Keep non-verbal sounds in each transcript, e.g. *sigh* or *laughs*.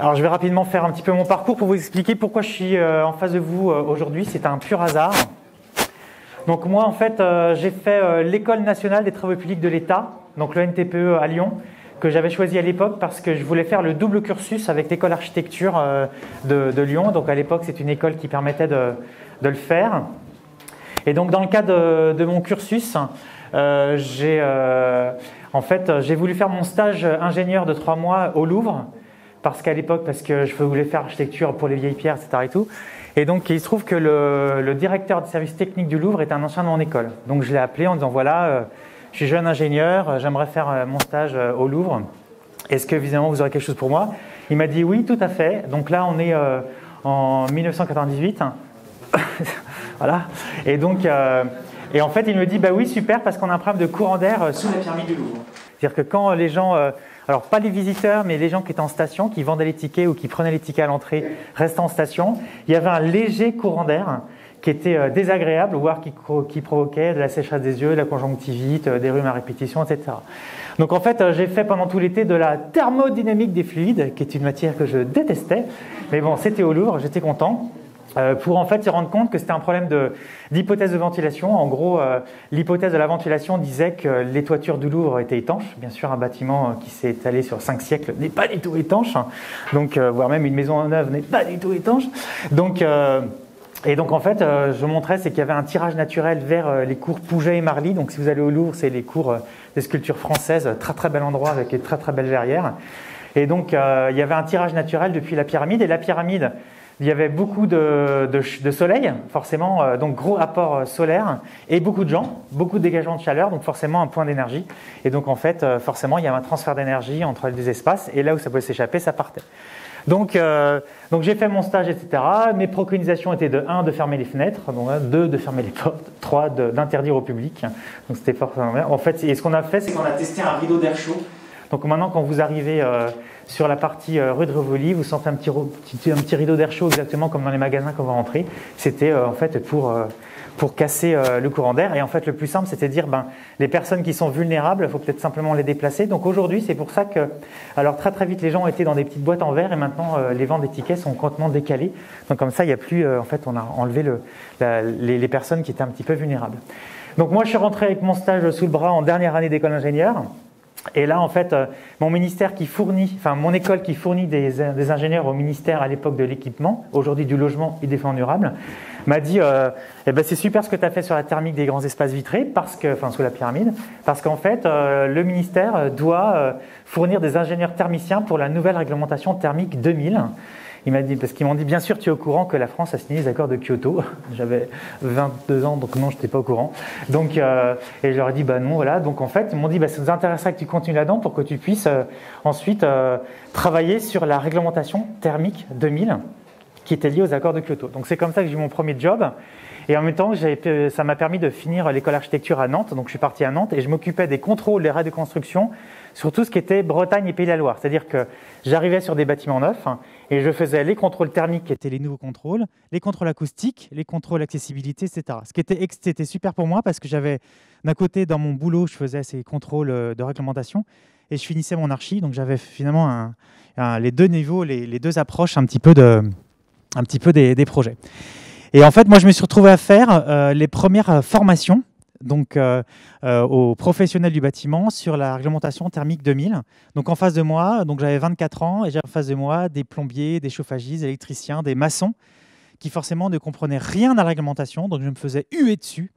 Alors je vais rapidement faire un petit peu mon parcours pour vous expliquer pourquoi je suis euh, en face de vous euh, aujourd'hui. C'est un pur hasard. Donc moi en fait euh, j'ai fait l'école nationale des travaux publics de l'État, donc le NTPE à Lyon, que j'avais choisi à l'époque parce que je voulais faire le double cursus avec l'école architecture de, Lyon. Donc à l'époque c'est une école qui permettait de, de, le faire. Et donc dans le cadre de, mon cursus, j'ai en fait j'ai voulu faire mon stage ingénieur de trois mois au Louvre parce qu'à l'époque, parce que je voulais faire architecture pour les vieilles pierres, etc. Et, tout. et donc, il se trouve que le, directeur de service technique du Louvre est un ancien de mon école. Donc, je l'ai appelé en disant voilà, euh, je suis jeune ingénieur, euh, j'aimerais faire euh, mon stage au Louvre. Est-ce que, évidemment, vous aurez quelque chose pour moi Il m'a dit oui, tout à fait. Donc là, on est en 1998. *laughs* voilà. Et donc, et en fait, il me dit bah oui, super, parce qu'on a un problème de courant d'air sous la pyramide du Louvre. C'est-à-dire que quand les gens alors, pas les visiteurs, mais les gens qui étaient en station, qui vendaient les tickets ou qui prenaient les tickets à l'entrée, restant en station. Il y avait un léger courant d'air qui était euh, désagréable, voire qui, qui, provoquait de la sécheresse des yeux, de la conjonctivite, euh, des rhumes à répétition, etc. Donc en fait, euh, j'ai fait pendant tout l'été de la thermodynamique des fluides, qui est une matière que je détestais. Mais bon, c'était au Louvre, j'étais content. Euh, pour en fait se rendre compte que c'était un problème d'hypothèse de, ventilation. En gros, euh, l'hypothèse de la ventilation disait que les toitures du Louvre étaient étanches. Bien sûr, un bâtiment euh, qui s'est étalé sur cinq siècles n'est pas du tout étanche. Hein. Donc, voire même une maison en œuvre n'est pas du tout étanche. Donc, et donc en fait, je montrais c'est qu'il y avait un tirage naturel vers les cours Pouget et Marly. Donc si vous allez au Louvre, c'est les cours des sculptures françaises, très très bel endroit avec des très très belles verrières. Et donc il y avait un tirage naturel depuis la pyramide. Et la pyramide, il y avait beaucoup de, de, de soleil, forcément, euh, donc gros apport euh, solaire, et beaucoup de gens, beaucoup de dégagement de chaleur, donc forcément un point d'énergie. Et donc en fait, euh, forcément, il y avait un transfert d'énergie entre les deux espaces, et là où ça pouvait s'échapper, ça partait. Donc, donc j'ai fait mon stage, etc. Mes préconisations étaient de 1, de fermer les fenêtres, hein, deux, 2, de fermer les portes, 3, d'interdire au public. Donc c'était forcément... En fait, et ce qu'on a fait, c'est qu'on a testé un rideau d'air chaud. Donc maintenant, quand vous arrivez sur la partie euh, rue de Rivoli, vous sentez un petit, rideau d'air chaud exactement comme dans les magasins quand vous rentrez. C'était euh, en fait pour, euh, pour casser le courant d'air. Et en fait, le plus simple, c'était de dire, ben, les personnes qui sont vulnérables, il faut peut-être simplement les déplacer. Donc aujourd'hui, c'est pour ça que, alors très très vite, les gens étaient dans des petites boîtes en verre et maintenant, les ventes des tickets sont complètement décalées. Donc comme ça, il n'y a plus, en fait, on a enlevé les, personnes qui étaient un petit peu vulnérables. Donc moi, je suis rentré avec mon stage sous le bras en dernière année d'école d'ingénieur. Et là, en fait, euh, mon ministère qui fournit, enfin mon école qui fournit des, ingénieurs au ministère à l'époque de l'équipement, aujourd'hui du logement et des fonds durables, m'a dit euh, eh ben, c'est super ce que tu as fait sur la thermique des grands espaces vitrés, parce que, enfin sous la pyramide, parce qu'en fait, euh, le ministère doit fournir des ingénieurs thermiciens pour la nouvelle réglementation thermique 2000. Il m'a dit, parce qu'ils m'ont dit, bien sûr, tu es au courant que la France a signé les accords de Kyoto. *laughs* J'avais 22 ans, donc non, je n'étais pas au courant. Donc, euh, et je leur ai dit, bah non, voilà. Donc, en fait, ils m'ont dit, bah, ça nous intéresserait que tu continues là-dedans pour que tu puisses euh, ensuite euh, travailler sur la réglementation thermique 2000 qui était liée aux accords de Kyoto. Donc, c'est comme ça que j'ai eu mon premier job. Et en même temps, ça m'a permis de finir l'école architecture à Nantes. Donc, je suis parti à Nantes et je m'occupais des contrôles, des de construction sur tout ce qui était Bretagne et Pays de la Loire. C'est-à-dire que j'arrivais sur des bâtiments neufs hein, et je faisais les contrôles thermiques, qui étaient les nouveaux contrôles, les contrôles acoustiques, les contrôles accessibilité, etc. Ce qui était, super pour moi parce que j'avais, d'un côté, dans mon boulot, je faisais ces contrôles euh, de réglementation et je finissais mon archi. Donc j'avais finalement les deux niveaux, les, deux approches un petit peu, de, des, projets. Et en fait, moi, je me suis retrouvé à faire euh, les premières euh, formations donc euh, euh, aux professionnels du bâtiment sur la réglementation thermique 2000. Donc en face de moi, donc j'avais 24 ans et j'ai en face de moi des plombiers, des chauffagistes, des électriciens, des maçons qui forcément ne comprenaient rien à la réglementation, donc je me faisais huer dessus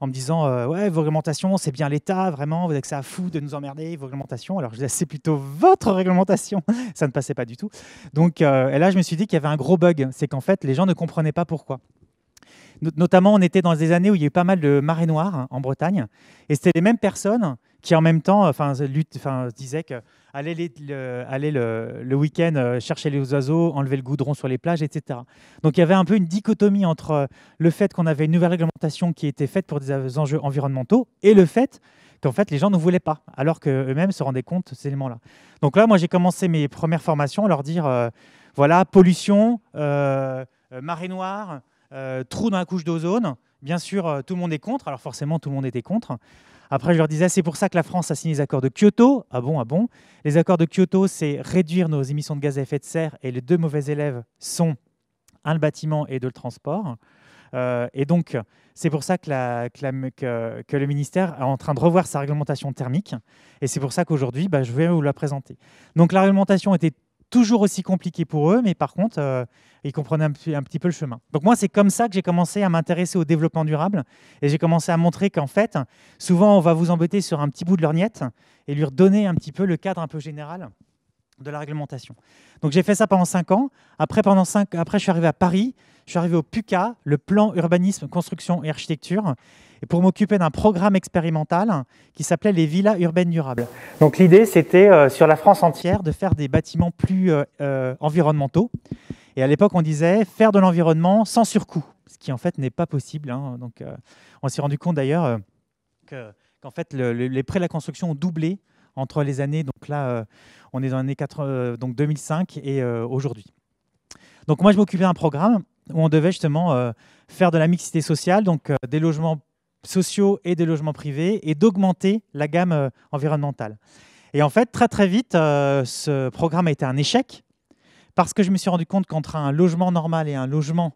en me disant euh, ouais vos réglementations c'est bien l'État vraiment vous êtes que ça à fou de nous emmerder vos réglementations alors je disais c'est plutôt votre réglementation *laughs* ça ne passait pas du tout donc et là je me suis dit qu'il y avait un gros bug c'est qu'en fait les gens ne comprenaient pas pourquoi Notamment, on était dans des années où il y a eu pas mal de marées noires hein, en Bretagne. Et c'était les mêmes personnes qui, en même temps, disaient que aller, le, week-end euh, chercher les oiseaux, enlever le goudron sur les plages, etc. Donc il y avait un peu une dichotomie entre euh, le fait qu'on avait une nouvelle réglementation qui était faite pour des enjeux environnementaux et le fait qu'en fait les gens ne voulaient pas, alors qu'eux-mêmes se rendaient compte de ces éléments-là. Donc là, moi j'ai commencé mes premières formations à leur dire, euh, voilà, pollution, euh, marée noire, euh, trou dans la couche d'ozone. Bien sûr, euh, tout le monde est contre. Alors forcément, tout le monde était contre. Après, je leur disais, c'est pour ça que la France a signé les accords de Kyoto. Ah bon, ah bon. Les accords de Kyoto, c'est réduire nos émissions de gaz à effet de serre. Et les deux mauvais élèves sont, un, le bâtiment et deux, le transport. Euh, et donc, c'est pour ça que, que, le ministère est en train de revoir sa réglementation thermique. Et c'est pour ça qu'aujourd'hui, bah, je vais vous la présenter. Donc, la réglementation était toujours aussi compliqué pour eux, mais par contre, euh, ils comprenaient un, petit peu le chemin. Donc moi, c'est comme ça que j'ai commencé à m'intéresser au développement durable, et j'ai commencé à montrer qu'en fait, souvent, on va vous embêter sur un petit bout de lorgnette, et lui redonner un petit peu le cadre un peu général de la réglementation. Donc j'ai fait ça pendant 5 ans. Après, pendant cinq, après, je suis arrivé à Paris. Je suis arrivé au PUCA, le plan urbanisme, construction et architecture, et pour m'occuper d'un programme expérimental qui s'appelait les villas urbaines durables. Donc l'idée, c'était euh, sur la France entière de faire des bâtiments plus euh, euh, environnementaux. Et à l'époque, on disait faire de l'environnement sans surcoût, ce qui en fait n'est pas possible. Hein. Donc on s'est rendu compte d'ailleurs qu'en fait les prêts de la construction ont doublé entre les années, donc là, euh, on est dans l'année 2005 euh, et euh, aujourd'hui. Donc moi, je m'occupais d'un programme où on devait justement faire de la mixité sociale, donc des logements sociaux et des logements privés, et d'augmenter la gamme environnementale. Et en fait, très très vite, ce programme a été un échec, parce que je me suis rendu compte qu'entre un logement normal et un logement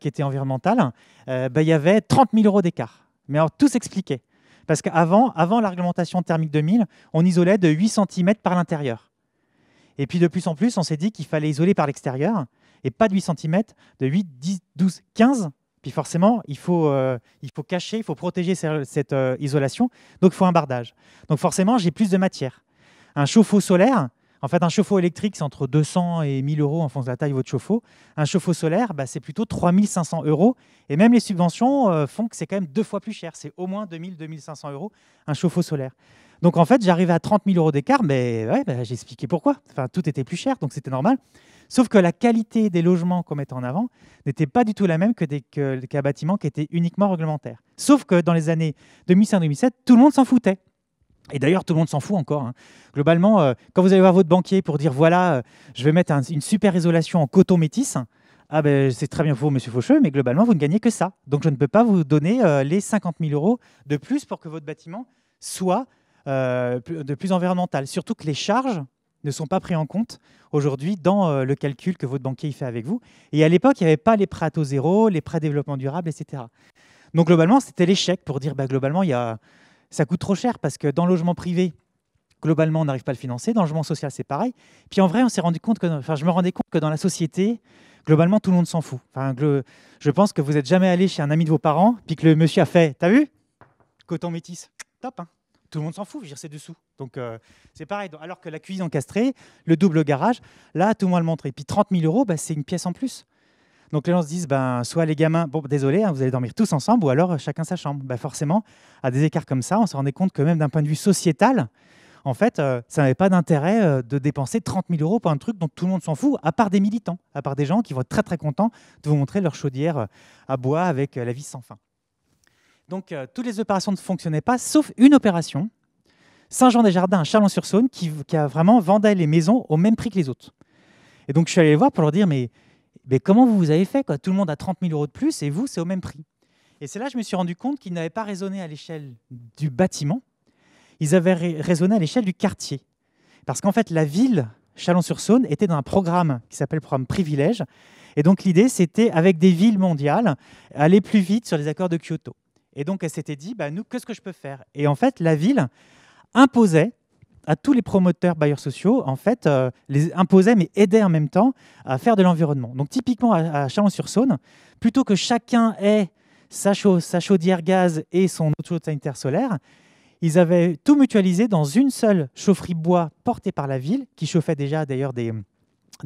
qui était environnemental, ben, il y avait 30 000 euros d'écart. Mais alors tout s'expliquait. Parce qu'avant, avant, l'argumentation thermique 2000, on isolait de 8 cm par l'intérieur. Et puis de plus en plus, on s'est dit qu'il fallait isoler par l'extérieur, et pas de 8 cm, de 8, 10, 12, 15. Puis forcément, il faut, euh, il faut cacher, il faut protéger cette euh, isolation, donc il faut un bardage. Donc forcément, j'ai plus de matière. Un chauffe-eau solaire, en fait, un chauffe-eau électrique, c'est entre 200 et 1000 euros en fonction de la taille de votre chauffe-eau. Un chauffe-eau solaire, bah, c'est plutôt 3500 euros. Et même les subventions euh, font que c'est quand même deux fois plus cher. C'est au moins 2000-2500 euros un chauffe-eau solaire. Donc en fait, j'arrivais à 30 000 euros d'écart, mais ouais, bah, j'ai expliqué pourquoi. Enfin, tout était plus cher, donc c'était normal. Sauf que la qualité des logements qu'on mettait en avant n'était pas du tout la même que des, bâtiments qui étaient uniquement réglementaires. Sauf que dans les années 2005-2007, tout le monde s'en foutait. Et d'ailleurs, tout le monde s'en fout encore. Hein. Globalement, euh, quand vous allez voir votre banquier pour dire voilà, euh, je vais mettre une super isolation en coton métis, ah ben c'est très bien pour vous, monsieur Faucheux, mais globalement, vous ne gagnez que ça. Donc je ne peux pas vous donner euh, les 50 000 euros de plus pour que votre bâtiment soit de plus environnemental. Surtout que les charges ne sont pas prises en compte aujourd'hui dans le calcul que votre banquier fait avec vous. Et à l'époque, il n'y avait pas les prêts à taux zéro, les prêts développement durable, etc. Donc globalement, c'était l'échec pour dire bah, globalement, il y a ça coûte trop cher parce que dans le logement privé, globalement, on n'arrive pas à le financer. Dans le logement social, c'est pareil. Puis en vrai, on s'est rendu compte que, enfin, je me rendais compte que dans la société, globalement, tout le monde s'en fout. Enfin, je pense que vous n'êtes jamais allé chez un ami de vos parents, puis que le monsieur a fait, t'as vu Coton métisse. top. Hein. tout le monde s'en fout, je veux dire, c'est dessous. Donc euh, c'est pareil. Alors que la cuisine encastrée, le double garage, là, tout le monde le montrer. Puis 30 000 euros, bah, c'est une pièce en plus. Donc les gens se disent, ben, soit les gamins, bon, désolé, hein, vous allez dormir tous ensemble, ou alors euh, chacun sa chambre. Ben, forcément, à des écarts comme ça, on se rendait compte que même d'un point de vue sociétal, en fait, euh, ça n'avait pas d'intérêt euh, de dépenser 30 000 euros pour un truc dont tout le monde s'en fout, à part des militants, à part des gens qui vont être très très contents de vous montrer leur chaudière à bois avec la vie sans fin. Donc toutes les opérations ne fonctionnaient pas, sauf une opération, Saint-Jean-des-Jardins à sur saône qui, a vraiment vendait les maisons au même prix que les autres. Et donc je suis allé les voir pour leur dire, mais mais comment vous, vous avez fait quoi Tout le monde a 30 000 euros de plus et vous, c'est au même prix. Et c'est là que je me suis rendu compte qu'ils n'avaient pas raisonné à l'échelle du bâtiment, ils avaient raisonné à l'échelle du quartier. Parce qu'en fait, la ville, Chalon-sur-Saône, était dans un programme qui s'appelle le programme Privilège. Et donc l'idée, c'était, avec des villes mondiales, aller plus vite sur les accords de Kyoto. Et donc elle s'était dit, bah, nous, qu'est-ce que je peux faire Et en fait, la ville imposait à tous les promoteurs bailleurs sociaux, en fait, euh, les imposaient, mais aidaient en même temps à faire de l'environnement. Donc typiquement à, à sur saône plutôt que chacun ait sa, chaudière gaz et son autre sanitaire solaire, ils avaient tout mutualisé dans une seule chaufferie bois portée par la ville, qui chauffait déjà d'ailleurs des,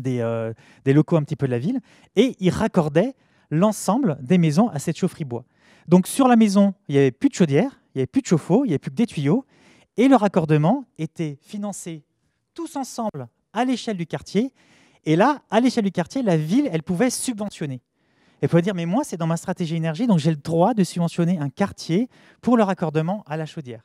euh, des locaux un petit peu de la ville, et ils raccordaient l'ensemble des maisons à cette chaufferie bois. Donc sur la maison, il n'y avait plus de chaudière, il n'y avait plus de chauffe-eau, il n'y avait plus que des tuyaux, et le raccordement était financé tous ensemble à l'échelle du quartier. Et là, à l'échelle du quartier, la ville, elle pouvait subventionner. Elle pouvait dire, mais moi, c'est dans ma stratégie énergie, donc j'ai le droit de subventionner un quartier pour le raccordement à la chaudière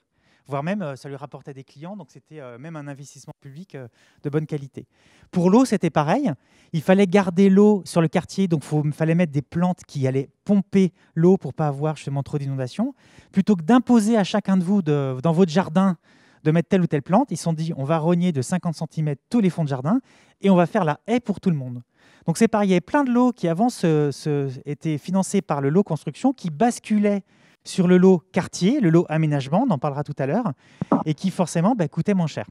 voire même euh, ça lui rapportait des clients, donc c'était euh, même un investissement public euh, de bonne qualité. Pour l'eau, c'était pareil. Il fallait garder l'eau sur le quartier, donc il fallait mettre des plantes qui allaient pomper l'eau pour pas avoir justement trop d'inondations. Plutôt que d'imposer à chacun de vous dans votre jardin de mettre telle ou telle plante, ils se sont dit on va rogner de 50 cm tous les fonds de jardin et on va faire la haie pour tout le monde. Donc c'est pareil, il y avait plein de lots qui avant se, était étaient par le lot construction qui basculait sur le lot quartier, le lot aménagement, on en parlera tout à l'heure, et qui forcément bah, coûtait moins cher.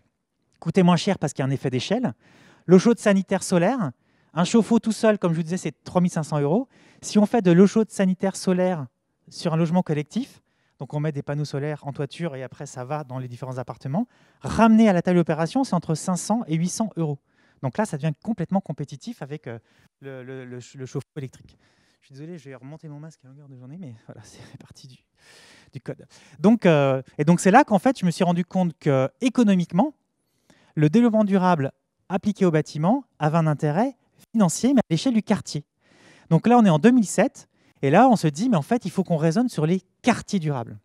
Coûtait moins cher parce qu'il y a un effet d'échelle. L'eau chaude sanitaire solaire, un chauffe-eau tout seul, comme je vous disais, c'est 3500 euros. Si on fait de l'eau chaude sanitaire solaire sur un logement collectif, donc on met des panneaux solaires en toiture et après ça va dans les différents appartements, ramener à la taille d'opération, c'est entre 500 et 800 euros. Donc là, ça devient complètement compétitif avec euh, le chauffe-eau électrique. Je suis désolé, j'ai remonté mon masque à longueur de journée, mais *laughs* voilà, c'est parti du, code. Donc, euh, et donc c'est là qu'en fait, je me suis rendu compte que économiquement, le développement durable appliqué au bâtiment avait un intérêt financier, mais à l'échelle du quartier. Donc là, on est en 2007, et là, on se dit, mais en fait, il faut qu'on raisonne sur les quartiers durables.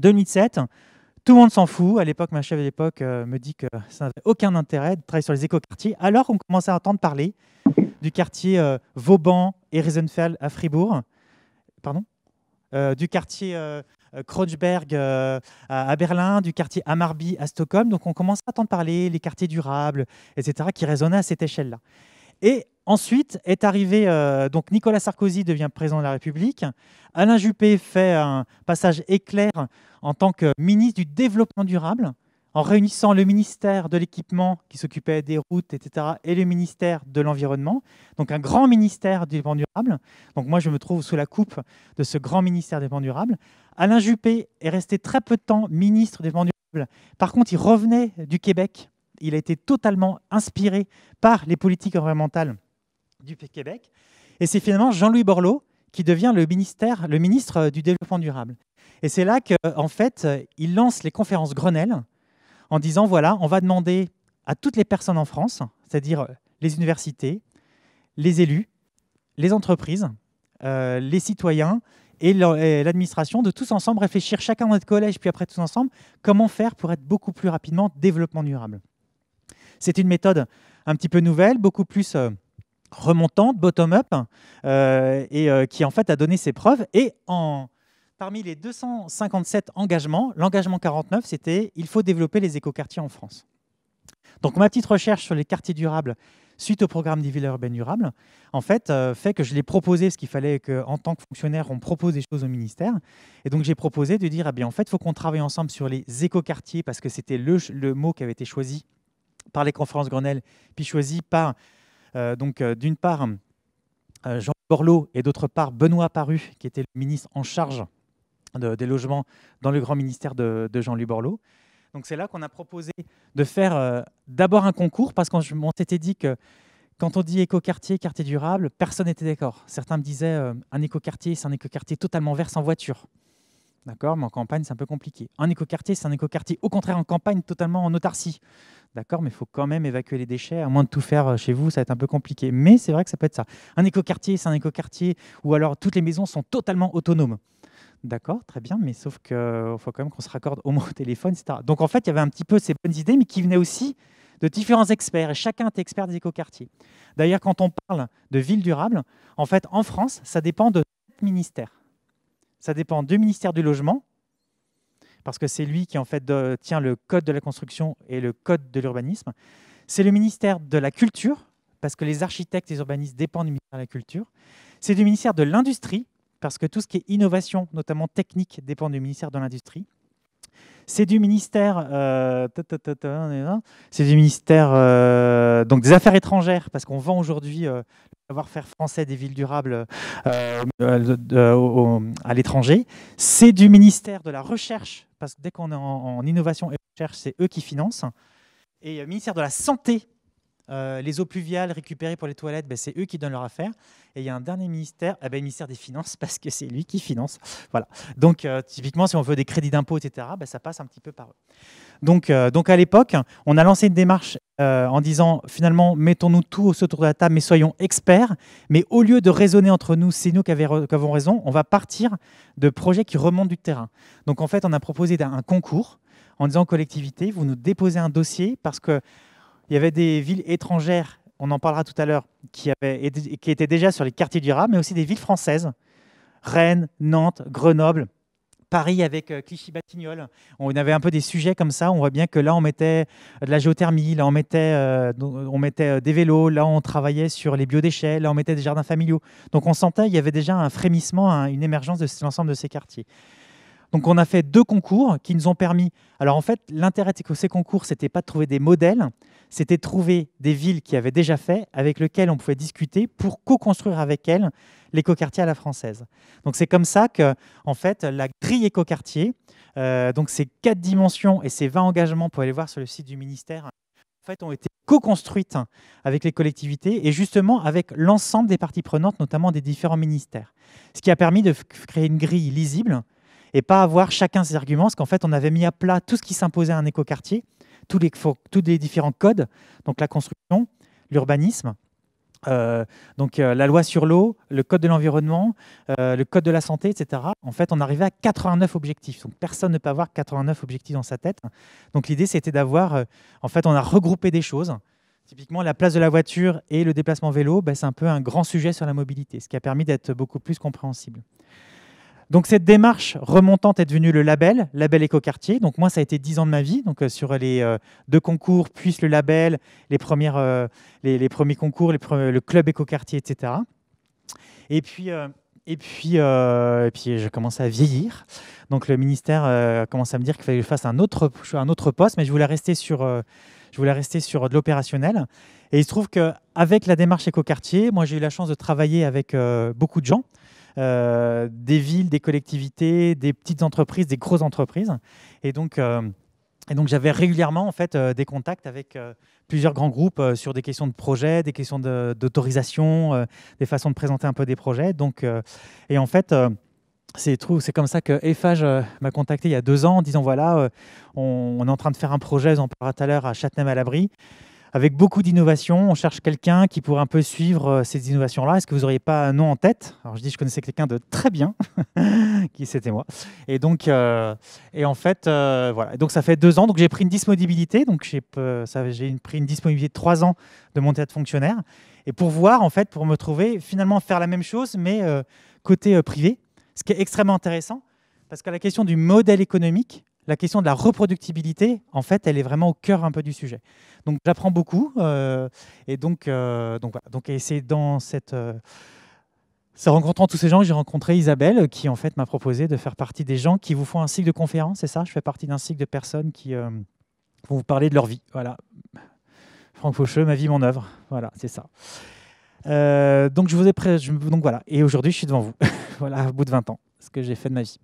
2007, tout le monde s'en fout. À l'époque, ma chef d'époque l'époque euh, me dit que ça n'avait aucun intérêt de travailler sur les éco-quartiers, alors qu'on commençait à entendre parler du quartier euh, Vauban et Riesenfeld à Fribourg, pardon, euh, du quartier euh, Kreuzberg à, Berlin, du quartier Amarby à Stockholm. Donc on commence à entendre parler les quartiers durables, etc., qui résonnaient à cette échelle-là. Et ensuite est arrivé, donc Nicolas Sarkozy devient président de la République, Alain Juppé fait un passage éclair en tant que ministre du développement durable, en réunissant le ministère de l'équipement qui s'occupait des routes, etc., et le ministère de l'environnement, donc un grand ministère du développement durable. Donc moi, je me trouve sous la coupe de ce grand ministère du développement durable. Alain Juppé est resté très peu de temps ministre du développement durable. Par contre, il revenait du Québec. Il a été totalement inspiré par les politiques environnementales du Québec. Et c'est finalement Jean-Louis Borloo qui devient le, ministère, le ministre du Développement durable. Et c'est là qu'en en fait, il lance les conférences Grenelle, en disant, voilà, on va demander à toutes les personnes en France, c'est-à-dire euh, les universités, les élus, les entreprises, euh, les citoyens et l'administration, de tous ensemble réfléchir, chacun dans notre collège, puis après tous ensemble, comment faire pour être beaucoup plus rapidement développement durable. C'est une méthode un petit peu nouvelle, beaucoup plus euh, remontante, bottom-up, et qui en fait a donné ses preuves. Et en, Parmi les 257 engagements, l'engagement 49, c'était il faut développer les écoquartiers en France. Donc ma petite recherche sur les quartiers durables suite au programme des villes urbaines durables, en fait, euh, fait que je l'ai proposé, ce qu'il fallait qu'en tant que fonctionnaire, on propose des choses au ministère. Et donc, j'ai proposé de dire, eh bien, en fait, il faut qu'on travaille ensemble sur les écoquartiers, parce que c'était le, mot qui avait été choisi par les conférences Grenelle, puis choisi par, euh, donc, euh, d'une part, Jean Borloo et d'autre part, Benoît Paru, qui était le ministre en charge des logements dans le grand ministère de, Jean-Louis Borloo. Donc c'est là qu'on a proposé de faire euh, d'abord un concours, parce qu'on s'était dit que quand on dit écoquartier, quartier durable, personne n'était d'accord. Certains me disaient euh, un éco écoquartier, c'est un écoquartier totalement vert sans voiture. D'accord, mais en campagne, c'est un peu compliqué. Un éco écoquartier, c'est un éco écoquartier au contraire en campagne, totalement en autarcie. D'accord, mais il faut quand même évacuer les déchets, à moins de tout faire euh, chez vous, ça va être un peu compliqué. Mais c'est vrai que ça peut être ça. Un écoquartier, c'est un écoquartier où alors toutes les maisons sont totalement autonomes. D'accord, très bien, mais sauf qu'il euh, faut quand même qu'on se raccorde au mot au téléphone, etc. Donc en fait, il y avait un petit peu ces bonnes idées, mais qui venaient aussi de différents experts, et chacun était expert des écoquartiers. D'ailleurs, quand on parle de ville durable, en fait, en France, ça dépend de sept ministères. Ça dépend du ministère du Logement, parce que c'est lui qui en fait tient le code de la construction et le code de l'urbanisme. C'est le ministère de la Culture, parce que les architectes et les urbanistes dépendent du ministère de la Culture. C'est du ministère de l'Industrie, parce que tout ce qui est innovation, notamment technique, dépend du ministère de l'Industrie. C'est du ministère, euh, c'est du ministère euh, donc des Affaires étrangères, parce qu'on vend aujourd'hui euh, le savoir-faire français des villes durables à l'étranger. C'est du ministère de la Recherche, parce que dès qu'on est en, en innovation et recherche, c'est eux qui financent. Et le ministère de la Santé, euh, les eaux pluviales récupérées pour les toilettes, ben, c'est eux qui donnent leur affaire. Et il y a un dernier ministère, ah ben, le ministère des Finances, *laughs* parce que c'est lui qui finance. Voilà. Donc, euh, typiquement, si on veut des crédits d'impôt, etc., ben, ça passe un petit peu par eux. Donc, euh, donc à l'époque, on a lancé une démarche en disant, finalement, mettons-nous tous autour de la table, mais soyons experts. Mais au lieu de raisonner entre nous, c'est nous qui, avons raison, on va partir de projets qui remontent du terrain. Donc, en fait, on a proposé un, concours en disant aux collectivités, vous nous déposez un dossier parce que il y avait des villes étrangères, on en parlera tout à l'heure, qui, étaient déjà sur les quartiers du rat, mais aussi des villes françaises, Rennes, Nantes, Grenoble. Paris avec euh, Clichy-Batignolles. On avait un peu des sujets comme ça. On voit bien que là, on mettait de la géothermie, là, on mettait, euh, euh, des vélos, là, on travaillait sur les biodéchets, là, on mettait des jardins familiaux. Donc, on sentait, il y avait déjà un frémissement, une émergence de l'ensemble de ces quartiers. Donc on a fait deux concours qui nous ont permis. Alors en fait, l'intérêt de ces concours, c'était pas de trouver des modèles, c'était de trouver des villes qui avaient déjà fait, avec lesquelles on pouvait discuter pour co-construire avec elles l'écoquartier à la française. Donc c'est comme ça que en fait la grille écoquartier, euh, donc ces quatre dimensions et ces 20 engagements, pour aller voir sur le site du ministère, en fait ont été co-construites avec les collectivités et justement avec l'ensemble des parties prenantes, notamment des différents ministères. Ce qui a permis de créer une grille lisible et pas avoir chacun ses arguments, parce qu'en fait, on avait mis à plat tout ce qui s'imposait à un écoquartier, tous les, tous les différents codes, donc la construction, l'urbanisme, euh, donc euh, la loi sur l'eau, le code de l'environnement, euh, le code de la santé, etc. En fait, on arrivait à 89 objectifs. Donc personne ne peut avoir 89 objectifs dans sa tête. Donc l'idée, c'était d'avoir, en fait, on a regroupé des choses. Typiquement, la place de la voiture et le déplacement vélo, ben, c'est un peu un grand sujet sur la mobilité, ce qui a permis d'être beaucoup plus compréhensible. Donc cette démarche remontante est devenue le label, label écoquartier. Donc moi, ça a été dix ans de ma vie, donc euh, sur les euh, deux concours, puis le label, les, premières, euh, les, premiers concours, le club écoquartier, etc. Et puis, et puis, et puis je commence à vieillir. Donc le ministère commence à me dire qu'il fallait que je fasse un autre, un autre poste, mais je voulais rester sur, je voulais rester sur de l'opérationnel. Et il se trouve qu'avec la démarche écoquartier, moi j'ai eu la chance de travailler avec beaucoup de gens. Euh, des villes, des collectivités, des petites entreprises, des grosses entreprises. Et donc, euh, j'avais régulièrement en fait euh, des contacts avec plusieurs grands groupes sur des questions de projet, des questions d'autorisation, des façons de présenter un peu des projets. Donc, et en fait. c'est comme ça que EFAGE m'a contacté il y a deux ans en disant voilà, on, est en train de faire un projet, on en parlera tout à l'heure à Châtenay-Malabry avec beaucoup d'innovations. On cherche quelqu'un qui pourrait un peu suivre euh, ces innovations-là. Est-ce que vous n'auriez pas un nom en tête Alors je dis, je connaissais quelqu'un de très bien, *laughs* qui c'était moi. Et donc, euh, et en fait, euh, voilà. Donc ça fait deux ans. Donc j'ai pris une disponibilité. Donc j'ai pris une disponibilité de trois ans de mon théâtre fonctionnaire. Et pour voir, en fait, pour me trouver, finalement faire la même chose, mais côté privé, ce qui est extrêmement intéressant, parce que la question du modèle économique, la question de la reproductibilité, en fait, elle est vraiment au cœur un peu du sujet. Donc j'apprends beaucoup, euh, et donc, euh, donc, donc c'est dans cette... Euh, rencontrant tous ces gens, j'ai rencontré Isabelle qui en fait m'a proposé de faire partie des gens qui vous font un cycle de conférences, c'est ça Je fais partie d'un cycle de personnes qui vont vous parler de leur vie. Voilà. Franck Faucheux, ma vie, mon œuvre. Voilà, c'est ça. donc je vous ai donc voilà. Et aujourd'hui, je suis devant vous. *laughs* voilà, au bout de 20 ans, ce que j'ai fait de ma vie.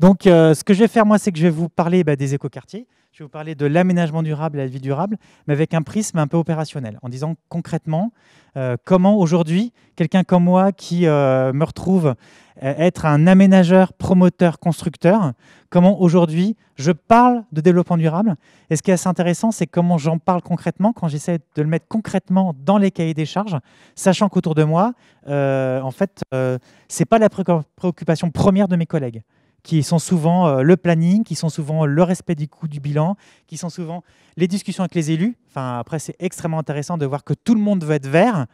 Donc, euh, ce que je vais faire, moi, c'est que je vais vous parler bah, des écoquartiers. Je vais vous parler de l'aménagement durable et la vie durable, mais avec un prisme un peu opérationnel, en disant concrètement euh, comment aujourd'hui, quelqu'un comme moi qui euh, me retrouve être un aménageur, promoteur, constructeur, comment aujourd'hui je parle de développement durable. Et ce qui est assez intéressant, c'est comment j'en parle concrètement, quand j'essaie de le mettre concrètement dans les cahiers des charges, sachant qu'autour de moi, en fait, c'est ce n'est pas la préoccupation première de mes collègues qui sont souvent euh, le planning, qui sont souvent le respect du coût du bilan, qui sont souvent les discussions avec les élus. Enfin, après, c'est extrêmement intéressant de voir que tout le monde veut être vert,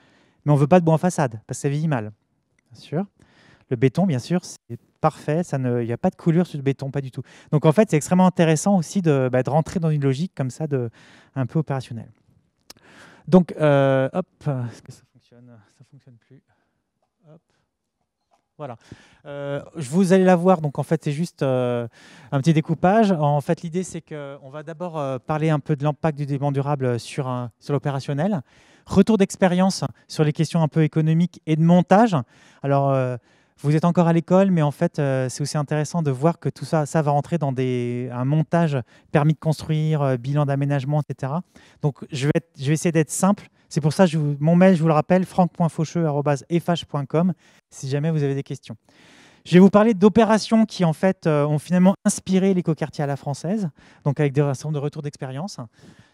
mais on ne veut pas de bois en façade, parce que ça vieillit mal. Bien sûr. Le béton, bien sûr, c'est parfait. Il n'y a pas de coulure sur le béton, pas du tout. Donc, en fait, c'est extrêmement intéressant aussi de, bah, rentrer dans une logique comme ça, de, un peu opérationnelle. Donc, euh, hop, est-ce que ça fonctionne Ça fonctionne plus. Voilà. Euh, je vous allez la voir, donc en fait c'est juste euh, un petit découpage. En fait l'idée c'est qu'on va d'abord euh, parler un peu de l'impact du développement durable sur, l'opérationnel. Retour d'expérience sur les questions un peu économiques et de montage. Alors vous êtes encore à l'école, mais en fait c'est aussi intéressant de voir que tout ça, ça va rentrer dans un montage permis de construire, bilan d'aménagement, etc. Donc je vais, je vais essayer d'être simple c'est pour ça, je mon mail, je vous le rappelle, franck.faucheux.fh.com si jamais vous avez des questions. Je vais vous parler d'opérations qui, en fait, euh, ont finalement inspiré l'écoquartier à la française, donc avec des raisons de retour d'expérience.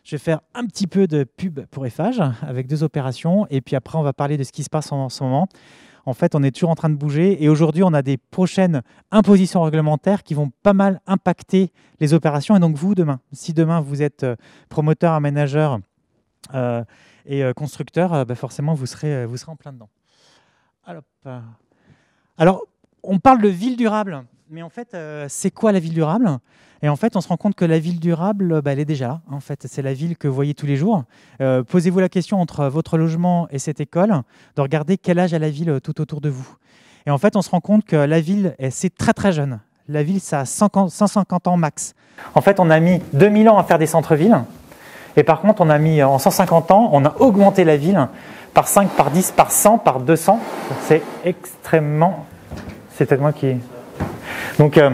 Je vais faire un petit peu de pub pour EFAGE avec deux opérations, et puis après, on va parler de ce qui se passe en, ce moment. En fait, on est toujours en train de bouger, et aujourd'hui, on a des prochaines impositions réglementaires qui vont pas mal impacter les opérations, et donc vous, demain. Si demain, vous êtes euh, promoteur, aménageur, euh, et euh, constructeur, euh, bah, forcément, vous serez, euh, vous serez en plein dedans. Alors, on parle de ville durable, mais en fait, c'est quoi la ville durable Et en fait, on se rend compte que la ville durable, bah, elle est déjà là. En fait, c'est la ville que vous voyez tous les jours. Posez-vous la question entre votre logement et cette école, de regarder quel âge a la ville tout autour de vous. Et en fait, on se rend compte que la ville, c'est très très jeune. La ville, ça a 150 ans max. En fait, on a mis 2000 ans à faire des centres-villes. Et par contre, on a mis euh, en 150 ans, on a augmenté la ville par 5, par 10, par 100, par 200. C'est extrêmement. C'est peut-être moi qui. Donc, euh,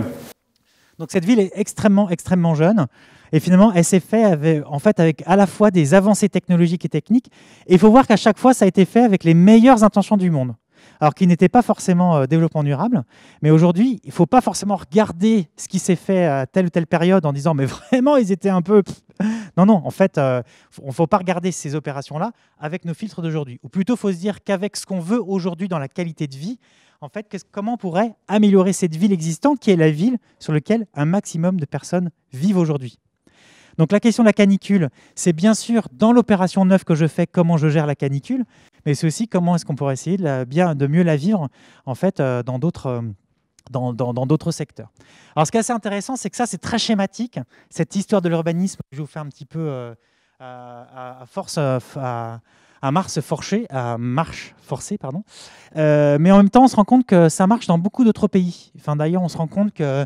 Donc cette ville est extrêmement, extrêmement jeune. Et finalement, elle s'est faite avec, en fait, avec à la fois des avancées technologiques et techniques. Et il faut voir qu'à chaque fois, ça a été fait avec les meilleures intentions du monde alors qui n'étaient pas forcément euh, développement durable. Mais aujourd'hui, il ne faut pas forcément regarder ce qui s'est fait à telle ou telle période en disant mais vraiment, ils étaient un peu... Non, non, en fait, il euh, on ne faut pas regarder ces opérations-là avec nos filtres d'aujourd'hui. Ou plutôt, il faut se dire qu'avec ce qu'on veut aujourd'hui dans la qualité de vie, en fait, comment on pourrait améliorer cette ville existante qui est la ville sur laquelle un maximum de personnes vivent aujourd'hui. Donc la question de la canicule, c'est bien sûr dans l'opération neuve que je fais comment je gère la canicule, mais c'est aussi comment est-ce qu'on pourrait essayer de, la, bien, de mieux la vivre en fait euh, dans d'autres euh, dans, d'autres secteurs. Alors ce qui est assez intéressant, c'est que ça, c'est très schématique, cette histoire de l'urbanisme je vous fais un petit peu euh, à, force à, Mars à marche forcée, pardon. mais en même temps, on se rend compte que ça marche dans beaucoup d'autres pays. Enfin, d'ailleurs, on se rend compte que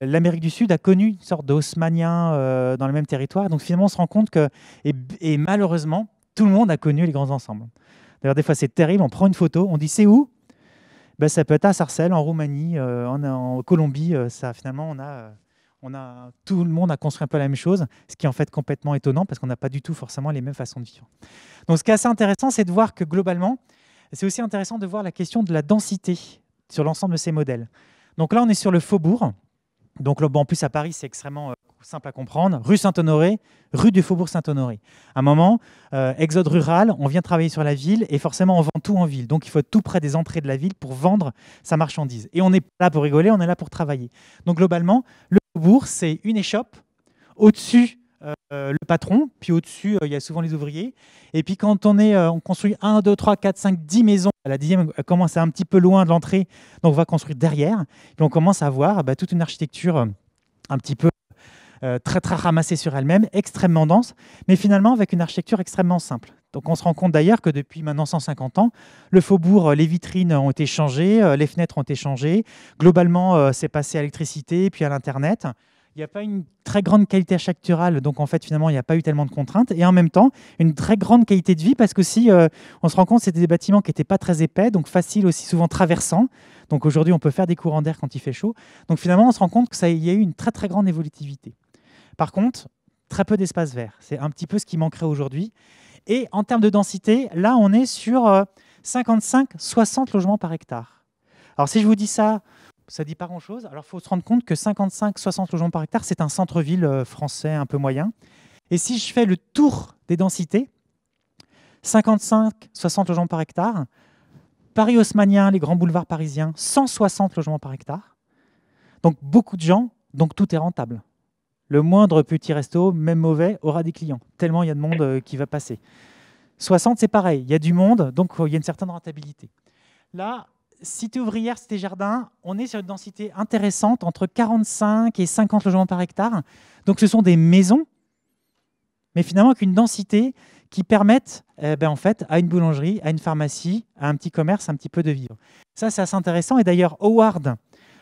l'Amérique du Sud a connu une sorte d'osmanien dans le même territoire. Donc finalement, on se rend compte que, et malheureusement, tout le monde a connu les grands ensembles. D'ailleurs, des fois, c'est terrible. On prend une photo, on dit c'est où ben, Ça peut être à Sarcelles, en Roumanie, euh, en, Colombie. Euh, ça, finalement, on a, euh, on a, tout le monde a construit un peu la même chose, ce qui est en fait complètement étonnant parce qu'on n'a pas du tout forcément les mêmes façons de vivre. Donc, ce qui est assez intéressant, c'est de voir que globalement, c'est aussi intéressant de voir la question de la densité sur l'ensemble de ces modèles. Donc là, on est sur le faubourg. Donc, en plus, à Paris, c'est extrêmement euh, simple à comprendre. Rue Saint-Honoré, rue du Faubourg Saint-Honoré. À un moment, euh, exode rural, on vient travailler sur la ville et forcément, on vend tout en ville. Donc, il faut être tout près des entrées de la ville pour vendre sa marchandise. Et on n'est pas là pour rigoler, on est là pour travailler. Donc, globalement, le Faubourg, c'est une échoppe au-dessus euh, le patron, puis au-dessus, euh, il y a souvent les ouvriers. Et puis quand on, est, euh, on construit 1, 2, 3, 4, 5, 10 maisons, la dixième commence à un petit peu loin de l'entrée, donc on va construire derrière. Puis on commence à voir bah, toute une architecture un petit peu très très ramassée sur elle-même, extrêmement dense, mais finalement avec une architecture extrêmement simple. Donc on se rend compte d'ailleurs que depuis maintenant 150 ans, le faubourg, les vitrines ont été changées, les fenêtres ont été changées. Globalement, c'est passé à l'électricité, puis à l'Internet. Il n'y a pas une très grande qualité architecturale, donc en fait finalement il n'y a pas eu tellement de contraintes, et en même temps une très grande qualité de vie parce que si euh, on se rend compte c'était des bâtiments qui n'étaient pas très épais, donc faciles aussi souvent traversants. Donc aujourd'hui on peut faire des courants d'air quand il fait chaud. Donc finalement on se rend compte que ça y a eu une très très grande évolutivité. Par contre très peu d'espace vert, c'est un petit peu ce qui manquerait aujourd'hui. Et en termes de densité, là on est sur 55-60 euh, logements par hectare. Alors si je vous dis ça ça dit pas grand-chose. Alors, il faut se rendre compte que 55-60 logements par hectare, c'est un centre-ville euh, français un peu moyen. Et si je fais le tour des densités, 55-60 logements par hectare, Paris haussmannien les grands boulevards parisiens, 160 logements par hectare. Donc, beaucoup de gens, donc tout est rentable. Le moindre petit resto, même mauvais, aura des clients, tellement il y a de monde euh, qui va passer. 60, c'est pareil, il y a du monde, donc euh, il y a une certaine rentabilité. Là, cité ouvrière, cité jardin, on est sur une densité intéressante entre 45 et 50 logements par hectare. Donc ce sont des maisons, mais finalement avec une densité qui permettent eh ben, en fait, à une boulangerie, à une pharmacie, à un petit commerce un petit peu de vivre. Ça, c'est assez intéressant. Et d'ailleurs, Howard,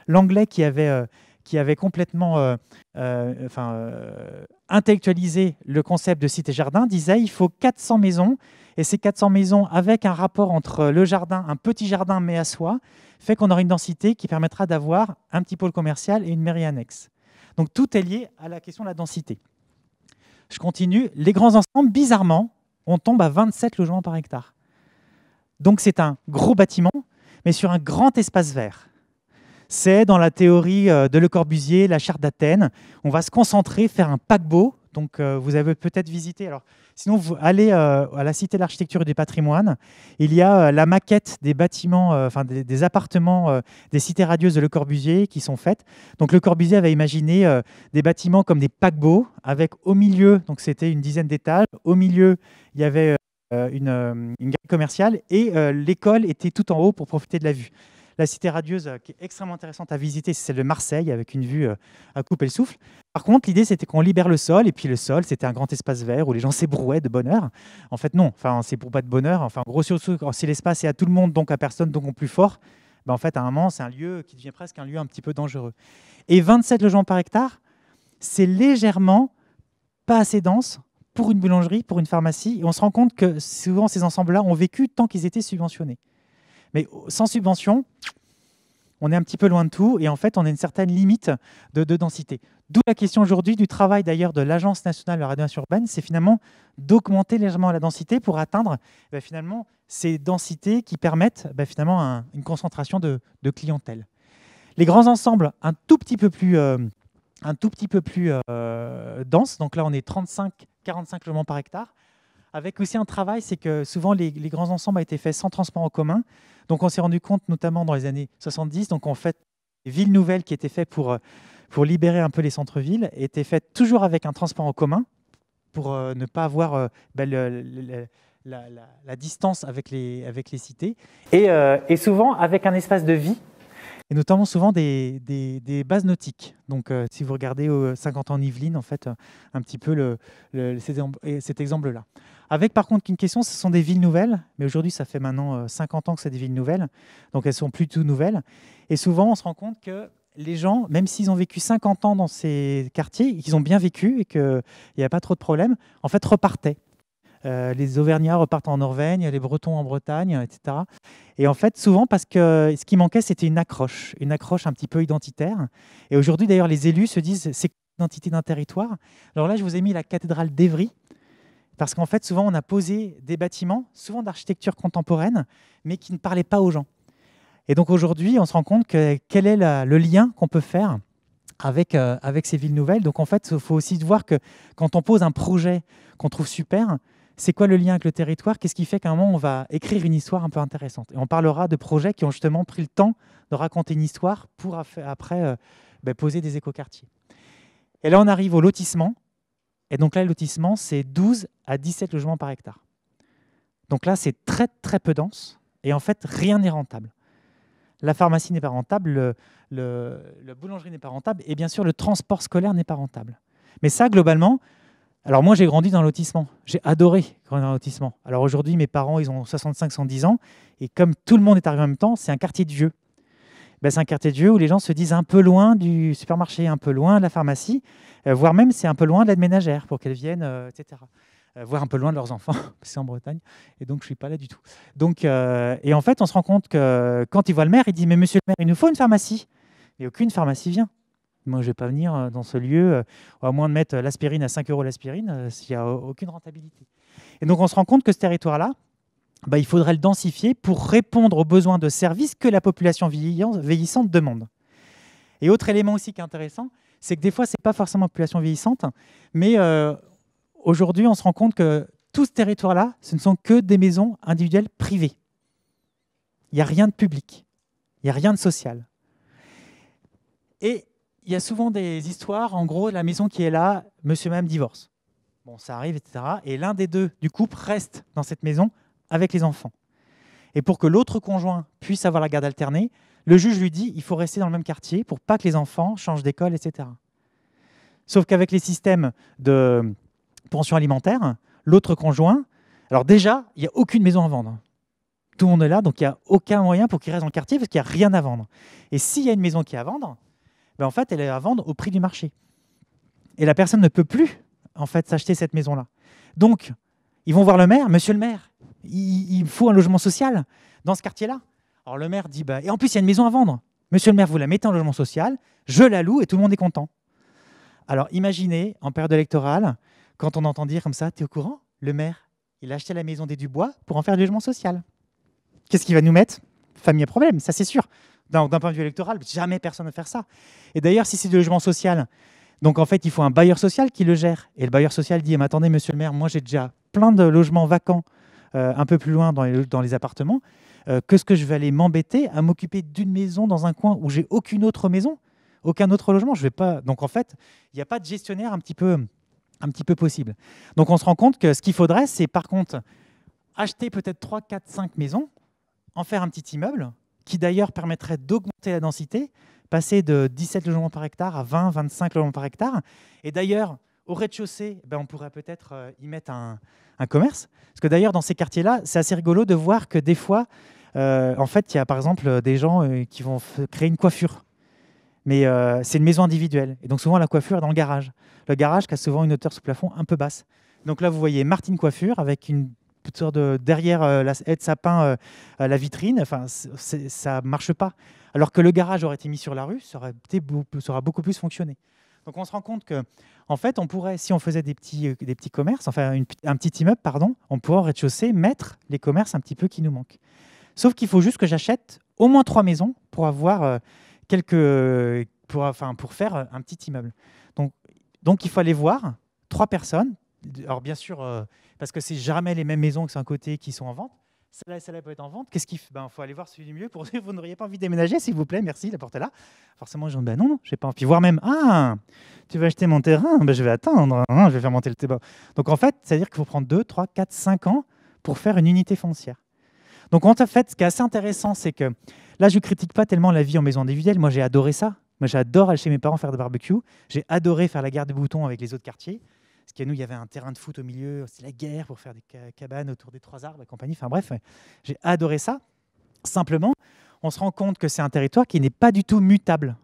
l'anglais qui avait euh, qui avait complètement euh, euh, enfin, euh, intellectualisé le concept de cité jardin, disait il faut 400 maisons, et ces 400 maisons, avec un rapport entre le jardin, un petit jardin mais à soi, fait qu'on aura une densité qui permettra d'avoir un petit pôle commercial et une mairie annexe. Donc tout est lié à la question de la densité. Je continue. Les grands ensembles, bizarrement, on tombe à 27 logements par hectare. Donc c'est un gros bâtiment, mais sur un grand espace vert. C'est dans la théorie euh, de Le Corbusier, la charte d'Athènes. On va se concentrer, faire un paquebot. Donc euh, vous avez peut-être visité. Alors, sinon, vous allez euh, à la Cité de l'Architecture et du Patrimoine. Il y a la maquette des bâtiments, enfin des, appartements des cités radieuses de Le Corbusier qui sont faites. Donc Le Corbusier avait imaginé des bâtiments comme des paquebots, avec au milieu, donc c'était une dizaine d'étages, au milieu, il y avait une, gare commerciale et l'école était tout en haut pour profiter de la vue. La cité radieuse euh, qui est extrêmement intéressante à visiter, c'est celle de Marseille avec une vue euh, à couper le souffle. Par contre, l'idée c'était qu'on libère le sol et puis le sol c'était un grand espace vert où les gens *laughs* s'ébrouaient de bonheur. En fait, non, enfin, c'est pour pas de bonheur. Enfin, gros, si l'espace est à tout le monde, donc à personne, donc au plus fort, ben, en fait, à un moment, c'est un lieu qui devient presque un lieu un petit peu dangereux. Et 27 logements par hectare, c'est légèrement pas assez dense pour une boulangerie, pour une pharmacie. on se rend compte que souvent, ces ensembles-là ont vécu tant qu'ils étaient subventionnés. Mais sans subvention, on est un petit peu loin de tout et en fait, on a une certaine limite de, densité. D'où la question aujourd'hui du travail d'ailleurs de l'Agence nationale de la radiation urbaine, c'est finalement d'augmenter légèrement la densité pour atteindre eh ben, finalement ces densités qui permettent eh ben, finalement une concentration de, clientèle. Les grands ensembles, un tout petit peu plus, euh, un tout petit peu plus euh, dense. Donc là, on est 35-45 logements par hectare. Avec aussi un travail, c'est que souvent les, les grands ensembles ont été faits sans transport en commun. Donc on s'est rendu compte, notamment dans les années 70, donc en fait, les villes nouvelles qui étaient faites pour, euh, pour libérer un peu les centres-villes étaient faites toujours avec un transport en commun pour euh, ne pas avoir euh, ben, la, distance avec les, avec les cités. Et, et souvent avec un espace de vie et notamment souvent des, bases nautiques. Donc, euh, si vous regardez 50 euh, ans en Yvelines, en fait, euh, un petit peu cet exemple-là. Avec par contre une question, ce sont des villes nouvelles, mais aujourd'hui, ça fait maintenant 50 ans que c'est des villes nouvelles, donc elles sont plutôt nouvelles. Et souvent, on se rend compte que les gens, même s'ils ont vécu 50 ans dans ces quartiers, qu'ils ont bien vécu et qu'il n'y a pas trop de problèmes, en fait, repartaient. Euh, les Auvergnats repartent en Norvège, les Bretons en Bretagne, etc. Et en fait, souvent, parce que ce qui manquait, c'était une accroche, une accroche un petit peu identitaire. Et aujourd'hui, d'ailleurs, les élus se disent, c'est l'identité d'un territoire Alors là, je vous ai mis la cathédrale d'Evry, parce qu'en fait, souvent, on a posé des bâtiments, souvent d'architecture contemporaine, mais qui ne parlaient pas aux gens. Et donc aujourd'hui, on se rend compte que quel est le lien qu'on peut faire avec, euh, avec ces villes nouvelles. Donc en fait, il faut aussi voir que quand on pose un projet qu'on trouve super, c'est quoi le lien avec le territoire Qu'est-ce qui fait qu'à un moment, on va écrire une histoire un peu intéressante Et on parlera de projets qui ont justement pris le temps de raconter une histoire pour après euh, bah, poser des écoquartiers. Et là, on arrive au lotissement. Et donc là, le lotissement, c'est 12 à 17 logements par hectare. Donc là, c'est très, très peu dense. Et en fait, rien n'est rentable. La pharmacie n'est pas rentable, la boulangerie n'est pas rentable, et bien sûr, le transport scolaire n'est pas rentable. Mais ça, globalement, alors moi, j'ai grandi dans lotissement, J'ai adoré grandir dans lotissement. Alors aujourd'hui, mes parents, ils ont 65-110 ans. Et comme tout le monde est arrivé en même temps, c'est un quartier de vieux. Ben, c'est un quartier de vieux où les gens se disent un peu loin du supermarché, un peu loin de la pharmacie, euh, voire même c'est un peu loin de l'aide ménagère pour qu'elle vienne, euh, etc. Euh, voire un peu loin de leurs enfants, *laughs* c'est en Bretagne, et donc je suis pas là du tout. Donc, et en fait, on se rend compte que quand ils voient le maire, ils disent « Mais monsieur le maire, il nous faut une pharmacie !» Et aucune pharmacie vient. Moi, je ne vais pas venir euh, dans ce lieu, euh, à moins de mettre euh, l'aspirine à 5 euros l'aspirine, s'il n'y a aucune rentabilité. Et donc, on se rend compte que ce territoire-là, bah, il faudrait le densifier pour répondre aux besoins de services que la population vieillissante demande. Et autre élément aussi qui est intéressant, c'est que des fois, ce n'est pas forcément population vieillissante, mais aujourd'hui, on se rend compte que tout ce territoire-là, ce ne sont que des maisons individuelles privées. Il n'y a rien de public, il n'y a rien de social. Et il y a souvent des histoires, en gros, la maison qui est là, monsieur même divorce. Bon, ça arrive, etc. Et l'un des deux du couple reste dans cette maison avec les enfants. Et pour que l'autre conjoint puisse avoir la garde alternée, le juge lui dit il faut rester dans le même quartier pour pas que les enfants changent d'école, etc. Sauf qu'avec les systèmes de pension alimentaire, l'autre conjoint, alors déjà, il n'y a aucune maison à vendre. Tout le monde est là, donc il n'y a aucun moyen pour qu'il reste dans le quartier parce qu'il n'y a rien à vendre. Et s'il y a une maison qui est à vendre, ben, en fait, elle est à vendre au prix du marché. Et la personne ne peut plus en fait s'acheter cette maison-là. Donc, ils vont voir le maire, Monsieur le maire, il, faut un logement social dans ce quartier-là. Alors le maire dit, bah, et en plus, il y a une maison à vendre. Monsieur le maire, vous la mettez en logement social, je la loue et tout le monde est content. Alors imaginez, en période électorale, quand on entend dire comme ça, Tu es au courant Le maire, il a acheté la maison des Dubois pour en faire du logement social. Qu'est-ce qu'il va nous mettre Famille à problème, ça c'est sûr d'un point de vue électoral, jamais personne ne va faire ça. Et d'ailleurs, si c'est du logement social, donc en fait, il faut un bailleur social qui le gère. Et le bailleur social dit, mais attendez, monsieur le maire, moi j'ai déjà plein de logements vacants euh, un peu plus loin dans les, appartements. Euh, que ce que je vais aller m'embêter à m'occuper d'une maison dans un coin où j'ai aucune autre maison, aucun autre logement. Je vais pas. Donc en fait, il n'y a pas de gestionnaire un petit peu, un petit peu possible. Donc on se rend compte que ce qu'il faudrait, c'est par contre acheter peut-être 3, 4, 5 maisons, en faire un petit immeuble, qui d'ailleurs permettrait d'augmenter la densité, passer de 17 logements par hectare à 20, 25 logements par hectare. Et d'ailleurs, au rez-de-chaussée, ben, on pourrait peut-être euh, y mettre un, commerce. Parce que d'ailleurs, dans ces quartiers-là, c'est assez rigolo de voir que des fois, euh, en fait, il y a par exemple euh, des gens qui vont créer une coiffure. Mais c'est une maison individuelle. Et donc souvent, la coiffure est dans le garage. Le garage qui a souvent une hauteur sous plafond un peu basse. Donc là, vous voyez Martine Coiffure avec une sortes de, derrière euh, la de sapin euh, la vitrine. Enfin, ça marche pas. Alors que le garage aurait été mis sur la rue, ça aurait, été beaucoup, ça aurait beaucoup plus fonctionné. Donc on se rend compte que, en fait, on pourrait, si on faisait des petits, euh, des petits commerces, enfin un petit immeuble, pardon, on pourrait au rez-de-chaussée mettre les commerces un petit peu qui nous manquent. Sauf qu'il faut juste que j'achète au moins trois maisons pour avoir quelques, pour, enfin, pour faire un petit immeuble. Donc, donc il faut aller voir trois personnes. Alors bien sûr, parce que c'est jamais les mêmes maisons que c'est un côté qui sont en vente. Celle-là et celle-là peut être en vente. Qu'est-ce qu'il faut ben, faut aller voir celui du mieux. Pour vous n'auriez pas envie de déménager, s'il vous plaît, merci, la porte est là. Forcément, je dis ben non, non, n'ai pas envie. Puis voir même, ah, tu veux acheter mon terrain, ben, je vais attendre, hein, je vais faire monter le débat. Donc en fait, c'est-à-dire qu'il faut prendre 2, 3, 4, 5 ans pour faire une unité foncière. Donc en fait, ce qui est assez intéressant, c'est que là, je ne critique pas tellement la vie en maison individuelle. Moi, j'ai adoré ça. Moi, j'adore aller chez mes parents faire de barbecue. J'ai adoré faire la guerre des boutons avec les autres quartiers. Parce qu'à nous, il y avait un terrain de foot au milieu, c'est la guerre pour faire des cabanes autour des trois arbres et compagnie. Enfin bref, j'ai adoré ça. Simplement, on se rend compte que c'est un territoire qui n'est pas du tout mutable.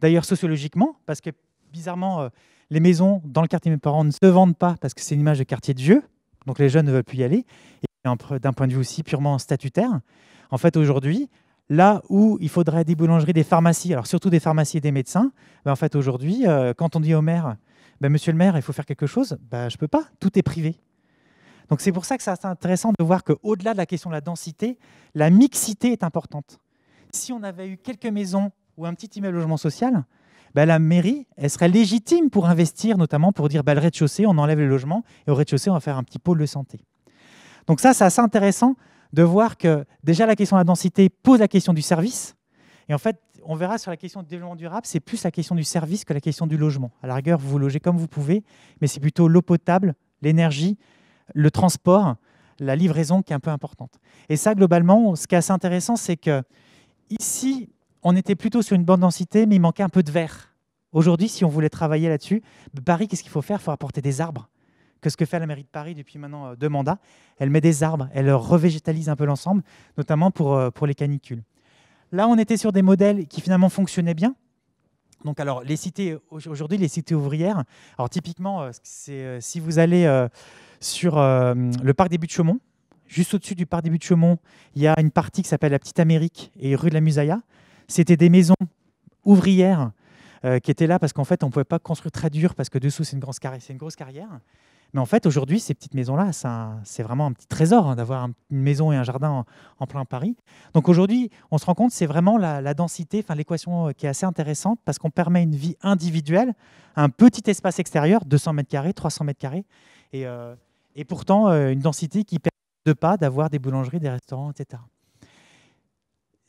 D'ailleurs, sociologiquement, parce que bizarrement, euh, les maisons dans le quartier de mes parents ne se vendent pas parce que c'est une image de quartier de vieux, donc les jeunes ne veulent plus y aller. Et d'un point de vue aussi purement statutaire, en fait, aujourd'hui, là où il faudrait des boulangeries, des pharmacies, alors surtout des pharmacies et des médecins, ben, en fait, aujourd'hui, euh, quand on dit au maire, bah, monsieur le maire, il faut faire quelque chose, bah, je ne peux pas, tout est privé. Donc c'est pour ça que c'est intéressant de voir qu'au-delà de la question de la densité, la mixité est importante. Si on avait eu quelques maisons ou un petit immeuble logement social, bah, la mairie, serait légitime pour investir, notamment pour dire le rez-de-chaussée, on enlève le logement, et au rez-de-chaussée, on va faire un petit pôle de santé. Donc ça, c'est assez intéressant de voir que déjà la question de la densité pose la question du service. Et en fait, on verra sur la question du développement durable, c'est plus la question du service que la question du logement. À la rigueur, vous vous logez comme vous pouvez, mais c'est plutôt l'eau potable, l'énergie, le transport, la livraison qui est un peu importante. Et ça, globalement, ce qui est assez intéressant, c'est que ici, on était plutôt sur une bonne densité, mais il manquait un peu de verre. Aujourd'hui, si on voulait travailler là-dessus, Paris, qu'est-ce qu'il faut faire Il faut apporter des arbres. Que ce que fait la mairie de Paris depuis maintenant euh, deux mandats, elle met des arbres, elle revégétalise un peu l'ensemble, notamment pour euh, les canicules. Là, on était sur des modèles qui finalement fonctionnaient bien. Donc, alors, les cités, aujourd'hui, les cités ouvrières, alors typiquement, euh, c'est euh, si vous allez euh, sur le parc des Buttes-Chaumont, juste au-dessus du parc des Buttes-Chaumont, il y a une partie qui s'appelle la Petite Amérique et rue de la Musaya. C'était des maisons ouvrières qui étaient là parce qu'en fait, on ne pouvait pas construire très dur parce que dessous, c'est une, une, grosse carrière. Mais en fait, aujourd'hui, ces petites maisons-là, c'est vraiment un petit trésor hein, d'avoir une maison et un jardin en, plein Paris. Donc aujourd'hui, on se rend compte, c'est vraiment la, densité, enfin l'équation euh, qui est assez intéressante parce qu'on permet une vie individuelle un petit espace extérieur, 200 mètres carrés, 300 mètres carrés, et, euh, pourtant euh, une densité qui permet de pas d'avoir des boulangeries, des restaurants, etc.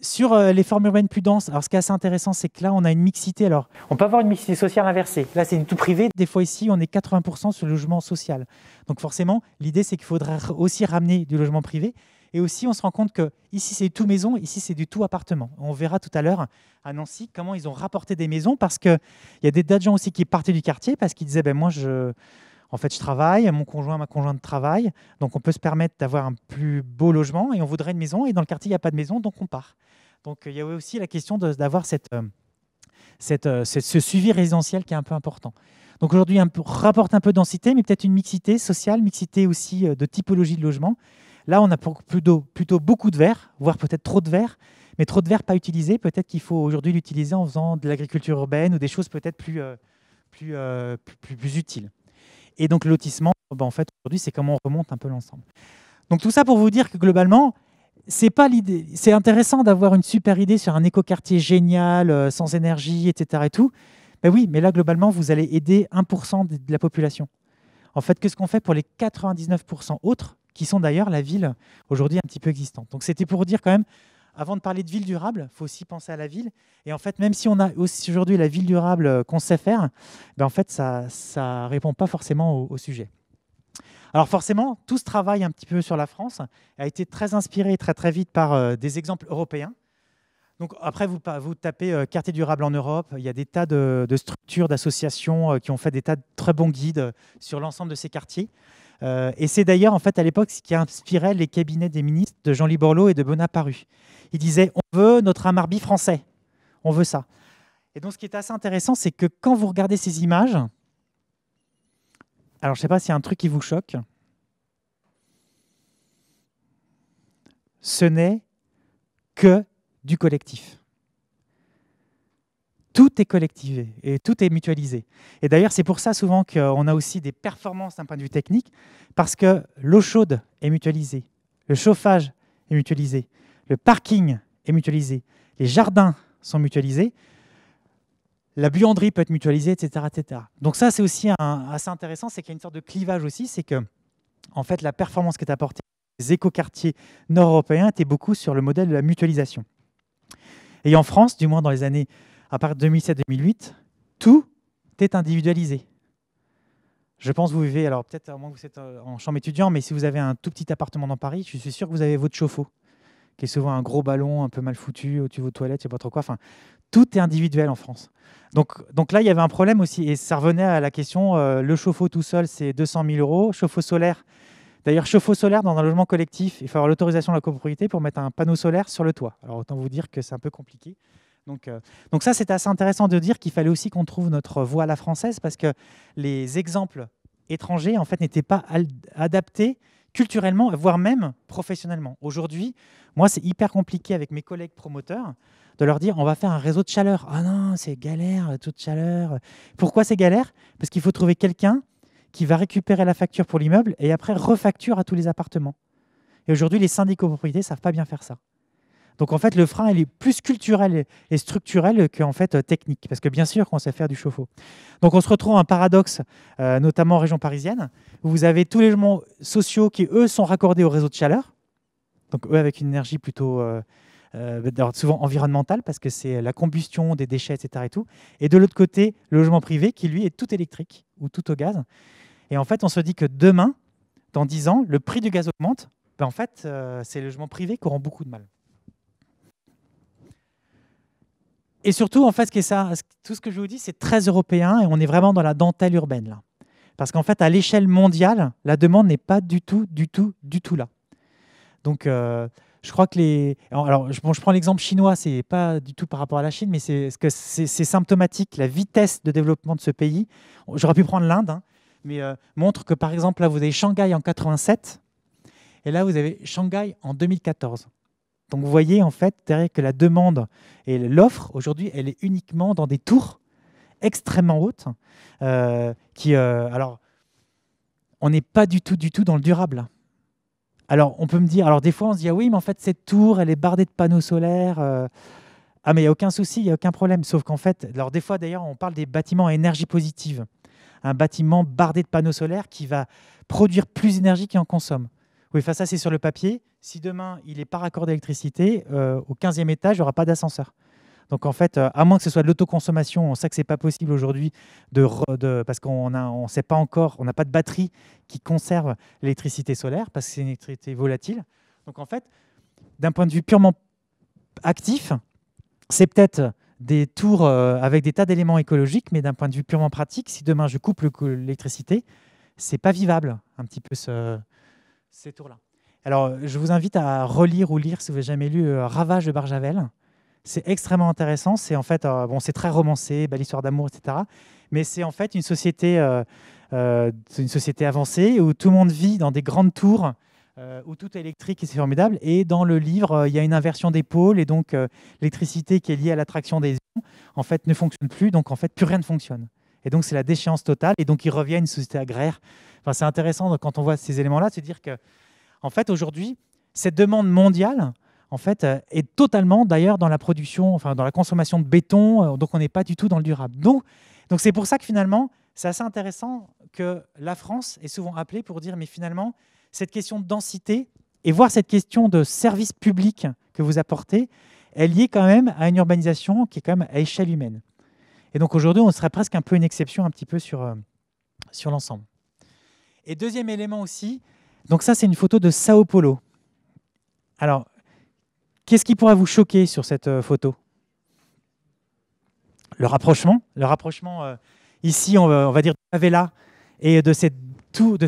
Sur euh, les formes urbaines plus denses, alors ce qui est assez intéressant, c'est que là, on a une mixité. Alors, on peut avoir une mixité sociale inversée. Là, c'est du tout privé. Des fois, ici, on est 80% sur le logement social. Donc, forcément, l'idée, c'est qu'il faudra aussi ramener du logement privé. Et aussi, on se rend compte que ici, c'est du tout maison, ici, c'est du tout appartement. On verra tout à l'heure à Nancy comment ils ont rapporté des maisons parce qu'il y a des tas de gens aussi qui partaient du quartier parce qu'ils disaient ben, Moi, je en fait, je travaille, mon conjoint, ma conjointe travaille, donc on peut se permettre d'avoir un plus beau logement et on voudrait une maison. Et dans le quartier, il n'y a pas de maison, donc on part. Donc euh, il y a aussi la question d'avoir cette, euh, euh, ce suivi résidentiel qui est un peu important. Donc aujourd'hui, un rapporte un peu de densité, mais peut-être une mixité sociale, mixité aussi de typologie de logement. Là, on a plutôt, plutôt beaucoup de verre, voire peut-être trop de verre, mais trop de verre pas utilisé. Peut-être qu'il faut aujourd'hui l'utiliser en faisant de l'agriculture urbaine ou des choses peut-être plus utiles. Et donc, lotissement, bah, en fait, aujourd'hui, c'est comment on remonte un peu l'ensemble. Donc, tout ça pour vous dire que globalement, c'est pas l'idée. C'est intéressant d'avoir une super idée sur un écoquartier génial, euh, sans énergie, etc. Et tout. Ben oui, mais là, globalement, vous allez aider 1% de la population. En fait, qu'est-ce qu'on fait pour les 99% autres, qui sont d'ailleurs la ville aujourd'hui un petit peu existante Donc, c'était pour dire quand même avant de parler de ville durable, il faut aussi penser à la ville. Et en fait, même si on a aussi aujourd'hui la ville durable euh, qu'on sait faire, ben, en fait, ça ne répond pas forcément au, sujet. Alors forcément, tout ce travail un petit peu sur la France a été très inspiré très très vite par euh, des exemples européens. Donc après, vous, tapez euh, quartier durable en Europe, il y a des tas de, structures, d'associations qui ont fait des tas de très bons guides sur l'ensemble de ces quartiers. Euh, et c'est d'ailleurs, en fait, à l'époque, ce qui inspirait les cabinets des ministres de Jean-Louis et de Bonaparu. Ils disaient on veut notre Amarby français. On veut ça. Et donc, ce qui est assez intéressant, c'est que quand vous regardez ces images, alors je ne sais pas s'il y a un truc qui vous choque, ce n'est que du collectif tout est collectivé et tout est mutualisé. Et d'ailleurs, c'est pour ça souvent qu'on a aussi des performances d'un point de vue technique, parce que l'eau chaude est mutualisée, le chauffage est mutualisé, le parking est mutualisé, les jardins sont mutualisés, la buanderie peut être mutualisée, etc. Donc ça, c'est aussi assez intéressant, c'est qu'il y a une sorte de clivage aussi, c'est que en fait, la performance qui est apportée des écoquartiers nord-européens était beaucoup sur le modèle de la mutualisation. Et en France, du moins dans les années à part de 2007-2008, tout est individualisé. Je pense que vous vivez, alors peut-être au moins que vous êtes euh, en chambre étudiant, mais si vous avez un tout petit appartement dans Paris, je suis sûr que vous avez votre chauffe-eau, qui est souvent un gros ballon un peu mal foutu au-dessus de vos toilettes, je sais pas trop quoi. Enfin, tout est individuel en France. Donc, donc là, il y avait un problème aussi, et ça revenait à la question, euh, le chauffe-eau tout seul, c'est 200 000 euros, chauffe-eau solaire. D'ailleurs, chauffe-eau solaire dans un logement collectif, il faut avoir l'autorisation de la copropriété pour mettre un panneau solaire sur le toit. Alors autant vous dire que c'est un peu compliqué. Euh, donc, ça, c'est assez intéressant de dire qu'il fallait aussi qu'on trouve notre voie à la française parce que les exemples étrangers, en fait, n'étaient pas adaptés culturellement, voire même professionnellement. Aujourd'hui, moi, c'est hyper compliqué avec mes collègues promoteurs de leur dire on va faire un réseau de chaleur. Ah non, c'est galère, toute chaleur. Pourquoi c'est galère Parce qu'il faut trouver quelqu'un qui va récupérer la facture pour l'immeuble et après refacture à tous les appartements. Et aujourd'hui, les syndicats propriétés ne savent pas bien faire ça. Donc en fait, le frein, il est plus culturel et structurel qu'en fait technique, parce que bien sûr qu'on sait faire du chauffe-eau. Donc on se retrouve un paradoxe, euh, notamment en région parisienne, où vous avez tous les logements sociaux qui, eux, sont raccordés au réseau de chaleur, donc eux avec une énergie plutôt... Euh, euh, souvent environnementale parce que c'est la combustion des déchets, etc. Et, tout. et de l'autre côté, le logement privé qui, lui, est tout électrique ou tout au gaz. Et en fait, on se dit que demain, dans 10 ans, le prix du gaz augmente. Ben en fait, c'est le logement privé qui auront beaucoup de mal. Et surtout, en fait, ça, tout ce que je vous dis, c'est très européen et on est vraiment dans la dentelle urbaine là. Parce qu'en fait, à l'échelle mondiale, la demande n'est pas du tout, du tout, du tout là. Donc, euh, je crois que les. Alors, je prends l'exemple chinois, c'est pas du tout par rapport à la Chine, mais c'est que c'est symptomatique, la vitesse de développement de ce pays. J'aurais pu prendre l'Inde, hein, mais euh, montre que par exemple, là, vous avez Shanghai en 87, et là, vous avez Shanghai en 2014. Donc vous voyez en fait que la demande et l'offre aujourd'hui, elle est uniquement dans des tours extrêmement hautes. Euh, qui, euh, alors, on n'est pas du tout, du tout dans le durable. Alors on peut me dire, alors des fois on se dit ah oui, mais en fait cette tour, elle est bardée de panneaux solaires. Euh, ah mais il n'y a aucun souci, il n'y a aucun problème. Sauf qu'en fait, alors des fois d'ailleurs on parle des bâtiments à énergie positive. Un bâtiment bardé de panneaux solaires qui va produire plus d'énergie qu'il en consomme. Oui, enfin ça c'est sur le papier. Si demain, il n'est pas raccordé à l'électricité, euh, au 15e étage, il n'y aura pas d'ascenseur. Donc en fait, euh, à moins que ce soit de l'autoconsommation, on sait que c'est pas possible aujourd'hui de, parce qu'on on sait pas encore, on n'a pas de batterie qui conserve l'électricité solaire parce que c'est une électricité volatile. Donc en fait, d'un point de vue purement actif, c'est peut-être des tours euh, avec des tas d'éléments écologiques, mais d'un point de vue purement pratique, si demain je coupe l'électricité, c'est pas vivable un petit peu ce, ces tours-là. Alors, je vous invite à relire ou lire, si vous n'avez jamais lu, euh, Ravage de Barjavel. C'est extrêmement intéressant. C'est en fait, euh, bon, c'est très romancé, l'histoire d'amour, etc. Mais c'est en fait une société, euh, une société avancée où tout le monde vit dans des grandes tours. où tout est électrique et c'est formidable. Et dans le livre, il y a une inversion des pôles et donc l'électricité qui est liée à l'attraction des ions, en fait, ne fonctionne plus. Donc, en fait, plus rien ne fonctionne. Et donc, c'est la déchéance totale. Et donc, il reviennent à une société agraire. Enfin, c'est intéressant quand on voit ces éléments-là, de se dire que en fait, aujourd'hui, cette demande mondiale, en fait, euh, est totalement d'ailleurs dans la production, enfin dans la consommation de béton, euh, donc on n'est pas du tout dans le durable. Donc, c'est pour ça que finalement, c'est assez intéressant que la France est souvent appelée pour dire, mais finalement, cette question de densité et voir cette question de service public que vous apportez est liée quand même à une urbanisation qui est quand même à échelle humaine. Et donc aujourd'hui, on serait presque un peu une exception un petit peu sur, euh, sur l'ensemble. Et deuxième élément aussi, donc ça, c'est une photo de Sao Paulo. Alors, qu'est-ce qui pourrait vous choquer sur cette euh, photo Le rapprochement. Le rapprochement, euh, ici, on va, dire, de la favela et de ces, tours, de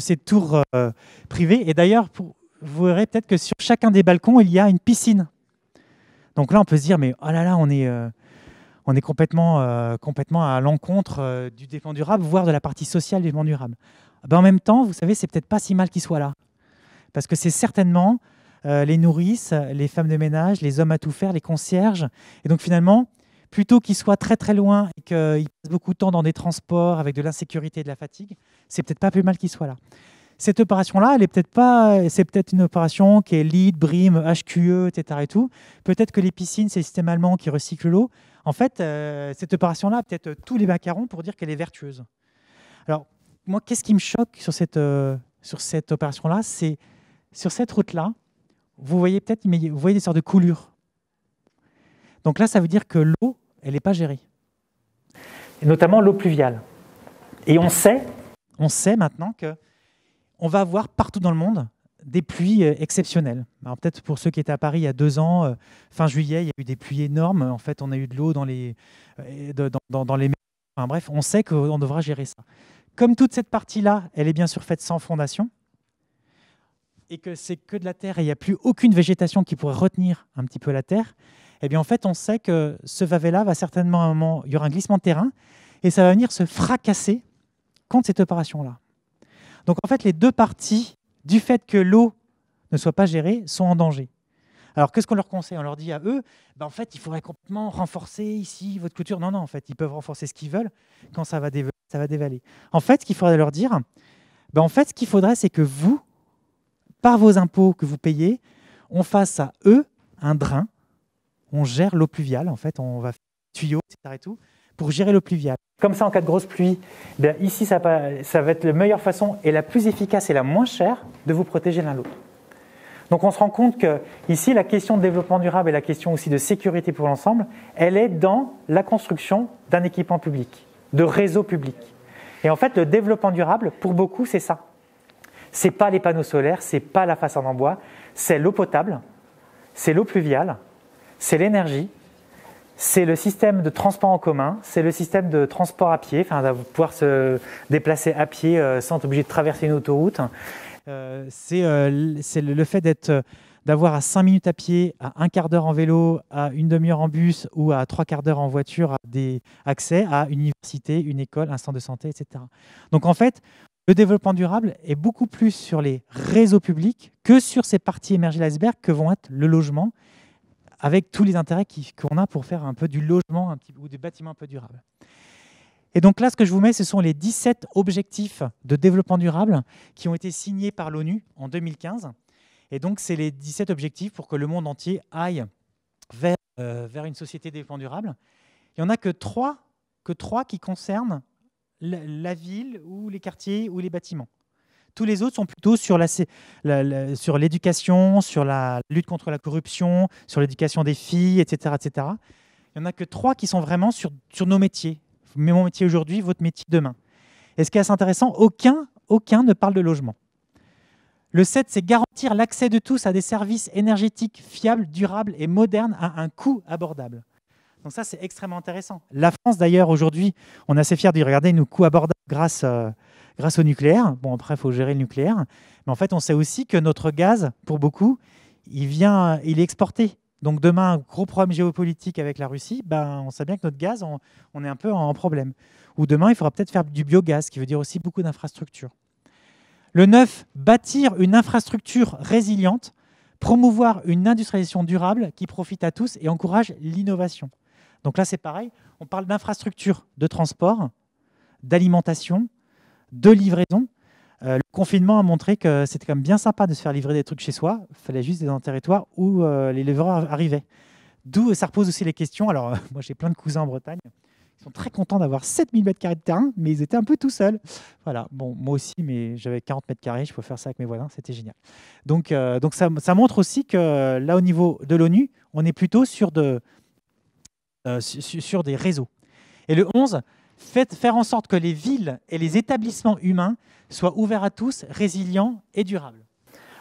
euh, privées. Et d'ailleurs, vous verrez peut-être que sur chacun des balcons, il y a une piscine. Donc là, on peut se dire, mais oh là là, on est... on est complètement, complètement à l'encontre du développement durable, voire de la partie sociale du développement durable. Ah ben, en même temps, vous savez, c'est peut-être pas si mal qu'ils soient là. Parce que c'est certainement euh, les nourrices, les femmes de ménage, les hommes à tout faire, les concierges. Et donc finalement, plutôt qu'ils soient très très loin et qu'ils passent beaucoup de temps dans des transports avec de l'insécurité et de la fatigue, c'est peut-être pas plus mal qu'ils soient là. Cette opération-là, elle est peut-être pas, c'est peut-être une opération qui est lead, BRIM, HQE, etc. et tout. Peut-être que les piscines, c'est le système allemand qui recycle l'eau. En fait, euh, cette opération-là, peut-être tous les macarons pour dire qu'elle est vertueuse. Alors, moi, qu'est-ce qui me choque sur cette, euh, sur cette opération-là C'est sur cette route-là, vous voyez peut-être vous voyez des sortes de coulures. Donc là, ça veut dire que l'eau, elle n'est pas gérée. notamment l'eau pluviale. Et on sait, on sait maintenant que on va avoir partout dans le monde des pluies euh, exceptionnelles. peut-être pour ceux qui étaient à Paris il y a deux ans, euh, fin juillet, il y a eu des pluies énormes. En fait, on a eu de l'eau dans les, dans, les... bref, on sait qu'on devra gérer ça comme toute cette partie-là, elle est bien sûr faite sans fondation, et que c'est que de la terre et il n'y a plus aucune végétation qui pourrait retenir un petit peu la terre, eh bien en fait, on sait que ce vavé-là va certainement à un moment, il y aura un glissement de terrain et ça va venir se fracasser contre cette opération-là. Donc en fait, les deux parties, du fait que l'eau ne soit pas gérée, sont en danger. Alors qu'est-ce qu'on leur conseille On leur dit à eux, bah, en fait, il faudrait complètement renforcer ici votre couture. Non, non, en fait, ils peuvent renforcer ce qu'ils veulent. Quand ça va, dévaler, ça va dévaler. En fait, ce qu'il faudrait leur dire, bah, en fait, ce qu'il faudrait, c'est que vous, par vos impôts que vous payez, on fasse à eux un drain. On gère l'eau pluviale, en fait, on va faire des tuyaux, etc. Et tout, pour gérer l'eau pluviale. Comme ça, en cas de grosse pluie, eh ici, ça va, ça va être la meilleure façon et la plus efficace et la moins chère de vous protéger l'un l'autre. Donc on se rend compte que ici, la question de développement durable et la question aussi de sécurité pour l'ensemble, elle est dans la construction d'un équipement public, de réseau public. Et en fait, le développement durable, pour beaucoup, c'est ça. C'est pas les panneaux solaires, ce n'est pas la façade en bois, c'est l'eau potable, c'est l'eau pluviale, c'est l'énergie, c'est le système de transport en commun, c'est le système de transport à pied, enfin, de pouvoir se déplacer à pied euh, sans être obligé de traverser une autoroute. Euh, c'est euh, le fait d'être euh, d'avoir à 5 minutes à pied, à un quart d'heure en vélo, à une demi-heure en bus ou à trois quarts d'heure en voiture des accès à une université, une école, un centre de santé, etc. Donc en fait, le développement durable est beaucoup plus sur les réseaux publics que sur ces parties émergées de l'iceberg que vont être le logement, avec tous les intérêts qu'on a pour faire un peu du logement ou des bâtiments un peu durables. Et donc là, ce que je vous mets, ce sont les 17 objectifs de développement durable qui ont été signés par l'ONU en 2015. Et donc, c'est les 17 objectifs pour que le monde entier aille vers, euh, vers une société de développement durable. Il n'y en a que trois, que trois qui concernent la ville ou les quartiers ou les bâtiments. Tous les autres sont plutôt sur l'éducation, la, sur, sur la lutte contre la corruption, sur l'éducation des filles, etc., etc. Il n'y en a que trois qui sont vraiment sur, sur nos métiers, mais mon métier aujourd'hui, votre métier demain. Et ce qui est assez intéressant, aucun, aucun ne parle de logement. Le 7, c'est garantir l'accès de tous à des services énergétiques fiables, durables et modernes à un coût abordable. Donc ça, c'est extrêmement intéressant. La France, d'ailleurs, aujourd'hui, on est assez fiers d'y regarder nos coûts abordables grâce, euh, grâce au nucléaire. Bon, après, il faut gérer le nucléaire. Mais en fait, on sait aussi que notre gaz, pour beaucoup, il, vient, il est exporté. Donc demain, un gros problème géopolitique avec la Russie, ben, on sait bien que notre gaz, on, est un peu en problème. Ou demain, il faudra peut-être faire du biogaz, qui veut dire aussi beaucoup d'infrastructures. Le 9, bâtir une infrastructure résiliente, promouvoir une industrialisation durable qui profite à tous et encourage l'innovation. Donc là, c'est pareil, on parle d'infrastructures de transport, d'alimentation, de livraison, euh, le confinement a montré que c'était quand même bien sympa de se faire livrer des trucs chez soi. Il fallait juste être dans un territoire où euh, les livreurs arrivaient. D'où euh, ça repose aussi les questions. Alors, *laughs* moi, j'ai plein de cousins en Bretagne. Ils sont très contents d'avoir 7000 m2 de terrain, mais ils étaient un peu tout seuls. Voilà, bon, moi aussi, mais j'avais 40 m2. je pouvais faire ça avec mes voisins, c'était génial. Donc, donc ça, montre aussi que là, au niveau de l'ONU, on est plutôt sur, de, sur des réseaux. Et le 11, faire en sorte que les villes et les établissements humains soient ouverts à tous, résilients et durables.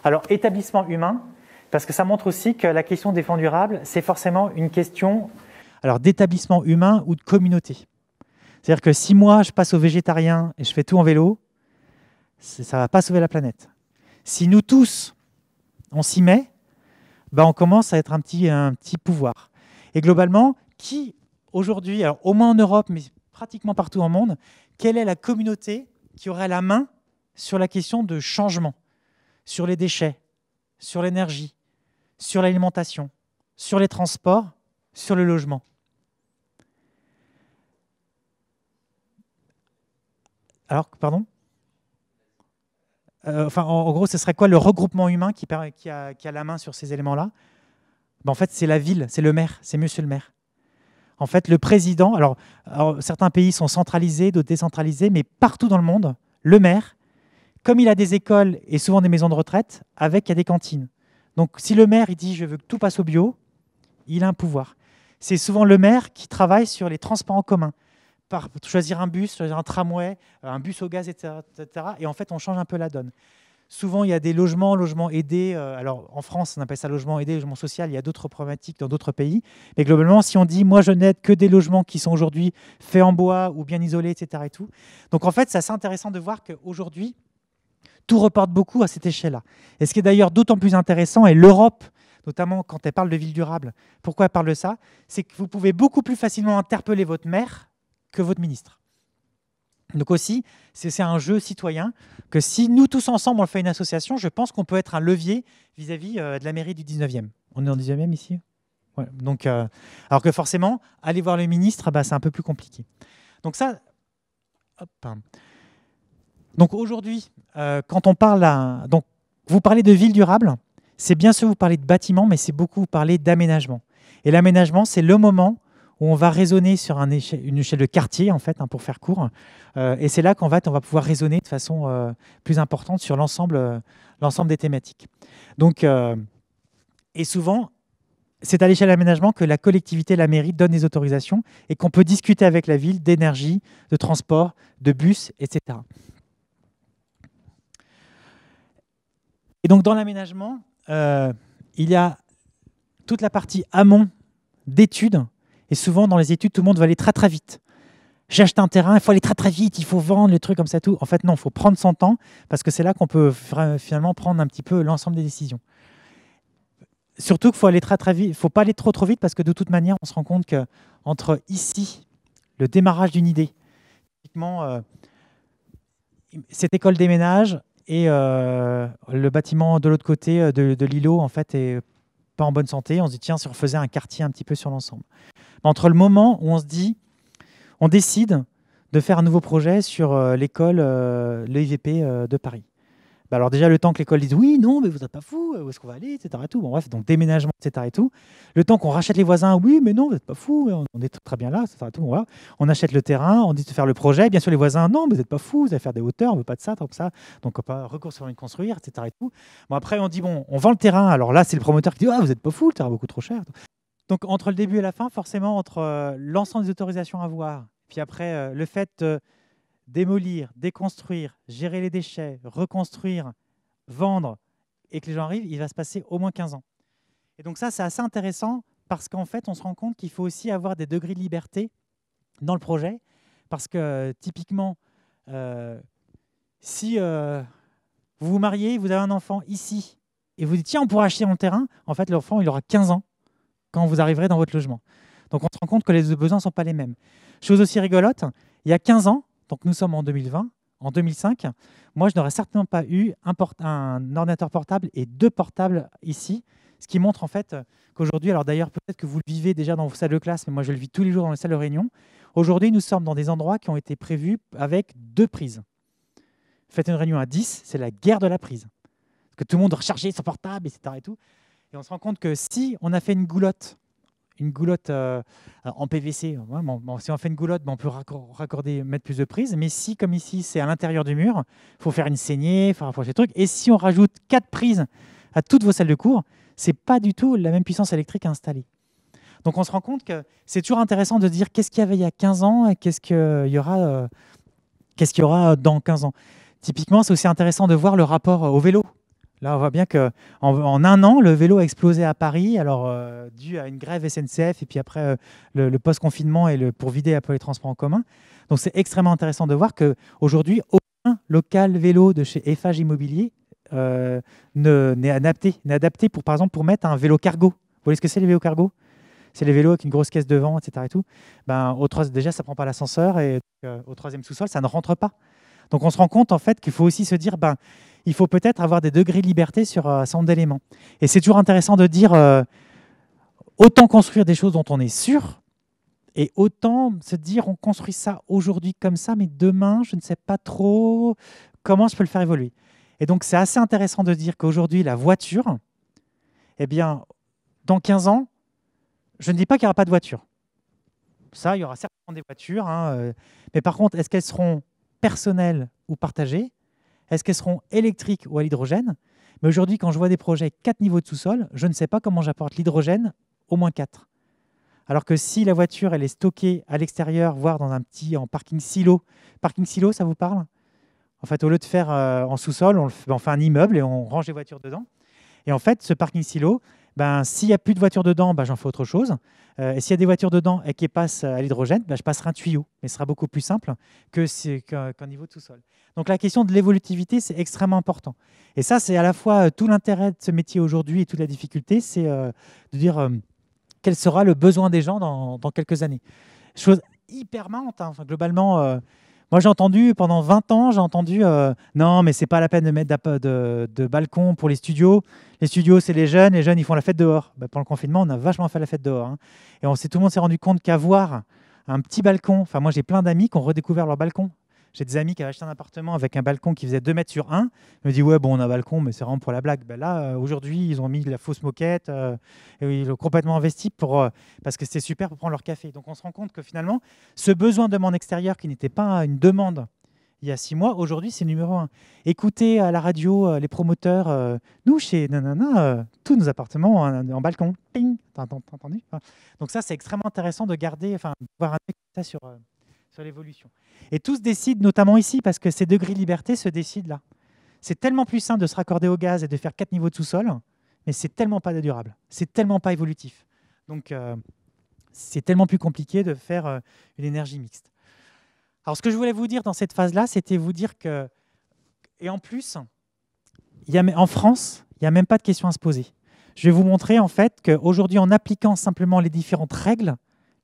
Alors, établissement humain, parce que ça montre aussi que la question des fonds durables, c'est forcément une question alors d'établissement humain ou de communauté. C'est-à-dire que si moi, je passe au végétarien et je fais tout en vélo, ça ne va pas sauver la planète. Si nous tous, on s'y met, ben on commence à être un petit, un petit pouvoir. Et globalement, qui aujourd'hui, au moins en Europe, mais pratiquement partout au monde, quelle est la communauté qui aurait la main sur la question de changement, sur les déchets, sur l'énergie, sur l'alimentation, sur les transports, sur le logement. Alors, pardon euh, Enfin, en, gros, ce serait quoi le regroupement humain qui, a, la main sur ces éléments-là ben, En fait, c'est la ville, c'est le maire, c'est monsieur le maire. En fait, le président, alors, certains pays sont centralisés, d'autres décentralisés, mais partout dans le monde, le maire, comme il a des écoles et souvent des maisons de retraite, avec il y a des cantines. Donc si le maire il dit je veux que tout passe au bio, il a un pouvoir. C'est souvent le maire qui travaille sur les transports en commun, par choisir un bus, un tramway, un bus au gaz, etc. et en fait, on change un peu la donne. Souvent, il y a des logements, logements aidés. Euh, alors, en France, on appelle ça logement aidé, logement social. Il y a d'autres problématiques dans d'autres pays. Mais globalement, si on dit, moi, je n'aide que des logements qui sont aujourd'hui faits en bois ou bien isolés, etc. Et tout. Donc, en fait, c'est assez intéressant de voir qu'aujourd'hui, tout reporte beaucoup à cette échelle-là. Et ce qui est d'ailleurs d'autant plus intéressant et l'Europe, notamment quand elle parle de ville durable. Pourquoi elle parle de ça C'est que vous pouvez beaucoup plus facilement interpeller votre maire que votre ministre. Donc aussi, c'est un jeu citoyen que si nous tous ensemble on fait une association, je pense qu'on peut être un levier vis-à-vis euh, de la mairie du 19e. On est en 19e ici Donc, euh, Alors que forcément, aller voir le ministre, bah, c'est un peu plus compliqué. Donc ça... donc aujourd'hui, euh, quand on parle Donc vous parlez de ville durable, c'est bien sûr vous parlez de bâtiment, mais c'est beaucoup vous parlez d'aménagement. Et l'aménagement, c'est le moment où on va raisonner sur une échelle de quartier, en fait, hein, pour faire court. Euh, et c'est là qu'on fait, on va pouvoir raisonner de façon euh, plus importante sur l'ensemble euh, des thématiques. Donc, et souvent, c'est à l'échelle d'aménagement que la collectivité, la mairie donne des autorisations et qu'on peut discuter avec la ville d'énergie, de transport, de bus, etc. Et donc, dans l'aménagement, il y a toute la partie amont d'études et souvent, dans les études, tout le monde va aller très très vite. J'achète un terrain, il faut aller très très vite, il faut vendre, les trucs comme ça, tout. En fait, non, il faut prendre son temps parce que c'est là qu'on peut finalement prendre un petit peu l'ensemble des décisions. Surtout qu'il faut aller très très vite, faut pas aller trop trop vite parce que de toute manière, on se rend compte que entre ici, le démarrage d'une idée, typiquement euh, cette école déménage et euh, le bâtiment de l'autre côté euh, de l'îlot en fait est pas en bonne santé, on se dit tiens, si on faisait un quartier un petit peu sur l'ensemble. Entre le moment où on se dit, on décide de faire un nouveau projet sur euh, l'école, euh, l'EIVP euh, de Paris, bah, alors déjà le temps que l'école dise oui, non, mais vous n'êtes pas fou, euh, où est-ce qu'on va aller, etc. Et tout. Bon, bref, donc déménagement, etc. Et tout. Le temps qu'on rachète les voisins, oui, mais non, vous n'êtes pas fou, hein, on est très bien là, etc. tout. On achète le terrain, on dit de faire le projet, bien sûr les voisins, non, mais vous n'êtes pas fou, vous allez faire des hauteurs, on veut pas de ça, tant que ça, donc on pas recours sur une construire, etc. Et tout. Bon, après on dit bon, on vend le terrain, alors là c'est le promoteur qui dit ah vous n'êtes pas fou, le terrain est beaucoup trop cher. Donc entre le début et la fin, forcément entre euh, l'ensemble des autorisations à voir, puis après euh, le fait démolir, déconstruire, gérer les déchets, reconstruire, vendre, et que les gens arrivent, il va se passer au moins 15 ans. Et donc ça, c'est assez intéressant parce qu'en fait, on se rend compte qu'il faut aussi avoir des degrés de liberté dans le projet, parce que typiquement, euh, si euh, vous vous mariez, vous avez un enfant ici, et vous dites, tiens, on pourra acheter mon terrain, en fait, l'enfant, il aura 15 ans quand vous arriverez dans votre logement. Donc on se rend compte que les besoins ne sont pas les mêmes. Chose aussi rigolote, il y a 15 ans, donc nous sommes en 2020. En 2005, moi, je n'aurais certainement pas eu un, ordinateur portable et deux portables ici, ce qui montre en fait qu'aujourd'hui, alors d'ailleurs peut-être que vous le vivez déjà dans vos salles de classe, mais moi je le vis tous les jours dans les salles de réunion, aujourd'hui nous sommes dans des endroits qui ont été prévus avec deux prises. Faites une réunion à 10, c'est la guerre de la prise. Parce que tout le monde rechargeait son portable, etc. Et, tout. et on se rend compte que si on a fait une goulotte une goulotte euh, en PVC, si on fait une goulotte, on peut raccorder, mettre plus de prises. Mais si, comme ici, c'est à l'intérieur du mur, il faut faire une saignée, faire rapprocher le truc. Et si on rajoute quatre prises à toutes vos salles de cours, c'est pas du tout la même puissance électrique installée. Donc on se rend compte que c'est toujours intéressant de dire qu'est-ce qu'il y avait il y a 15 ans et qu'est-ce qu'il euh, y aura, euh, qu'est-ce qu'il y aura dans 15 ans. Typiquement, c'est aussi intéressant de voir le rapport au vélo. Là, on voit bien que en, un an, le vélo a explosé à Paris, alors euh, dû à une grève SNCF et puis après euh, le, post-confinement et le, pour vider un peu les transports en commun. Donc, c'est extrêmement intéressant de voir qu'aujourd'hui, aucun local vélo de chez Eiffage Immobilier euh, n'est adapté, n'est adapté pour, par exemple, pour mettre un vélo cargo. Vous voyez ce que c'est les vélos cargo c'est les vélos avec une grosse caisse devant, etc. Et tout. Ben, au déjà, ça prend pas l'ascenseur et au troisième sous-sol, ça ne rentre pas. Donc on se rend compte en fait qu'il faut aussi se dire, ben, il faut peut-être avoir des degrés de liberté sur un euh, certain d'éléments. Et c'est toujours intéressant de dire euh, autant construire des choses dont on est sûr, et autant se dire on construit ça aujourd'hui comme ça, mais demain, je ne sais pas trop comment je peux le faire évoluer. Et donc, c'est assez intéressant de dire qu'aujourd'hui, la voiture, eh bien, dans 15 ans, je ne dis pas qu'il n'y aura pas de voiture. Ça, il y aura certainement des voitures, hein, euh, mais par contre, est-ce qu'elles seront personnelles ou partagées est-ce qu'elles seront électriques ou à l'hydrogène Mais aujourd'hui, quand je vois des projets quatre niveaux de sous-sol, je ne sais pas comment j'apporte l'hydrogène au moins 4. Alors que si la voiture elle est stockée à l'extérieur, voire dans un petit en parking silo, parking silo, ça vous parle En fait, au lieu de faire euh, en sous-sol, on, on, fait un immeuble et on range les voitures dedans. Et en fait, ce parking silo, ben, s'il n'y a plus de voitures dedans, ben, j'en fais autre chose. Euh, et s'il y a des voitures dedans et qui passent à l'hydrogène, ben, je passerai un tuyau. Mais ce sera beaucoup plus simple qu'au c'est qu'un niveau tout sol. Donc la question de l'évolutivité, c'est extrêmement important. Et ça, c'est à la fois euh, tout l'intérêt de ce métier aujourd'hui et toute la difficulté, c'est euh, de dire quel sera le besoin des gens dans, dans quelques années. Chose hyper marrante, hein. enfin, globalement moi, j'ai entendu pendant 20 ans, j'ai entendu euh, non, mais c'est pas la peine de mettre de, de, balcon pour les studios. Les studios, c'est les jeunes, les jeunes, ils font la fête dehors. Bah, pendant le confinement, on a vachement fait la fête dehors. Hein. Et on tout le monde s'est rendu compte qu'avoir un petit balcon, enfin, moi, j'ai plein d'amis qui ont redécouvert leur balcon j'ai des amis qui avaient acheté un appartement avec un balcon qui faisait 2 mètres sur 1. Ils me disent Ouais, bon, on a un balcon, mais c'est vraiment pour la blague. Ben là, euh, aujourd'hui, ils ont mis de la fausse moquette euh, et ils l'ont complètement investi pour, euh, parce que c'était super pour prendre leur café. Donc on se rend compte que finalement, ce besoin de demande extérieur qui n'était pas une demande il y a 6 mois, aujourd'hui c'est numéro un. Écoutez à la radio les promoteurs, nous chez Nanana, tous nos appartements en, en balcon. Ping, t'as entendu hein. Donc ça c'est extrêmement intéressant de garder, enfin, de voir un ça sur sur l'évolution. Et tout se décide, notamment ici, parce que ces degrés de liberté se décident là. C'est tellement plus simple de se raccorder au gaz et de faire quatre niveaux de sous-sol, mais c'est tellement pas durable, c'est tellement pas évolutif. Donc, euh, c'est tellement plus compliqué de faire euh, une énergie mixte. Alors, ce que je voulais vous dire dans cette phase-là, c'était vous dire que, et en plus, en France, il n'y a même pas de question à se poser. Je vais vous montrer en fait qu'aujourd'hui, en appliquant simplement les différentes règles,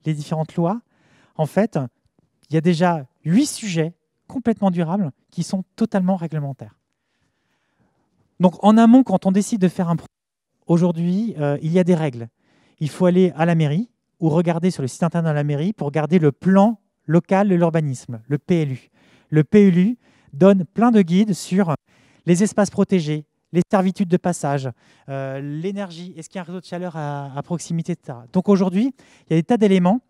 les différentes lois, en fait, il y a déjà huit sujets complètement durables qui sont totalement réglementaires. Donc en amont, quand on décide de faire un projet, aujourd'hui, euh, il y a des règles. Il faut aller à la mairie ou regarder sur le site internet de la mairie pour garder le plan local de l'urbanisme, le PLU. Le PLU donne plein de guides sur les espaces protégés, les servitudes de passage, euh, l'énergie, est-ce qu'il y a un réseau de chaleur à, à proximité, etc. Donc aujourd'hui, il y a des tas d'éléments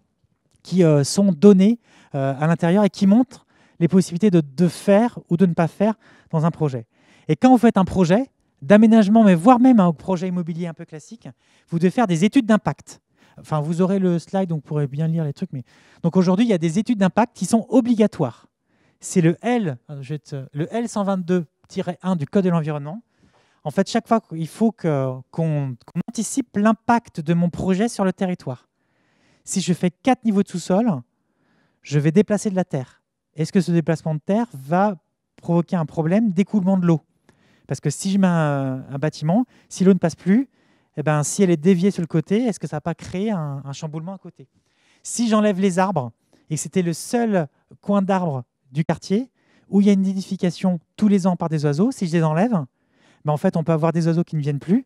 qui euh, sont données euh, à l'intérieur et qui montrent les possibilités de, faire ou de ne pas faire dans un projet. Et quand vous faites un projet d'aménagement, mais voire même un projet immobilier un peu classique, vous devez faire des études d'impact. Enfin, vous aurez le slide, donc vous pourrez bien lire les trucs. Mais... Donc aujourd'hui, il y a des études d'impact qui sont obligatoires. C'est le L, euh, le L122-1 du Code de l'environnement. En fait, chaque fois, il faut qu'on anticipe l'impact de mon projet sur le territoire si je fais quatre niveaux de sous-sol, je vais déplacer de la terre. Est-ce que ce déplacement de terre va provoquer un problème d'écoulement de l'eau Parce que si je mets un, bâtiment, si l'eau ne passe plus, eh ben, si elle est déviée sur le côté, est-ce que ça va pas créer un, chamboulement à côté Si j'enlève les arbres et que c'était le seul coin d'arbre du quartier où il y a une nidification tous les ans par des oiseaux, si je les enlève, ben en fait, on peut avoir des oiseaux qui ne viennent plus.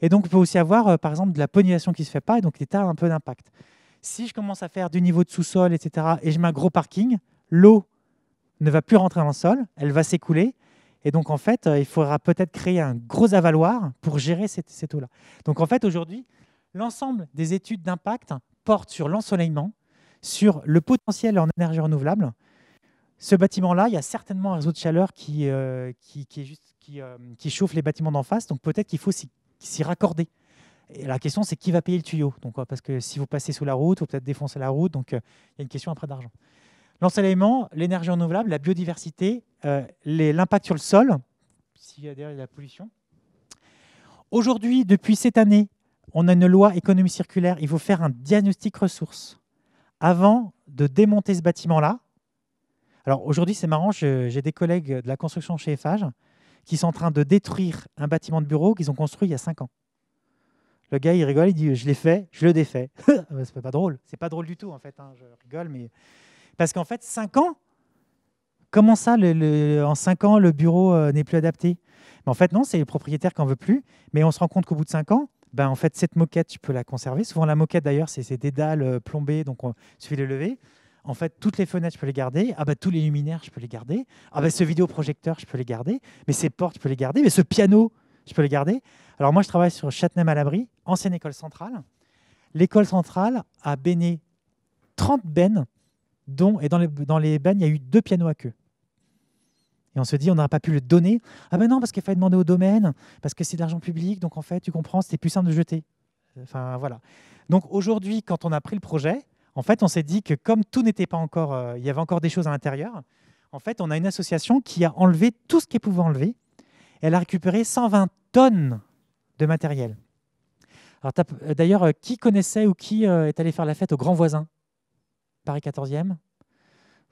Et donc, on peut aussi avoir, euh, par exemple, de la pollinisation qui ne se fait pas, et donc l'état tas un peu d'impact. Si je commence à faire du niveau de sous-sol, etc., et je mets un gros parking, l'eau ne va plus rentrer dans le sol, elle va s'écouler. Et donc, en fait, euh, il faudra peut-être créer un gros avaloir pour gérer cette, eau-là. Donc, en fait, aujourd'hui, l'ensemble des études d'impact portent sur l'ensoleillement, sur le potentiel en énergie renouvelable. Ce bâtiment-là, il y a certainement un réseau de chaleur qui, euh, euh, qui chauffe les bâtiments d'en face. Donc, peut-être qu'il faut s'y raccorder la question, c'est qui va payer le tuyau donc, euh, Parce que si vous passez sous la route, vous peut-être défoncer la route, donc euh, il y a une question après d'argent. L'enseignement, l'énergie renouvelable, la biodiversité, euh, l'impact sur le sol, s'il y a derrière la pollution. Aujourd'hui, depuis cette année, on a une loi économie circulaire. Il faut faire un diagnostic ressources avant de démonter ce bâtiment-là. Alors aujourd'hui, c'est marrant, j'ai des collègues de la construction chez FH qui sont en train de détruire un bâtiment de bureau qu'ils ont construit il y a 5 ans. Le gars, il rigole, il dit Je l'ai fait, je le défais. *laughs* Ah bah, c'est pas drôle, c'est pas drôle du tout en fait. Hein, je rigole, mais. Parce qu'en fait, 5 ans, comment ça, en 5 ans, le bureau euh, n'est plus adapté mais En fait, non, c'est le propriétaire qui n'en veut plus, mais on se rend compte qu'au bout de 5 ans, ben, en fait, cette moquette, tu peux la conserver. Souvent, la moquette, d'ailleurs, c'est des dalles euh, plombées, donc on suffit de les lever. En fait, toutes les fenêtres, je peux les garder. Ah bah, tous les luminaires, je peux les garder. Ah bah, ce vidéoprojecteur, je peux les garder. Mais ces portes, je peux les garder. Mais ce piano, je peux le garder. Alors moi, je travaille sur Châtenay-Malabry, ancienne école centrale. L'école centrale a béné 30 bennes, dont, et dans les, dans les bennes, il y a eu deux pianos à queue. Et on se dit, on n'aurait pas pu le donner. Ah ben non, parce qu'il fallait demander au domaine, parce que c'est de l'argent public, donc en fait, tu comprends, c'était plus simple de jeter. Enfin, voilà. Donc aujourd'hui, quand on a pris le projet, en fait, on s'est dit que comme tout n'était pas encore, euh, il y avait encore des choses à l'intérieur, en fait, on a une association qui a enlevé tout ce qu'elle pouvait enlever. Elle a récupéré 120 tonnes de matériel. Alors, euh, d'ailleurs, euh, qui connaissait ou qui euh, est allé faire la fête au Grand Voisin Paris 14e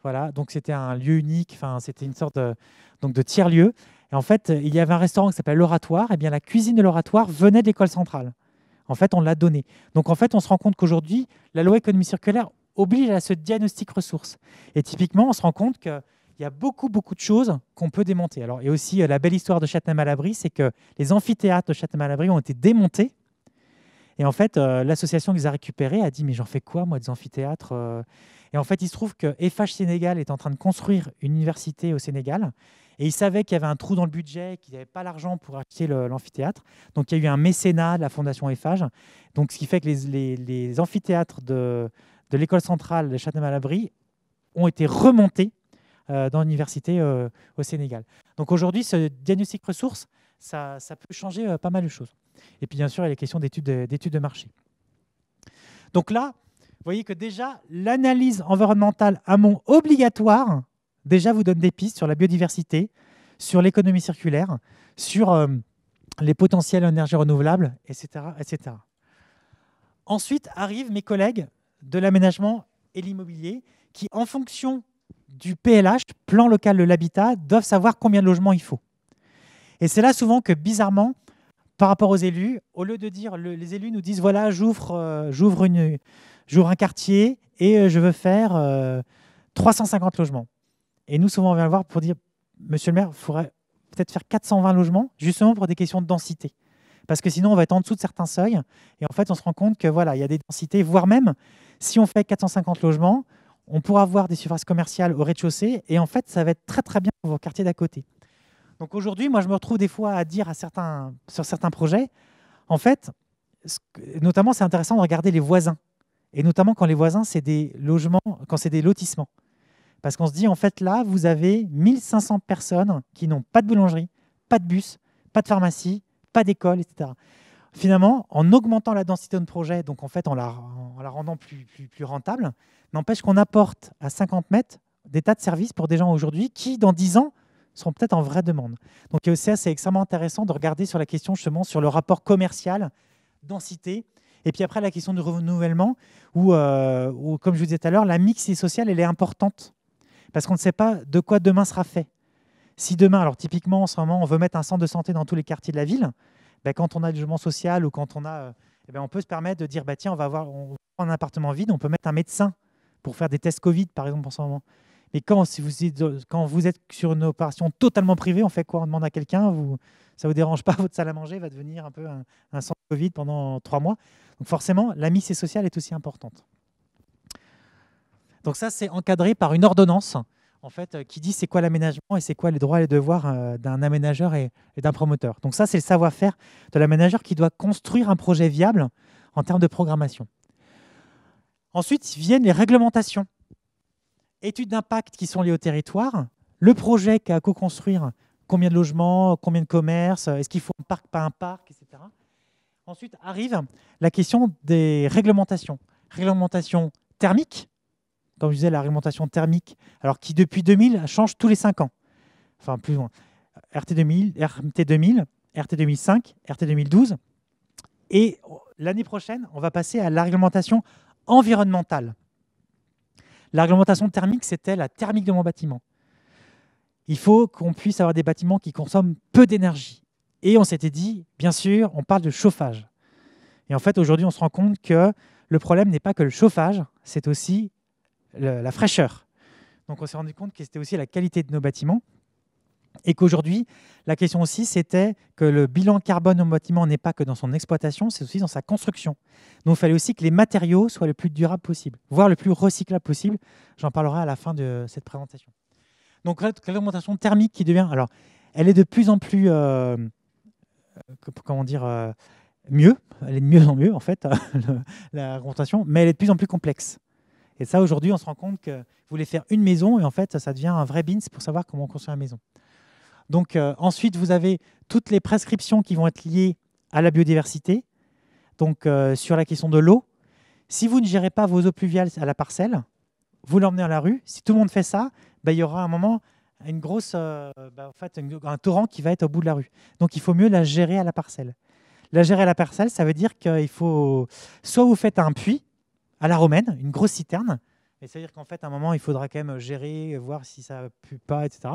voilà, donc c'était un lieu unique, enfin c'était une sorte de, de tiers-lieu. Et en fait, il y avait un restaurant qui s'appelle l'Oratoire, et eh bien la cuisine de l'Oratoire venait de l'école centrale. En fait, on l'a donnée. Donc en fait, on se rend compte qu'aujourd'hui, la loi économie circulaire oblige à ce diagnostic ressources. Et typiquement, on se rend compte que il y a beaucoup, beaucoup de choses qu'on peut démonter. Alors, et aussi, euh, la belle histoire de Châtenay-Malabry, c'est que les amphithéâtres de Châtenay-Malabry ont été démontés. Et en fait, euh, l'association qui les a récupérés a dit Mais j'en fais quoi, moi, des amphithéâtres euh Et en fait, il se trouve que FH Sénégal est en train de construire une université au Sénégal. Et ils savaient qu'il y avait un trou dans le budget, qu'ils n'avaient pas l'argent pour acheter l'amphithéâtre. Donc, il y a eu un mécénat de la Fondation EFAGE. Donc, ce qui fait que les, amphithéâtres de, de l'école centrale de Châtenay-Malabry ont été remontés euh, dans l'université euh, au Sénégal. Donc aujourd'hui, ce diagnostic ressources, ça, peut changer euh, pas mal de choses. Et puis bien sûr, il y a les questions d'études de marché. Donc là, vous voyez que déjà, l'analyse environnementale à mon obligatoire, déjà vous donne des pistes sur la biodiversité, sur l'économie circulaire, sur les potentiels énergies renouvelables, etc., etc. Ensuite arrivent mes collègues de l'aménagement et l'immobilier qui, en fonction du PLH, plan local de l'habitat, doivent savoir combien de logements il faut. Et c'est là souvent que, bizarrement, par rapport aux élus, au lieu de dire, les élus nous disent, voilà, j'ouvre euh, un quartier et euh, je veux faire 350 euh, logements. Et nous, souvent, on vient le voir pour dire, monsieur le maire, il faudrait peut-être faire 420 logements, justement pour des questions de densité. Parce que sinon, on va être en dessous de certains seuils. Et en fait, on se rend compte que voilà, il y a des densités, voire même, si on fait 450 logements, on pourra avoir des surfaces commerciales au rez-de-chaussée et en fait, ça va être très très bien pour vos quartiers d'à côté. Donc aujourd'hui, moi, je me retrouve des fois à dire à certains, sur certains projets, en fait, notamment, c'est intéressant de regarder les voisins. Et notamment quand les voisins, c'est des logements, quand c'est des lotissements. Parce qu'on se dit, en fait, là, vous avez 1500 personnes qui n'ont pas de boulangerie, pas de bus, pas de pharmacie, pas d'école, etc finalement, en augmentant la densité de projet, donc en fait en la, en la rendant plus, rentable, n'empêche qu'on apporte à 50 mètres des tas de services pour des gens aujourd'hui qui, dans 10 ans, seront peut-être en vraie demande. Donc euh, c'est extrêmement intéressant de regarder sur la question justement sur le rapport commercial, densité, et puis après la question du renouvellement, où, euh, où comme je vous disais tout à l'heure, la mixité sociale, elle est importante, parce qu'on ne sait pas de quoi demain sera fait. Si demain, alors typiquement en ce moment, on veut mettre un centre de santé dans tous les quartiers de la ville, ben, quand on a le logement social ou quand on a, euh, eh ben, on peut se permettre de dire, bah, tiens, on va avoir prend un appartement vide, on peut mettre un médecin pour faire des tests Covid, par exemple, en ce moment. Mais quand, vous, êtes sur une opération totalement privée, on fait quoi On demande à quelqu'un, ça ne vous dérange pas, *laughs* votre salle à manger va devenir un peu un, centre Covid pendant trois mois. Donc forcément, l'amitié sociale est aussi importante. Donc ça, c'est encadré par une ordonnance en fait, euh, qui dit c'est quoi l'aménagement et c'est quoi les droits et les devoirs euh, d'un aménageur et, d'un promoteur. Donc ça, c'est le savoir-faire de l'aménageur qui doit construire un projet viable en termes de programmation. Ensuite viennent les réglementations, études d'impact qui sont liées au territoire, le projet qu'a à co-construire, combien de logements, combien de commerces, est-ce qu'il faut un parc, pas un parc, etc. Ensuite arrive la question des réglementations. Réglementation thermique, comme je disais, la réglementation thermique, alors qui depuis 2000 change tous les 5 ans. Enfin, plus ou RT 2000, RT 2000, RT 2005, RT 2012. Et l'année prochaine, on va passer à la réglementation environnementale. La réglementation thermique, c'était la thermique de mon bâtiment. Il faut qu'on puisse avoir des bâtiments qui consomment peu d'énergie. Et on s'était dit, bien sûr, on parle de chauffage. Et en fait, aujourd'hui, on se rend compte que le problème n'est pas que le chauffage, c'est aussi la fraîcheur. Donc on s'est rendu compte que c'était aussi la qualité de nos bâtiments. Et qu'aujourd'hui, la question aussi, c'était que le bilan carbone au bâtiment n'est pas que dans son exploitation, c'est aussi dans sa construction. Donc il fallait aussi que les matériaux soient le plus durables possible, voire le plus recyclables possible. J'en parlerai à la fin de cette présentation. Donc l'augmentation thermique qui devient... Alors, elle est de plus en plus... Euh, comment dire euh, mieux, elle est de mieux en mieux en fait, *laughs* la l'augmentation, mais elle est de plus en plus complexe. Et ça, aujourd'hui, on se rend compte que vous voulez faire une maison et en fait, ça devient un vrai bins pour savoir comment construit la maison. Donc euh, ensuite, vous avez toutes les prescriptions qui vont être liées à la biodiversité. Donc euh, sur la question de l'eau, si vous ne gérez pas vos eaux pluviales à la parcelle, vous l'emmenez à la rue. Si tout le monde fait ça, bah, il y aura un moment une grosse, euh, bah, en fait, un torrent qui va être au bout de la rue. Donc il faut mieux la gérer à la parcelle. La gérer à la parcelle, ça veut dire qu'il faut soit vous faites un puits, à la romaine, une grosse citerne. Et c'est-à-dire qu'en fait, à un moment, il faudra quand même gérer, voir si ça pue pas, etc.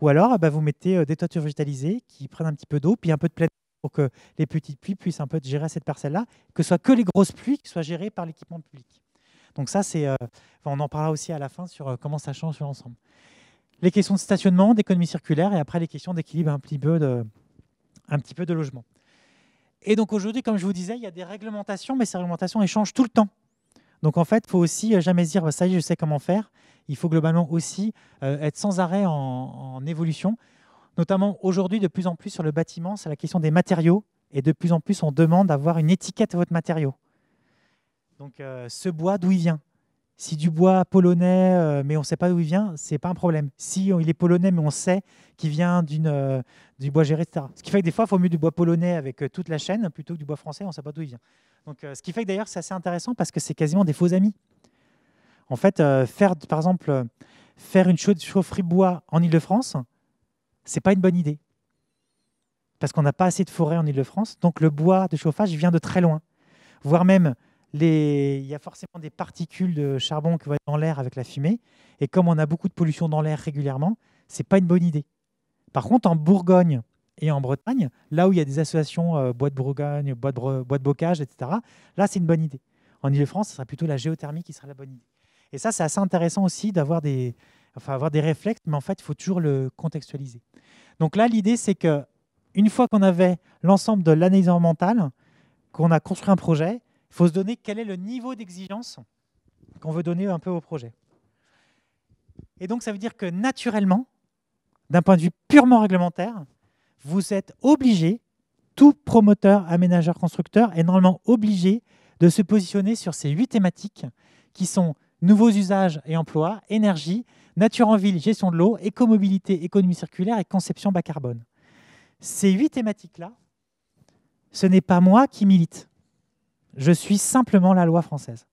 Ou alors, bah, vous mettez euh, des toitures végétalisées qui prennent un petit peu d'eau, puis un peu de plaine pour que les petites pluies puissent un peu gérer cette parcelle-là, que ce soit que les grosses pluies qui soient gérées par l'équipement public. Donc ça, c'est, euh, on en parlera aussi à la fin sur euh, comment ça change sur l'ensemble. Les questions de stationnement, d'économie circulaire, et après les questions d'équilibre un petit peu de, un petit peu de logement. Et donc aujourd'hui, comme je vous disais, il y a des réglementations, mais ces réglementations, elles changent tout le temps. Donc en fait, il faut aussi euh, jamais dire bah, ça y est, je sais comment faire. Il faut globalement aussi euh, être sans arrêt en, en évolution. Notamment aujourd'hui, de plus en plus sur le bâtiment, c'est la question des matériaux. Et de plus en plus, on demande d'avoir une étiquette à votre matériau. Donc euh, ce bois, d'où il vient si du bois polonais, euh, mais on ne sait pas d'où il vient, c'est pas un problème. Si il est polonais, mais on sait qu'il vient d'une euh, du bois géré, etc. Ce qui fait que des fois, il faut mieux du bois polonais avec euh, toute la chaîne plutôt que du bois français, on ne sait pas d'où il vient. Donc, ce qui fait que d'ailleurs, c'est assez intéressant parce que c'est quasiment des faux amis. En fait, faire, par exemple, faire une chaufferie bois en Ile-de-France, c'est pas une bonne idée. Parce qu'on n'a pas assez de forêts en Ile-de-France. Donc, le bois de chauffage vient de très loin. Voire même, il y a forcément des particules de charbon qui vont être dans l'air avec la fumée. Et comme on a beaucoup de pollution dans l'air régulièrement, c'est pas une bonne idée. Par contre, en Bourgogne et en Bretagne, là où il y a des associations euh, bois de Bourgogne, bois de, bois de bocage, etc., là, c'est une bonne idée. En Ile-de-France, ce serait plutôt la géothermie qui serait la bonne idée. Et ça, c'est assez intéressant aussi d'avoir des, enfin, avoir des réflexes, mais en fait, il faut toujours le contextualiser. Donc là, l'idée, c'est que une fois qu'on avait l'ensemble de l'analyse environnementale, qu'on a construit un projet, il faut se donner quel est le niveau d'exigence qu'on veut donner un peu au projet. Et donc, ça veut dire que naturellement, d'un point de vue purement réglementaire, vous êtes obligé, tout promoteur, aménageur, constructeur, est normalement obligé de se positionner sur ces huit thématiques qui sont nouveaux usages et emplois, énergie, nature en ville, gestion de l'eau, écomobilité, économie circulaire et conception bas carbone. Ces huit thématiques-là, ce n'est pas moi qui milite. Je suis simplement la loi française.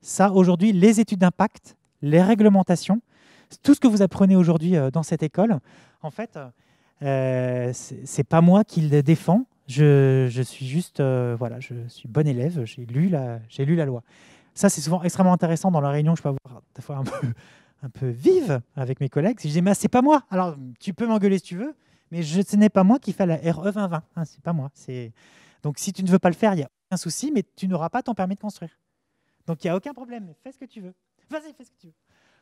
Ça, aujourd'hui, les études d'impact, les réglementations, tout ce que vous apprenez aujourd'hui euh, dans cette école, en fait, euh, c'est pas moi qui le défends. Je, suis juste, euh, voilà, je suis bon élève. J'ai lu la, loi. Ça, c'est souvent extrêmement intéressant dans la réunion je peux avoir, des fois un peu, *laughs* vive avec mes collègues. je dis, mais c'est pas moi. Alors, tu peux m'engueuler si tu veux, mais ce n'est pas moi qui fais la RE 2020. Hein, c'est pas moi. C'est donc si tu ne veux pas le faire, il y a souci, mais tu n'auras pas ton permis de construire. Donc il n'y a aucun problème, fais ce que tu veux. Vas-y, fais ce que tu veux.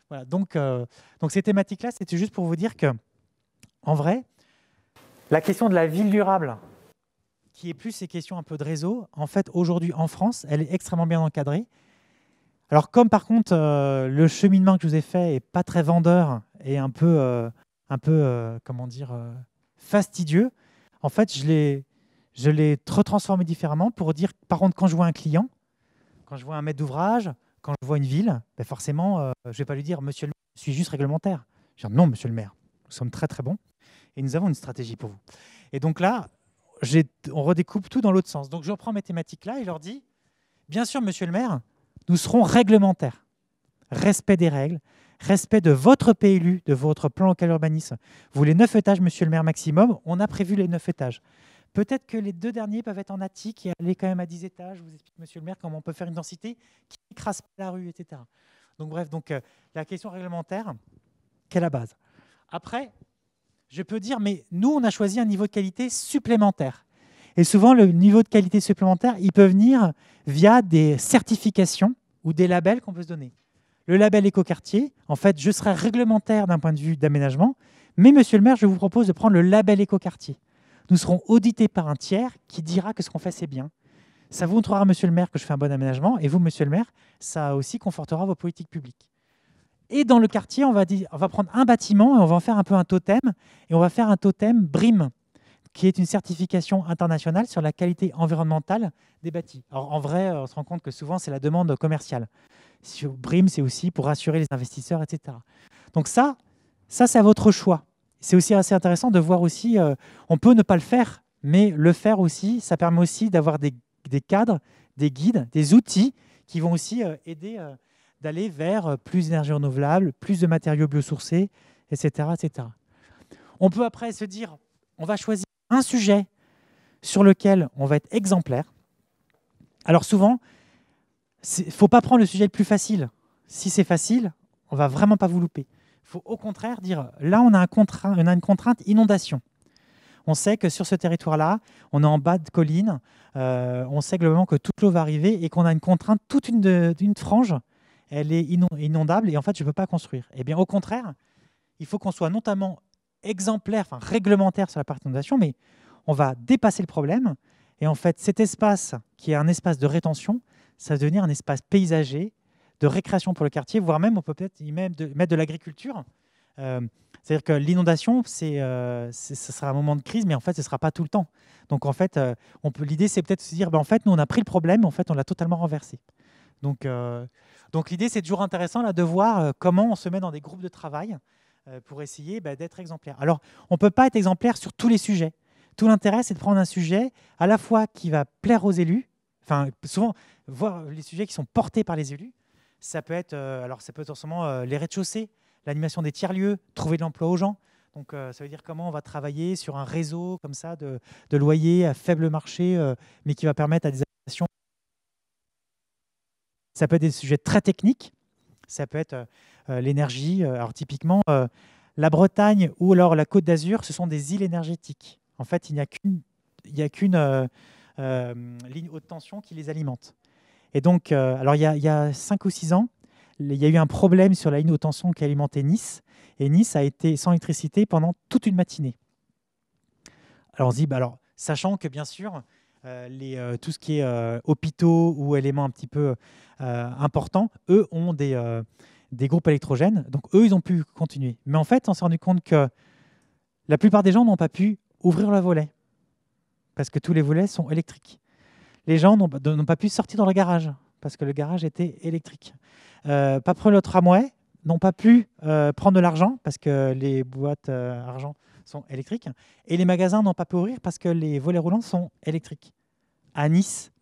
Voilà, donc, euh, donc ces thématiques-là, c'était juste pour vous dire que, en vrai, la question de la ville durable, qui est plus ces questions un peu de réseau, en fait, aujourd'hui en France, elle est extrêmement bien encadrée. Alors comme par contre, euh, le cheminement que je vous ai fait est pas très vendeur et un peu, euh, un peu comment dire, fastidieux, en fait, je l'ai je l'ai retransformé différemment pour dire, par contre, quand je vois un client, quand je vois un maître d'ouvrage, quand je vois une ville, ben forcément, euh, je ne vais pas lui dire, monsieur le je suis juste réglementaire. Je non, monsieur le maire, nous sommes très très bons et nous avons une stratégie pour vous. Et donc là, on redécoupe tout dans l'autre sens. Donc je reprends mes thématiques là et je leur dis, bien sûr, monsieur le maire, nous serons réglementaires. Respect des règles, respect de votre PLU, de votre plan local urbanisme. Vous voulez neuf étages, monsieur le maire, maximum, on a prévu les neuf étages. Peut-être que les deux derniers peuvent être en attique et aller quand même à 10 étages. Je vous explique, monsieur le maire, comment on peut faire une densité qui n'écrase pas la rue, etc. Donc, bref, donc, euh, la question réglementaire, quelle est la base. Après, je peux dire, mais nous, on a choisi un niveau de qualité supplémentaire. Et souvent, le niveau de qualité supplémentaire, il peut venir via des certifications ou des labels qu'on peut se donner. Le label écoquartier, en fait, je serai réglementaire d'un point de vue d'aménagement, mais monsieur le maire, je vous propose de prendre le label écoquartier nous serons audités par un tiers qui dira que ce qu'on fait, c'est bien. Ça vous montrera, monsieur le maire, que je fais un bon aménagement, et vous, monsieur le maire, ça aussi confortera vos politiques publiques. Et dans le quartier, on va, prendre un bâtiment et on va en faire un peu un totem, et on va faire un totem BRIM, qui est une certification internationale sur la qualité environnementale des bâtis. Alors en vrai, on se rend compte que souvent, c'est la demande commerciale. BRIM, c'est aussi pour rassurer les investisseurs, etc. Donc ça, ça c'est à votre choix c'est aussi assez intéressant de voir aussi, euh, on peut ne pas le faire, mais le faire aussi, ça permet aussi d'avoir des, cadres, des guides, des outils qui vont aussi euh, aider euh, d'aller vers plus d'énergie renouvelable, plus de matériaux biosourcés, etc., etc. On peut après se dire, on va choisir un sujet sur lequel on va être exemplaire. Alors souvent, il ne faut pas prendre le sujet le plus facile. Si c'est facile, on ne va vraiment pas vous louper. Il faut au contraire dire, là, on a, un on a une contrainte inondation. On sait que sur ce territoire-là, on est en bas de colline, euh, on sait globalement que toute l'eau va arriver et qu'on a une contrainte, toute une, frange, elle est inondable et en fait, je ne peux pas construire. Eh bien, au contraire, il faut qu'on soit notamment exemplaire, enfin réglementaire sur la partie inondation, mais on va dépasser le problème. Et en fait, cet espace qui est un espace de rétention, ça va devenir un espace paysager, de récréation pour le quartier, voire même on peut peut-être y mettre de, mettre de l'agriculture. Euh, c'est-à-dire que l'inondation, euh, c'est, ce sera un moment de crise, mais en fait, ce ne sera pas tout le temps. Donc, en fait, euh, l'idée, c'est peut-être de se dire, ben, en fait, nous, on a pris le problème, en fait, on l'a totalement renversé. Donc, l'idée, c'est toujours intéressant là, de voir comment on se met dans des groupes de travail pour essayer ben, d'être exemplaire. Alors, on ne peut pas être exemplaire sur tous les sujets. Tout l'intérêt, c'est de prendre un sujet à la fois qui va plaire aux élus, enfin, souvent, voir les sujets qui sont portés par les élus, ça peut être, euh, alors ça peut être forcément euh, les rez-de-chaussée, l'animation des tiers-lieux, trouver de l'emploi aux gens. Donc euh, ça veut dire comment on va travailler sur un réseau comme ça de, loyers à faible marché, mais qui va permettre à des associations. Ça peut être des sujets très techniques. Ça peut être l'énergie. Alors typiquement, la Bretagne ou alors la Côte d'Azur, ce sont des îles énergétiques. En fait, il n'y a qu'une ligne haute tension qui les alimente. Et donc, euh, alors il y, a, 5 ou 6 ans, il y a eu un problème sur la ligne haute tension qui alimentait Nice. Et Nice a été sans électricité pendant toute une matinée. Alors on alors, sachant que bien sûr, euh, euh, tout ce qui est hôpitaux ou éléments un petit peu importants, eux ont des, des groupes électrogènes. Donc eux, ils ont pu continuer. Mais en fait, on s'est rendu compte que la plupart des gens n'ont pas pu ouvrir le volet parce que tous les volets sont électriques les gens n'ont pas pu sortir dans le garage parce que le garage était électrique. Euh, pas prendre le tramway, n'ont pas pu euh, prendre de l'argent parce que les boîtes euh, argent sont électriques. Et les magasins n'ont pas pu ouvrir parce que les volets roulants sont électriques. À Nice,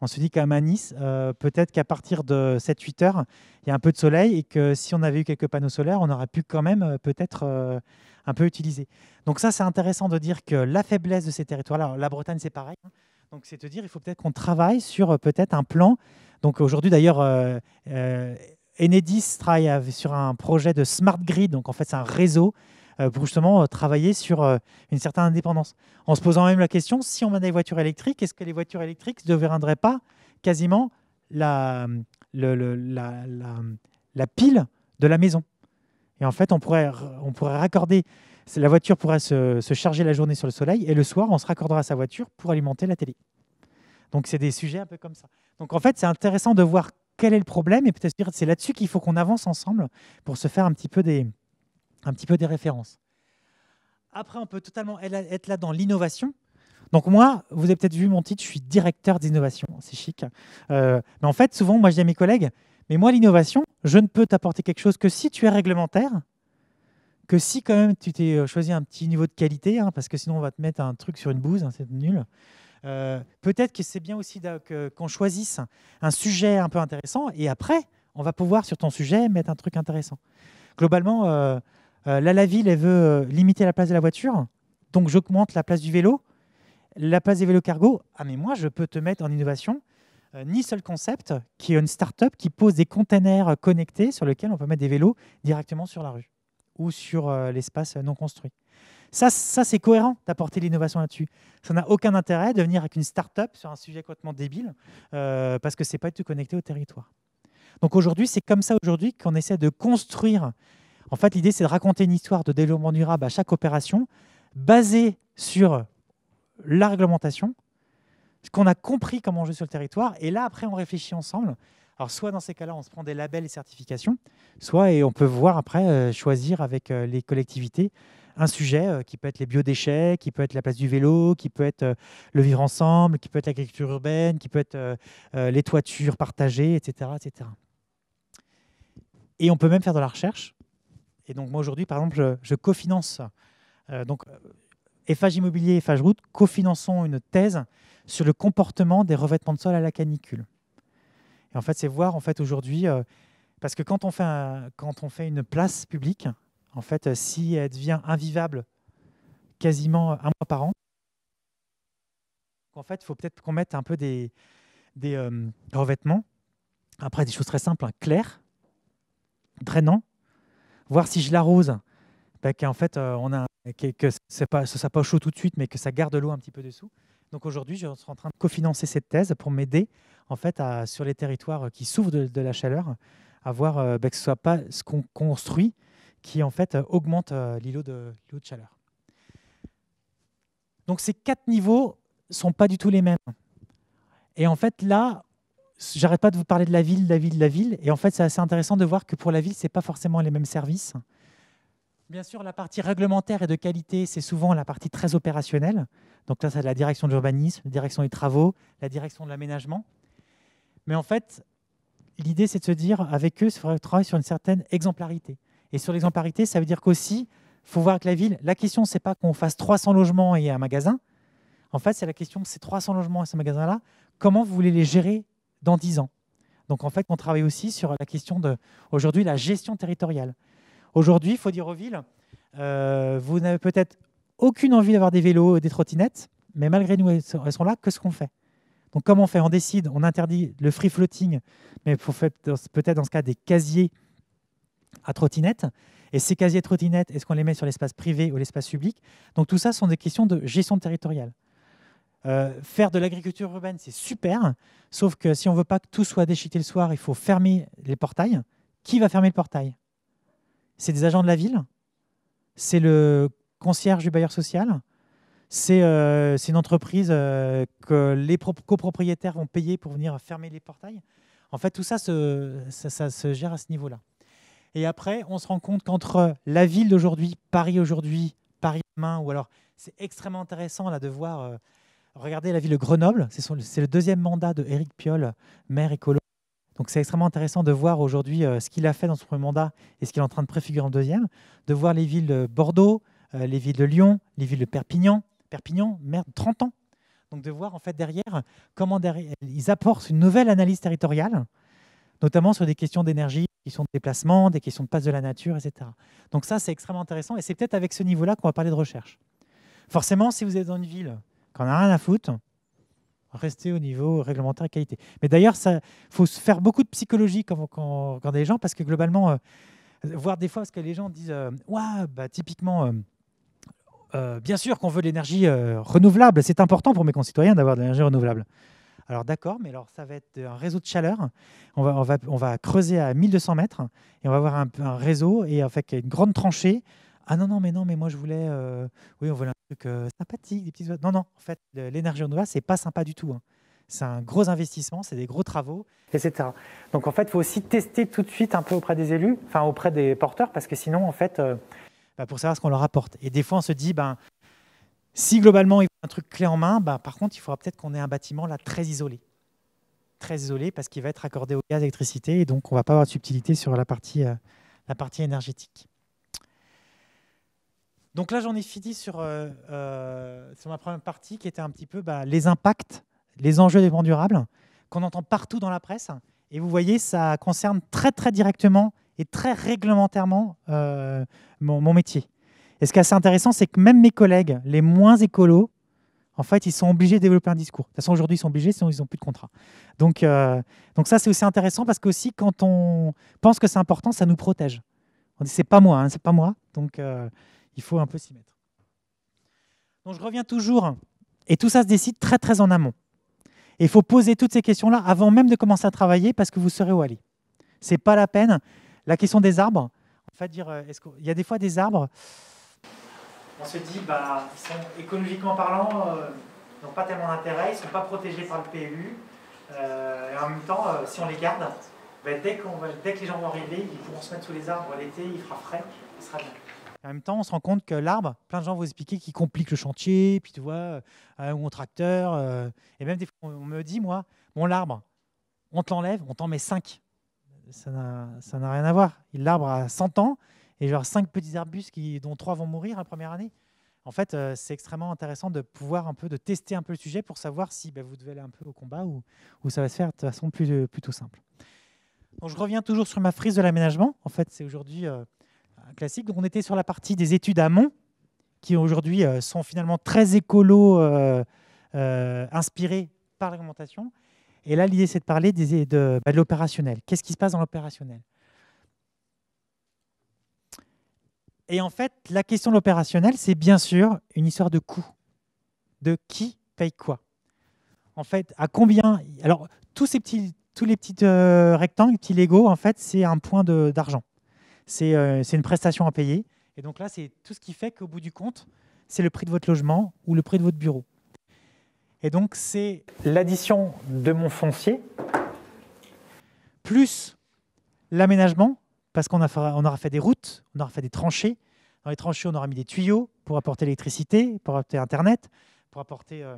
on se dit quand même à Nice, peut-être qu'à partir de 7-8 heures, il y a un peu de soleil et que si on avait eu quelques panneaux solaires, on aurait pu quand même peut-être un peu utiliser. Donc ça, c'est intéressant de dire que la faiblesse de ces territoires-là, la Bretagne, c'est pareil. Hein, donc c'est te dire, il faut peut-être qu'on travaille sur euh, peut-être un plan. Donc aujourd'hui d'ailleurs, euh, euh, Enedis travaille sur un projet de smart grid. Donc en fait, c'est un réseau pour justement travailler sur une certaine indépendance. En se posant même la question, si on met des voitures électriques, est-ce que les voitures électriques ne deviendraient pas quasiment la, la, la, la pile de la maison Et en fait, on pourrait, on pourrait raccorder la voiture pourra se, charger la journée sur le soleil et le soir, on se raccordera à sa voiture pour alimenter la télé. Donc, c'est des sujets un peu comme ça. Donc, en fait, c'est intéressant de voir quel est le problème et peut-être dire c'est là-dessus qu'il faut qu'on avance ensemble pour se faire un petit peu des, un références. Après, on peut totalement être là dans l'innovation. Donc moi, vous avez peut-être vu mon titre, je suis directeur d'innovation, c'est chic. Euh, mais en fait, souvent, moi, je dis à mes collègues, mais moi, l'innovation, je ne peux t'apporter quelque chose que si tu es réglementaire que si quand même tu t'es euh, choisi un petit niveau de qualité, hein, parce que sinon on va te mettre un truc sur une bouse, hein, c'est nul. Euh, peut-être que c'est bien aussi qu'on choisisse un sujet un peu intéressant et après, on va pouvoir sur ton sujet mettre un truc intéressant. Globalement, euh, là, la ville, elle veut limiter la place de la voiture, donc j'augmente la place du vélo. La place des vélos cargo, ah mais moi, je peux te mettre en innovation ni seul Concept, qui est une start-up qui pose des containers connectés sur lesquels on peut mettre des vélos directement sur la rue ou sur euh, l'espace non construit. Ça, ça c'est cohérent d'apporter l'innovation là-dessus. Ça n'a aucun intérêt de venir avec une start-up sur un sujet complètement débile euh, parce que ce n'est pas du tout connecté au territoire. Donc aujourd'hui, c'est comme ça aujourd'hui qu'on essaie de construire. En fait, l'idée, c'est de raconter une histoire de développement durable à chaque opération basée sur la réglementation, ce qu'on a compris comme enjeu sur le territoire. Et là, après, on réfléchit ensemble alors, soit dans ces cas-là, on se prend des labels et certifications, soit et on peut voir après euh, choisir avec euh, les collectivités un sujet euh, qui peut être les biodéchets, qui peut être la place du vélo, qui peut être le vivre ensemble, qui peut être l'agriculture urbaine, qui peut être les toitures partagées, etc., etc. Et on peut même faire de la recherche. Et donc, moi aujourd'hui, par exemple, je, cofinance. donc, Eiffage Immobilier et Route cofinançons une thèse sur le comportement des revêtements de sol à la canicule en fait, c'est voir en fait aujourd'hui, euh, parce que quand on, fait quand on fait une place publique, en fait, euh, si elle devient invivable quasiment euh, un mois par an, qu'en fait, il faut peut-être qu'on mette un peu des, des revêtements, après des choses très simples, clair, hein, claires, drainants, voir si je l'arrose, parce ben, qu'en fait, on a, que, que c'est pas, ça pas chaud tout de suite, mais que ça garde l'eau un petit peu dessous. Donc aujourd'hui, je suis en train de cofinancer cette thèse pour m'aider en fait, sur les territoires euh, qui souffrent de, la chaleur, à voir euh, bah, que ce soit pas ce qu'on construit qui, en fait, euh, augmente l'îlot de, chaleur. Donc ces quatre niveaux sont pas du tout les mêmes. Et en fait, là, j'arrête pas de vous parler de la ville, de la ville, de la ville. Et en fait, c'est assez intéressant de voir que pour la ville, c'est pas forcément les mêmes services. Bien sûr, la partie réglementaire et de qualité, c'est souvent la partie très opérationnelle. Donc là, c'est la direction de l'urbanisme, la direction des travaux, la direction de l'aménagement. Mais en fait, l'idée, c'est de se dire, avec eux, il faudrait travailler sur une certaine exemplarité. Et sur l'exemplarité, ça veut dire qu'aussi, il faut voir que la ville, la question, ce n'est pas qu'on fasse 300 logements et un magasin. En fait, c'est la question, ces 300 logements et ce magasin là comment vous voulez les gérer dans 10 ans Donc, en fait, on travaille aussi sur la question de, aujourd'hui, la gestion territoriale. Aujourd'hui, il faut dire aux villes, euh, vous n'avez peut-être aucune envie d'avoir des vélos, et des trottinettes, mais malgré nous, elles sont là, que ce qu'on fait donc comment on fait On décide, on interdit le free floating, mais peut-être dans ce cas des casiers à trottinette. Et ces casiers à trottinette, est-ce qu'on les met sur l'espace privé ou l'espace public Donc tout ça sont des questions de gestion territoriale. Euh, faire de l'agriculture urbaine, c'est super, sauf que si on ne veut pas que tout soit déchiqueté le soir, il faut fermer les portails. Qui va fermer le portail C'est des agents de la ville C'est le concierge du bailleur social euh, c'est une entreprise euh, que les copropriétaires vont payer pour venir fermer les portails. En fait, tout ça se, ça, se gère à ce niveau-là. Et après, on se rend compte qu'entre la ville d'aujourd'hui, Paris aujourd'hui, Paris demain, ou alors c'est extrêmement intéressant là, de voir, euh, regardez la ville de Grenoble, c'est le deuxième mandat de Éric Piolle, maire écolo. Donc c'est extrêmement intéressant de voir aujourd'hui ce qu'il a fait dans son premier mandat et ce qu'il est en train de préfigurer en deuxième, de voir les villes de Bordeaux, les villes de Lyon, les villes de Perpignan, Perpignan, merde, 30 ans. Donc de voir en fait derrière comment ils apportent une nouvelle analyse territoriale, notamment sur des questions d'énergie, qui sont de déplacement, des questions de passe de la nature, etc. Donc ça, c'est extrêmement intéressant et c'est peut-être avec ce niveau-là qu'on va parler de recherche. Forcément, si vous êtes dans une ville qu'on a rien à foutre, restez au niveau réglementaire et qualité. Mais d'ailleurs, il faut faire beaucoup de psychologie quand, on regarde les gens parce que globalement, euh, voir des fois ce que les gens disent, waouh, bah, typiquement... Euh, euh, bien sûr qu'on veut l'énergie euh, renouvelable, c'est important pour mes concitoyens d'avoir de l'énergie renouvelable. Alors d'accord, mais alors ça va être un réseau de chaleur. On va, on va, on va creuser à 1200 mètres et on va avoir un, réseau et en fait une grande tranchée. Ah non, non, mais non, mais moi je voulais, euh, oui, on voulait un truc sympathique, des petites. Non, non, en fait, l'énergie renouvelable, c'est pas sympa du tout. Hein. C'est un gros investissement, c'est des gros travaux, etc. Donc en fait, il faut aussi tester tout de suite un peu auprès des élus, enfin auprès des porteurs, parce que sinon, en fait, bah, pour savoir ce qu'on leur apporte. Et des fois, on se dit, ben, si globalement ils ont un truc clé en main, ben, par contre, il faudra peut-être qu'on ait un bâtiment là très isolé. Très isolé parce qu'il va être accordé au gaz, à l'électricité, et donc on ne va pas avoir de subtilité sur euh, la partie, énergétique. Donc là, j'en ai fini sur, euh, euh, ma première partie qui était un petit peu ben, les impacts, les enjeux des durables qu'on entend partout dans la presse. Et vous voyez, ça concerne très très directement et très réglementairement euh, mon, métier. Et ce qui est assez intéressant, c'est que même mes collègues, les moins écolos, en fait, ils sont obligés de développer un discours. De toute façon, aujourd'hui, ils sont obligés, sinon ils n'ont plus de contrat. Donc, euh, donc ça, c'est aussi intéressant parce que aussi, quand on pense que c'est important, ça nous protège. On dit, c'est pas moi, hein, c'est pas moi. Donc, euh, il faut un peu s'y mettre. Donc, je reviens toujours. Et tout ça se décide très, très en amont. Et il faut poser toutes ces questions-là avant même de commencer à travailler parce que vous serez où aller. C'est pas la peine la question des arbres, en fait, dire, euh, est-ce qu'il y a des fois des arbres On se dit, bah, sont, écologiquement parlant, euh, ils n'ont pas tellement d'intérêt, ils ne sont pas protégés par le PLU. Euh, et en même temps, si on les garde, bah, dès, que les gens vont arriver, ils pourront se mettre sous les arbres l'été, il fera frais, il sera bien. En même temps, on se rend compte que l'arbre, plein de gens vont expliquer qu'il complique le chantier, puis tu vois, ou mon tracteur. et même des fois, on me dit, moi, mon arbre, on te l'enlève, on t'en met cinq ça n'a rien à voir. L'arbre a 100 ans et genre 5 petits arbustes dont 3 vont mourir la première année. En fait, euh, c'est extrêmement intéressant de pouvoir un peu, de tester un peu le sujet pour savoir si bah, vous devez aller un peu au combat ou, ça va se faire de façon euh, plutôt simple. je reviens toujours sur ma frise de l'aménagement. En fait, c'est aujourd'hui euh, un classique. on était sur la partie des études amont qui aujourd'hui sont finalement très écolo inspirées par l'augmentation. Et là, l'idée, c'est de parler bah, de, l'opérationnel. Qu'est-ce qui se passe dans l'opérationnel Et en fait, la question de l'opérationnel, c'est bien sûr une histoire de coût. De qui paye quoi En fait, à combien Alors, tous ces petits, tous les petits euh, rectangles, petits Lego, en fait, c'est un point d'argent. Euh, c'est une prestation à payer. Et donc là, c'est tout ce qui fait qu'au bout du compte, c'est le prix de votre logement ou le prix de votre bureau. Et donc c'est l'addition de mon foncier plus l'aménagement, parce qu'on on aura fait des routes, on aura fait des tranchées. Dans les tranchées, on aura mis des tuyaux pour apporter l'électricité, pour apporter Internet, pour apporter euh,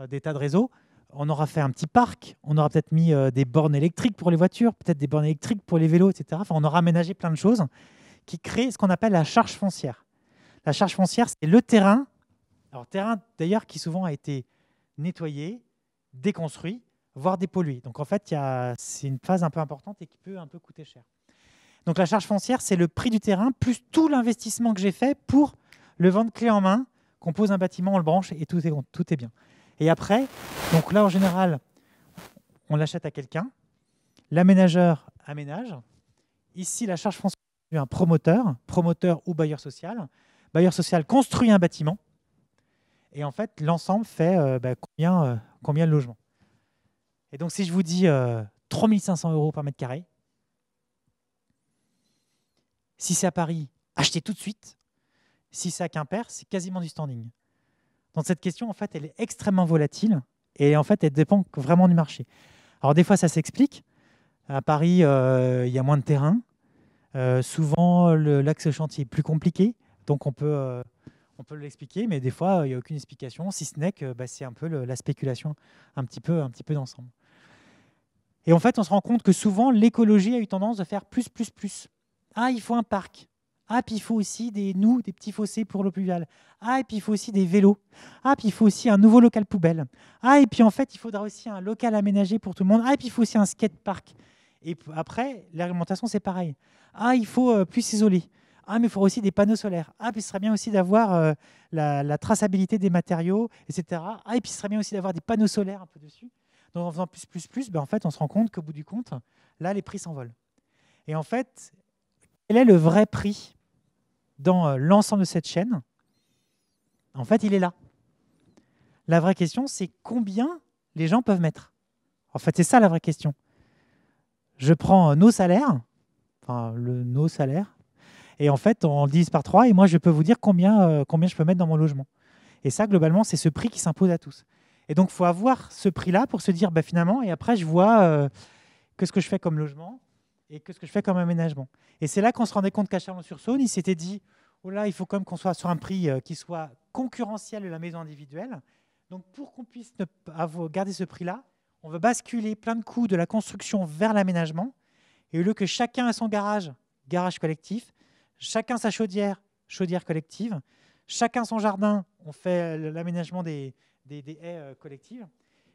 euh, des tas de réseaux. On aura fait un petit parc, on aura peut-être mis euh, des bornes électriques pour les voitures, peut-être des bornes électriques pour les vélos, etc. Enfin, on aura aménagé plein de choses qui créent ce qu'on appelle la charge foncière. La charge foncière, c'est le terrain, alors terrain d'ailleurs qui souvent a été nettoyer, déconstruit, voire dépollué. Donc en fait, c'est une phase un peu importante et qui peut un peu coûter cher. Donc la charge foncière, c'est le prix du terrain plus tout l'investissement que j'ai fait pour le vendre clé en main, qu'on pose un bâtiment, on le branche et tout est, tout est bien. Et après, donc là en général, on l'achète à quelqu'un, l'aménageur aménage. Ici, la charge foncière un promoteur, promoteur ou bailleur social. Bailleur social construit un bâtiment, et en fait, l'ensemble fait euh, bah, euh, combien, de logements. Et donc, si je vous dis 3500 euh, euros par mètre carré, si c'est à Paris, achetez tout de suite. Si c'est à Quimper, c'est quasiment du standing. Donc, cette question, en fait, elle est extrêmement volatile et en fait, elle dépend vraiment du marché. Alors, des fois, ça s'explique. À Paris, il y a moins de terrain. souvent, l'axe chantier est plus compliqué. Donc, on peut on peut l'expliquer, mais des fois, il n'y a aucune explication, si ce n'est que bah, c'est un peu la spéculation, un petit peu, un peu d'ensemble. Et en fait, on se rend compte que souvent, l'écologie a eu tendance de faire plus, plus, plus. Ah, il faut un parc. Ah, puis il faut aussi des nous, des petits fossés pour l'eau pluviale. Ah, et puis il faut aussi des vélos. Ah, puis il faut aussi un nouveau local poubelle. Ah, et puis en fait, il faudra aussi un local aménagé pour tout le monde. Ah, et puis il faut aussi un skate park. Et après, l'alimentation, c'est pareil. Ah, il faut euh, plus s'isoler. Ah, mais il faut aussi des panneaux solaires. Ah, puis ce serait bien aussi d'avoir euh, la, traçabilité des matériaux, etc. Ah, et puis ce serait bien aussi d'avoir des panneaux solaires un peu dessus. Donc en faisant plus, plus, plus, ben, en fait, on se rend compte qu'au bout du compte, là, les prix s'envolent. Et en fait, quel est le vrai prix dans euh, l'ensemble de cette chaîne En fait, il est là. La vraie question, c'est combien les gens peuvent mettre. En fait, c'est ça la vraie question. Je prends euh, nos salaires, enfin le, nos salaires, et en fait, on le divise par 3 et moi, je peux vous dire combien, euh, combien je peux mettre dans mon logement. Et ça, globalement, c'est ce prix qui s'impose à tous. Et donc, il faut avoir ce prix-là pour se dire, bah, finalement, et après, je vois euh, qu'est-ce que je fais comme logement et qu'est-ce que je fais comme aménagement. Et c'est là qu'on se rendait compte qu'à Chalon-sur-Saône, il s'était dit, oh là, il faut quand même qu'on soit sur un prix euh, qui soit concurrentiel de la maison individuelle. Donc, pour qu'on puisse garder ce prix-là, on veut basculer plein de coûts de la construction vers l'aménagement. Et au lieu que chacun ait son garage, garage collectif, chacun sa chaudière, chaudière collective, chacun son jardin, on fait euh, l'aménagement des, haies euh, collectives,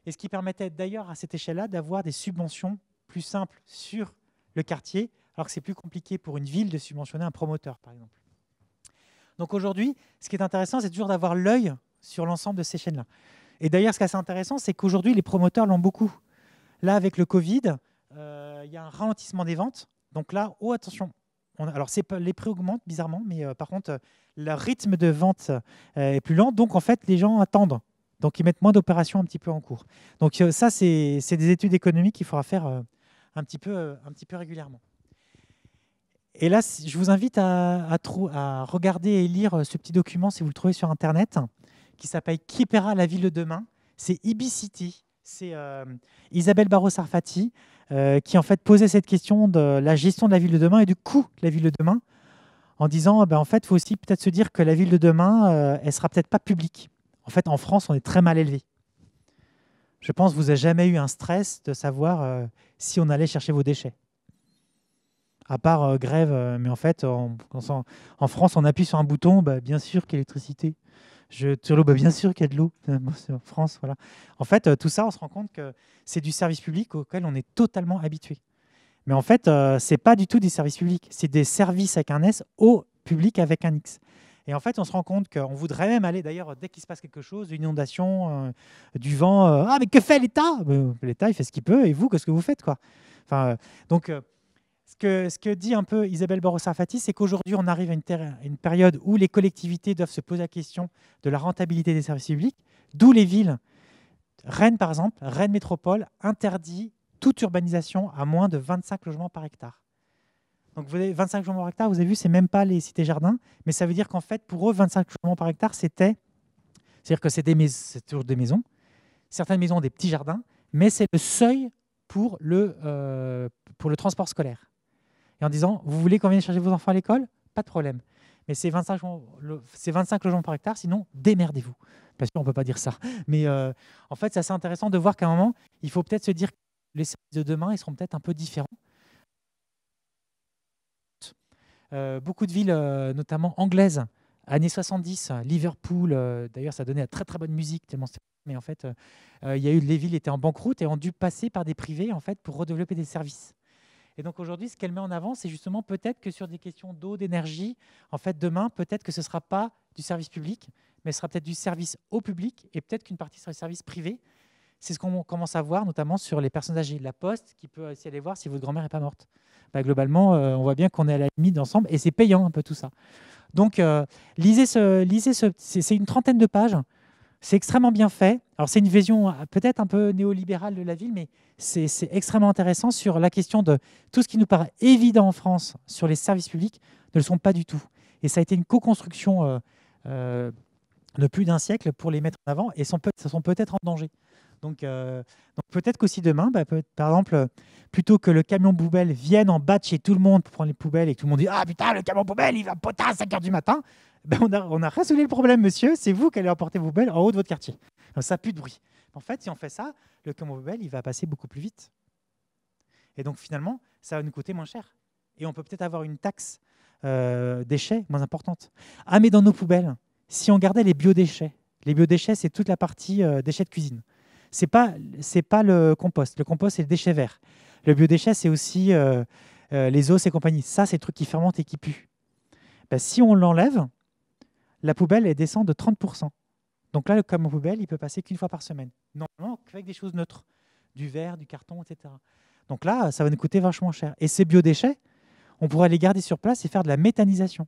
et ce qui permettait d'ailleurs à cette échelle-là d'avoir des subventions plus simples sur le quartier, alors que c'est plus compliqué pour une ville de subventionner un promoteur, par exemple. Donc aujourd'hui, ce qui est intéressant, c'est toujours d'avoir l'œil sur l'ensemble de ces chaînes-là. Et d'ailleurs, ce qui est assez intéressant, c'est qu'aujourd'hui, les promoteurs l'ont beaucoup. Là, avec le Covid, euh, il y a un ralentissement des ventes. Donc là, oh attention, alors, les prix augmentent bizarrement, mais euh, par contre, euh, le rythme de vente euh, est plus lent. Donc, en fait, les gens attendent. Donc, ils mettent moins d'opérations un petit peu en cours. Donc, ça, c'est des études économiques qu'il faudra faire un, petit peu, régulièrement. Et là, je vous invite à, regarder et lire ce petit document si vous le trouvez sur Internet, qui s'appelle Qui paiera la ville de demain C'est Ibicity. C'est Isabelle Barros-Sarfati. Euh, qui en fait posait cette question de la gestion de la ville de demain et du coût de la ville de demain, en disant, eh ben, en fait, faut aussi peut-être se dire que la ville de demain, elle euh, elle sera peut-être pas publique. En fait, en France, on est très mal élevé. Je pense que vous n'avez jamais eu un stress de savoir euh, si on allait chercher vos déchets. À part grève, mais en fait, en, France, on appuie sur un bouton, bah, bien sûr qu'électricité sur l'eau, bah, bien sûr qu'il y a de l'eau, en France, voilà. En fait, euh, tout ça, on se rend compte que c'est du service public auquel on est totalement habitué. Mais en fait, ce euh, c'est pas du tout des services publics, c'est des services avec un S au public avec un X. Et en fait, on se rend compte qu'on voudrait même aller, d'ailleurs, dès qu'il se passe quelque chose, une inondation, euh, du vent, ah, mais que fait l'État bah, L'État, il fait ce qu'il peut, et vous, qu'est-ce que vous faites, quoi enfin, Donc, ce que, dit un peu Isabelle Borosarfati, c'est qu'aujourd'hui, on arrive à une, période où les collectivités doivent se poser la question de la rentabilité des services publics, d'où les villes. Rennes, par exemple, Rennes Métropole interdit toute urbanisation à moins de 25 logements par hectare. Donc vous avez 25 logements par hectare, vous avez vu, ce n'est même pas les cités jardins, mais ça veut dire qu'en fait, pour eux, 25 logements par hectare, c'était. C'est-à-dire que c'est toujours des maisons. Certaines maisons ont des petits jardins, mais c'est le seuil pour le euh, transport scolaire et en disant Vous voulez qu'on vienne chercher vos enfants à l'école Pas de problème. Mais c'est 25, 25 logements par hectare, sinon démerdez-vous. Parce qu'on ne peut pas dire ça. *laughs* Mais euh, en fait, c'est assez intéressant de voir qu'à un moment, il faut peut-être se dire que les services de demain, ils seront peut-être un peu différents. Euh, beaucoup de villes, euh, notamment anglaises, années 70, Liverpool, d'ailleurs ça donnait à très très bonne musique, tellement mais en fait, il y a eu, les villes étaient en banqueroute et ont dû passer par des privés en fait, pour redévelopper des services. Et donc aujourd'hui, ce qu'elle met en avant, c'est justement peut-être que sur des questions d'eau, d'énergie, en fait, demain, peut-être que ce ne sera pas du service public, mais ce sera peut-être du service au public et peut-être qu'une partie sera du service privé. C'est ce qu'on commence à voir, notamment sur les personnes âgées. La Poste, qui peut aussi aller voir si votre grand-mère n'est pas morte. Bah, globalement, euh, on voit bien qu'on est à la limite d'ensemble et c'est payant un peu tout ça. Donc, euh, lisez ce, lisez ce, c'est une trentaine de pages. C'est extrêmement bien fait. Alors, c'est une vision euh, peut-être un peu néolibérale de la ville, mais c'est extrêmement intéressant sur la question de tout ce qui nous paraît évident en France sur les services publics ne le sont pas du tout. Et ça a été une co-construction euh, euh, de plus d'un siècle pour les mettre en avant et sont, peut sont peut-être en danger. Donc, peut-être qu'aussi demain, bah, par exemple, plutôt que le camion poubelle vienne en bas de chez tout le monde pour prendre les poubelles et que tout le monde dit Ah putain, le camion poubelle, il va tard à 5 h du matin, *laughs* Ben, on, a, on résolu le problème, monsieur, c'est vous qui allez emporter vos poubelles en haut de votre quartier. Ça ça pue de bruit. En fait, si on fait ça, le poubelle il va passer beaucoup plus vite. Et donc, finalement, ça va nous coûter moins cher. Et on peut peut-être avoir une taxe euh, déchets moins importante. Ah, mais dans nos poubelles, si on gardait les biodéchets, les biodéchets, c'est toute la partie euh, déchets de cuisine. C'est pas, pas le compost. Le compost, c'est le déchet vert. Le biodéchet, c'est aussi euh, les os et compagnie. Ça, c'est le truc qui fermente et qui pue. Ben, si on l'enlève, la poubelle elle descend de 30%. Donc là, le camion poubelle, il peut passer qu'une fois par semaine. Normalement, avec des choses neutres, du verre, du carton, etc. Donc là, ça va nous coûter vachement cher. Et ces biodéchets, on pourrait les garder sur place et faire de la méthanisation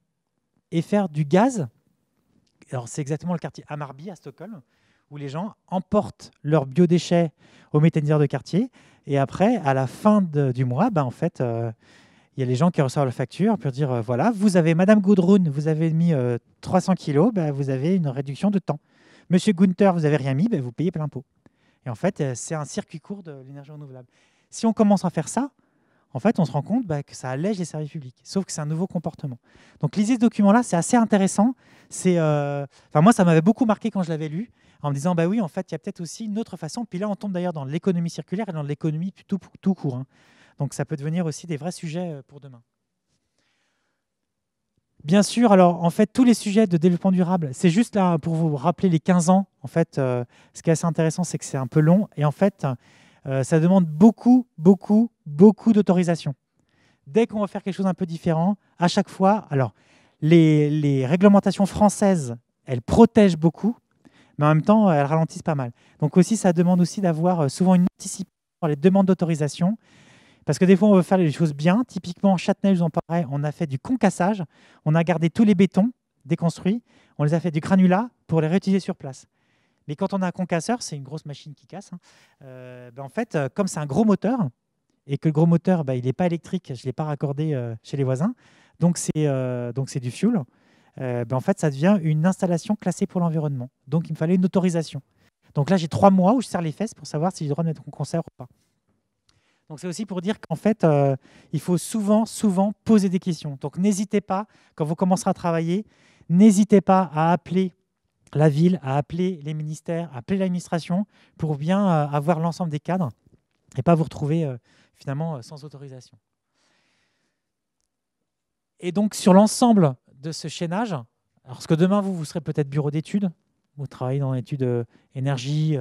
et faire du gaz. Alors c'est exactement le quartier Amarby à Stockholm où les gens emportent leurs biodéchets au méthaniseur de quartier et après, à la fin du mois, ben, en fait, euh, il y a les gens qui reçoivent la facture pour dire euh, voilà, vous avez Madame Goudroun, vous avez mis 300 euh, kilos, bah, vous avez une réduction de temps. Monsieur Gunther, vous avez rien mis, bah, vous payez plein pot. Et en fait, euh, c'est un circuit court de l'énergie renouvelable. Si on commence à faire ça, en fait, on se rend compte bah, que ça allège les services publics, sauf que c'est un nouveau comportement. Donc, lisez ce document-là, c'est assez intéressant. C'est, enfin, moi, ça m'avait beaucoup marqué quand je l'avais lu, en me disant, bah oui, en fait, il y a peut-être aussi une autre façon. Puis là, on tombe d'ailleurs dans l'économie circulaire et dans l'économie tout, tout court. Hein. Donc ça peut devenir aussi des vrais sujets euh, pour demain. Bien sûr, alors en fait, tous les sujets de développement durable, c'est juste là pour vous rappeler les 15 ans. En fait, euh, ce qui est assez intéressant, c'est que c'est un peu long et en fait, euh, ça demande beaucoup, beaucoup, beaucoup d'autorisation. Dès qu'on va faire quelque chose un peu différent, à chaque fois, alors les, réglementations françaises, elles protègent beaucoup, mais en même temps, elles ralentissent pas mal. Donc aussi, ça demande aussi d'avoir souvent une anticipation dans les demandes d'autorisation. Parce que des fois, on veut faire les choses bien. Typiquement, Châtenay, en Châtenay, on a fait du concassage. On a gardé tous les bétons déconstruits. On les a fait du granulat pour les réutiliser sur place. Mais quand on a un concasseur, c'est une grosse machine qui casse. Hein. Euh, ben, en fait, euh, comme c'est un gros moteur, et que le gros moteur, ben, il n'est pas électrique, je ne l'ai pas raccordé euh, chez les voisins, donc c'est du fuel, ben, en fait, ça devient une installation classée pour l'environnement. Donc, il me fallait une autorisation. Donc là, j'ai trois mois où je serre les fesses pour savoir si j'ai le droit de mettre mon concert ou pas. Donc c'est aussi pour dire qu'en fait, euh, il faut souvent, souvent poser des questions. Donc n'hésitez pas, quand vous commencerez à travailler, n'hésitez pas à appeler la ville, à appeler les ministères, à appeler l'administration pour bien euh, avoir l'ensemble des cadres et pas vous retrouver euh, finalement sans autorisation. Et donc sur l'ensemble de ce chaînage, parce que demain vous, vous serez peut-être bureau d'études, vous travaillez dans l'étude énergie,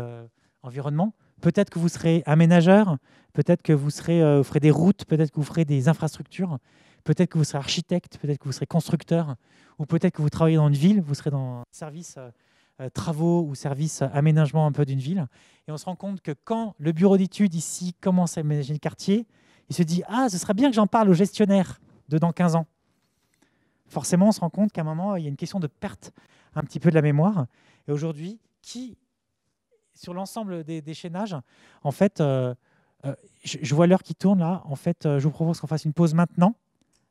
environnement, Peut-être que vous serez aménageur, peut-être que vous, serez, euh, ferez des routes, peut-être que vous ferez des infrastructures, peut-être que vous serez architecte, peut-être que vous serez constructeur, ou peut-être que vous travaillez dans une ville, vous serez dans un service euh, euh, travaux ou service aménagement un peu d'une ville. Et on se rend compte que quand le bureau d'études ici commence à aménager le quartier, il se dit Ah, ce serait bien que j'en parle au gestionnaire de dans 15 ans. Forcément, on se rend compte qu'à un moment, il y a une question de perte un petit peu de la mémoire. Et aujourd'hui, qui sur l'ensemble des, chaînages, en fait, euh, euh, je, vois l'heure qui tourne là. En fait, euh, je vous propose qu'on fasse une pause maintenant.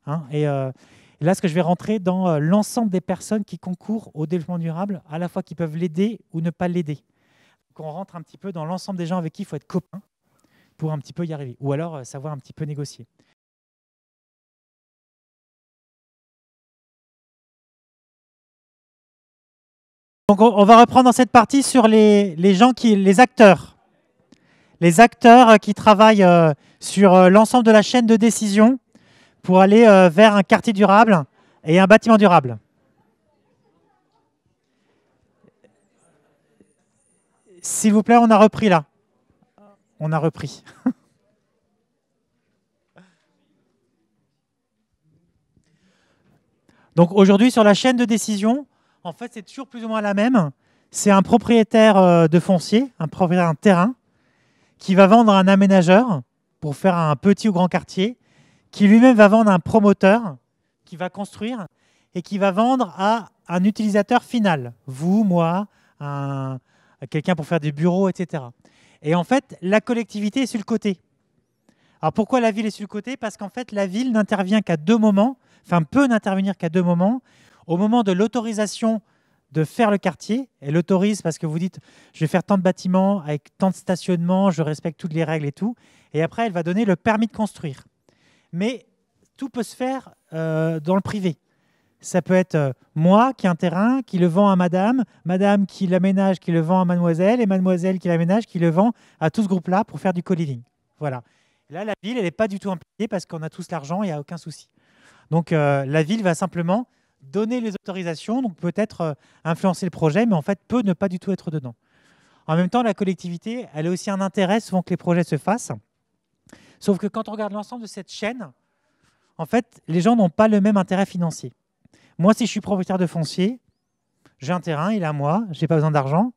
Hein, et, là, ce que je vais rentrer dans l'ensemble des personnes qui concourent au développement durable, à la fois qui peuvent l'aider ou ne pas l'aider. Qu'on rentre un petit peu dans l'ensemble des gens avec qui il faut être copain pour un petit peu y arriver, ou alors savoir un petit peu négocier. Donc on va reprendre dans cette partie sur les, les gens qui, les acteurs, les acteurs euh, qui travaillent euh, sur euh, l'ensemble de la chaîne de décision pour aller vers un quartier durable et un bâtiment durable. S'il vous plaît, on a repris là. On a repris. *laughs* Donc aujourd'hui sur la chaîne de décision, en fait, c'est toujours plus ou moins la même. C'est un propriétaire euh, de foncier, un propriétaire de terrain, qui va vendre à un aménageur pour faire un petit ou grand quartier, qui lui-même va vendre à un promoteur qui va construire et qui va vendre à un utilisateur final, vous, moi, un, quelqu'un pour faire des bureaux, etc. Et en fait, la collectivité est sur le côté. Alors pourquoi la ville est sur le côté Parce qu'en fait, la ville n'intervient qu'à deux moments, enfin peut n'intervenir qu'à deux moments au moment de l'autorisation de faire le quartier, elle autorise parce que vous dites je vais faire tant de bâtiments avec tant de stationnements, je respecte toutes les règles et tout, et après elle va donner le permis de construire. Mais tout peut se faire euh, dans le privé. Ça peut être euh, moi qui ai un terrain, qui le vend à madame, madame qui l'aménage, qui le vend à mademoiselle, et mademoiselle qui l'aménage, qui le vend à tout ce groupe-là pour faire du co Voilà. Là, la ville, elle n'est pas du tout impliquée parce qu'on a tous l'argent, il n'y a aucun souci. Donc euh, la ville va simplement donner les autorisations, donc peut-être euh, influencer le projet, mais en fait peut ne pas du tout être dedans. En même temps, la collectivité, elle a aussi un intérêt souvent que les projets se fassent. Sauf que quand on regarde l'ensemble de cette chaîne, en fait, les gens n'ont pas le même intérêt financier. Moi, si je suis propriétaire de foncier, j'ai un terrain, il est à moi, j'ai pas besoin d'argent,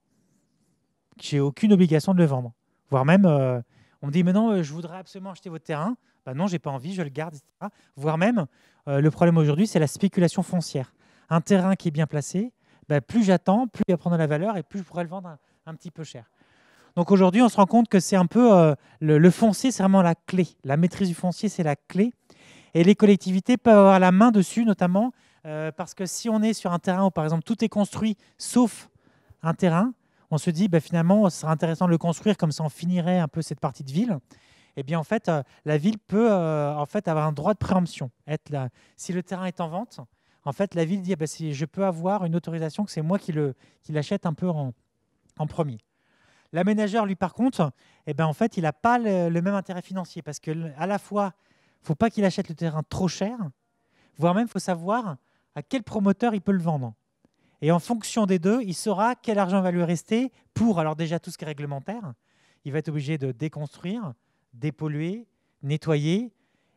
j'ai aucune obligation de le vendre. Voire même, euh, on me dit, mais non, euh, je voudrais absolument acheter votre terrain. Ben non, j'ai pas envie, je le garde, etc. Voire même, euh, le problème aujourd'hui, c'est la spéculation foncière. Un terrain qui est bien placé, bah, plus j'attends, plus il va prendre de la valeur et plus je pourrai le vendre un, petit peu cher. Donc aujourd'hui, on se rend compte que c'est un peu euh, le, foncier, c'est vraiment la clé. La maîtrise du foncier, c'est la clé. Et les collectivités peuvent avoir la main dessus, notamment euh, parce que si on est sur un terrain où, par exemple, tout est construit sauf un terrain, on se dit bah, finalement, ce sera intéressant de le construire, comme ça on finirait un peu cette partie de ville eh bien en fait, euh, la ville peut euh, en fait avoir un droit de préemption. Si le terrain est en vente, en fait, la ville dit eh ben, je peux avoir une autorisation que c'est moi qui l'achète un peu en, premier. L'aménageur, lui, par contre, eh bien, en fait, il n'a pas le, même intérêt financier parce que à la fois, faut pas qu'il achète le terrain trop cher, voire même, faut savoir à quel promoteur il peut le vendre. Et en fonction des deux, il saura quel argent va lui rester pour, alors déjà tout ce qui est réglementaire, il va être obligé de déconstruire, dépolluer, nettoyer.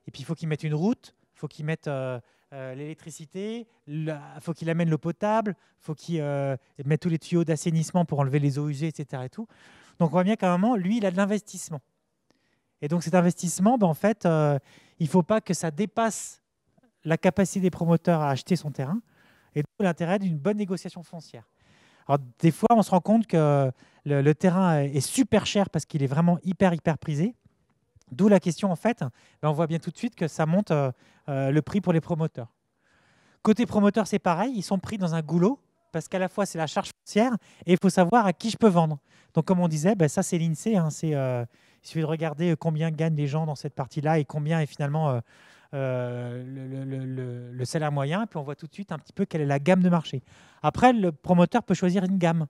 Et puis, il faut qu'il mette une route, il faut qu'il mette euh, euh, l'électricité, il faut qu'il amène l'eau potable, il faut qu'il euh, mette tous les tuyaux d'assainissement pour enlever les eaux usées, etc. Et tout. Donc, on voit bien qu'à un moment, lui, il a de l'investissement. Et donc, cet investissement, ben, en fait, il ne faut pas que ça dépasse la capacité des promoteurs à acheter son terrain et l'intérêt d'une bonne négociation foncière. Alors, des fois, on se rend compte que le terrain est super cher parce qu'il est vraiment hyper, hyper prisé. D'où la question, en fait, ben, on voit bien tout de suite que ça monte euh, euh, le prix pour les promoteurs. Côté promoteur, c'est pareil, ils sont pris dans un goulot parce qu'à la fois, c'est la charge foncière et il faut savoir à qui je peux vendre. Donc, comme on disait, ben, ça, c'est l'INSEE. Hein, euh, il suffit de regarder combien gagnent les gens dans cette partie-là et combien est finalement le, salaire moyen. puis, on voit tout de suite un petit peu quelle est la gamme de marché. Après, le promoteur peut choisir une gamme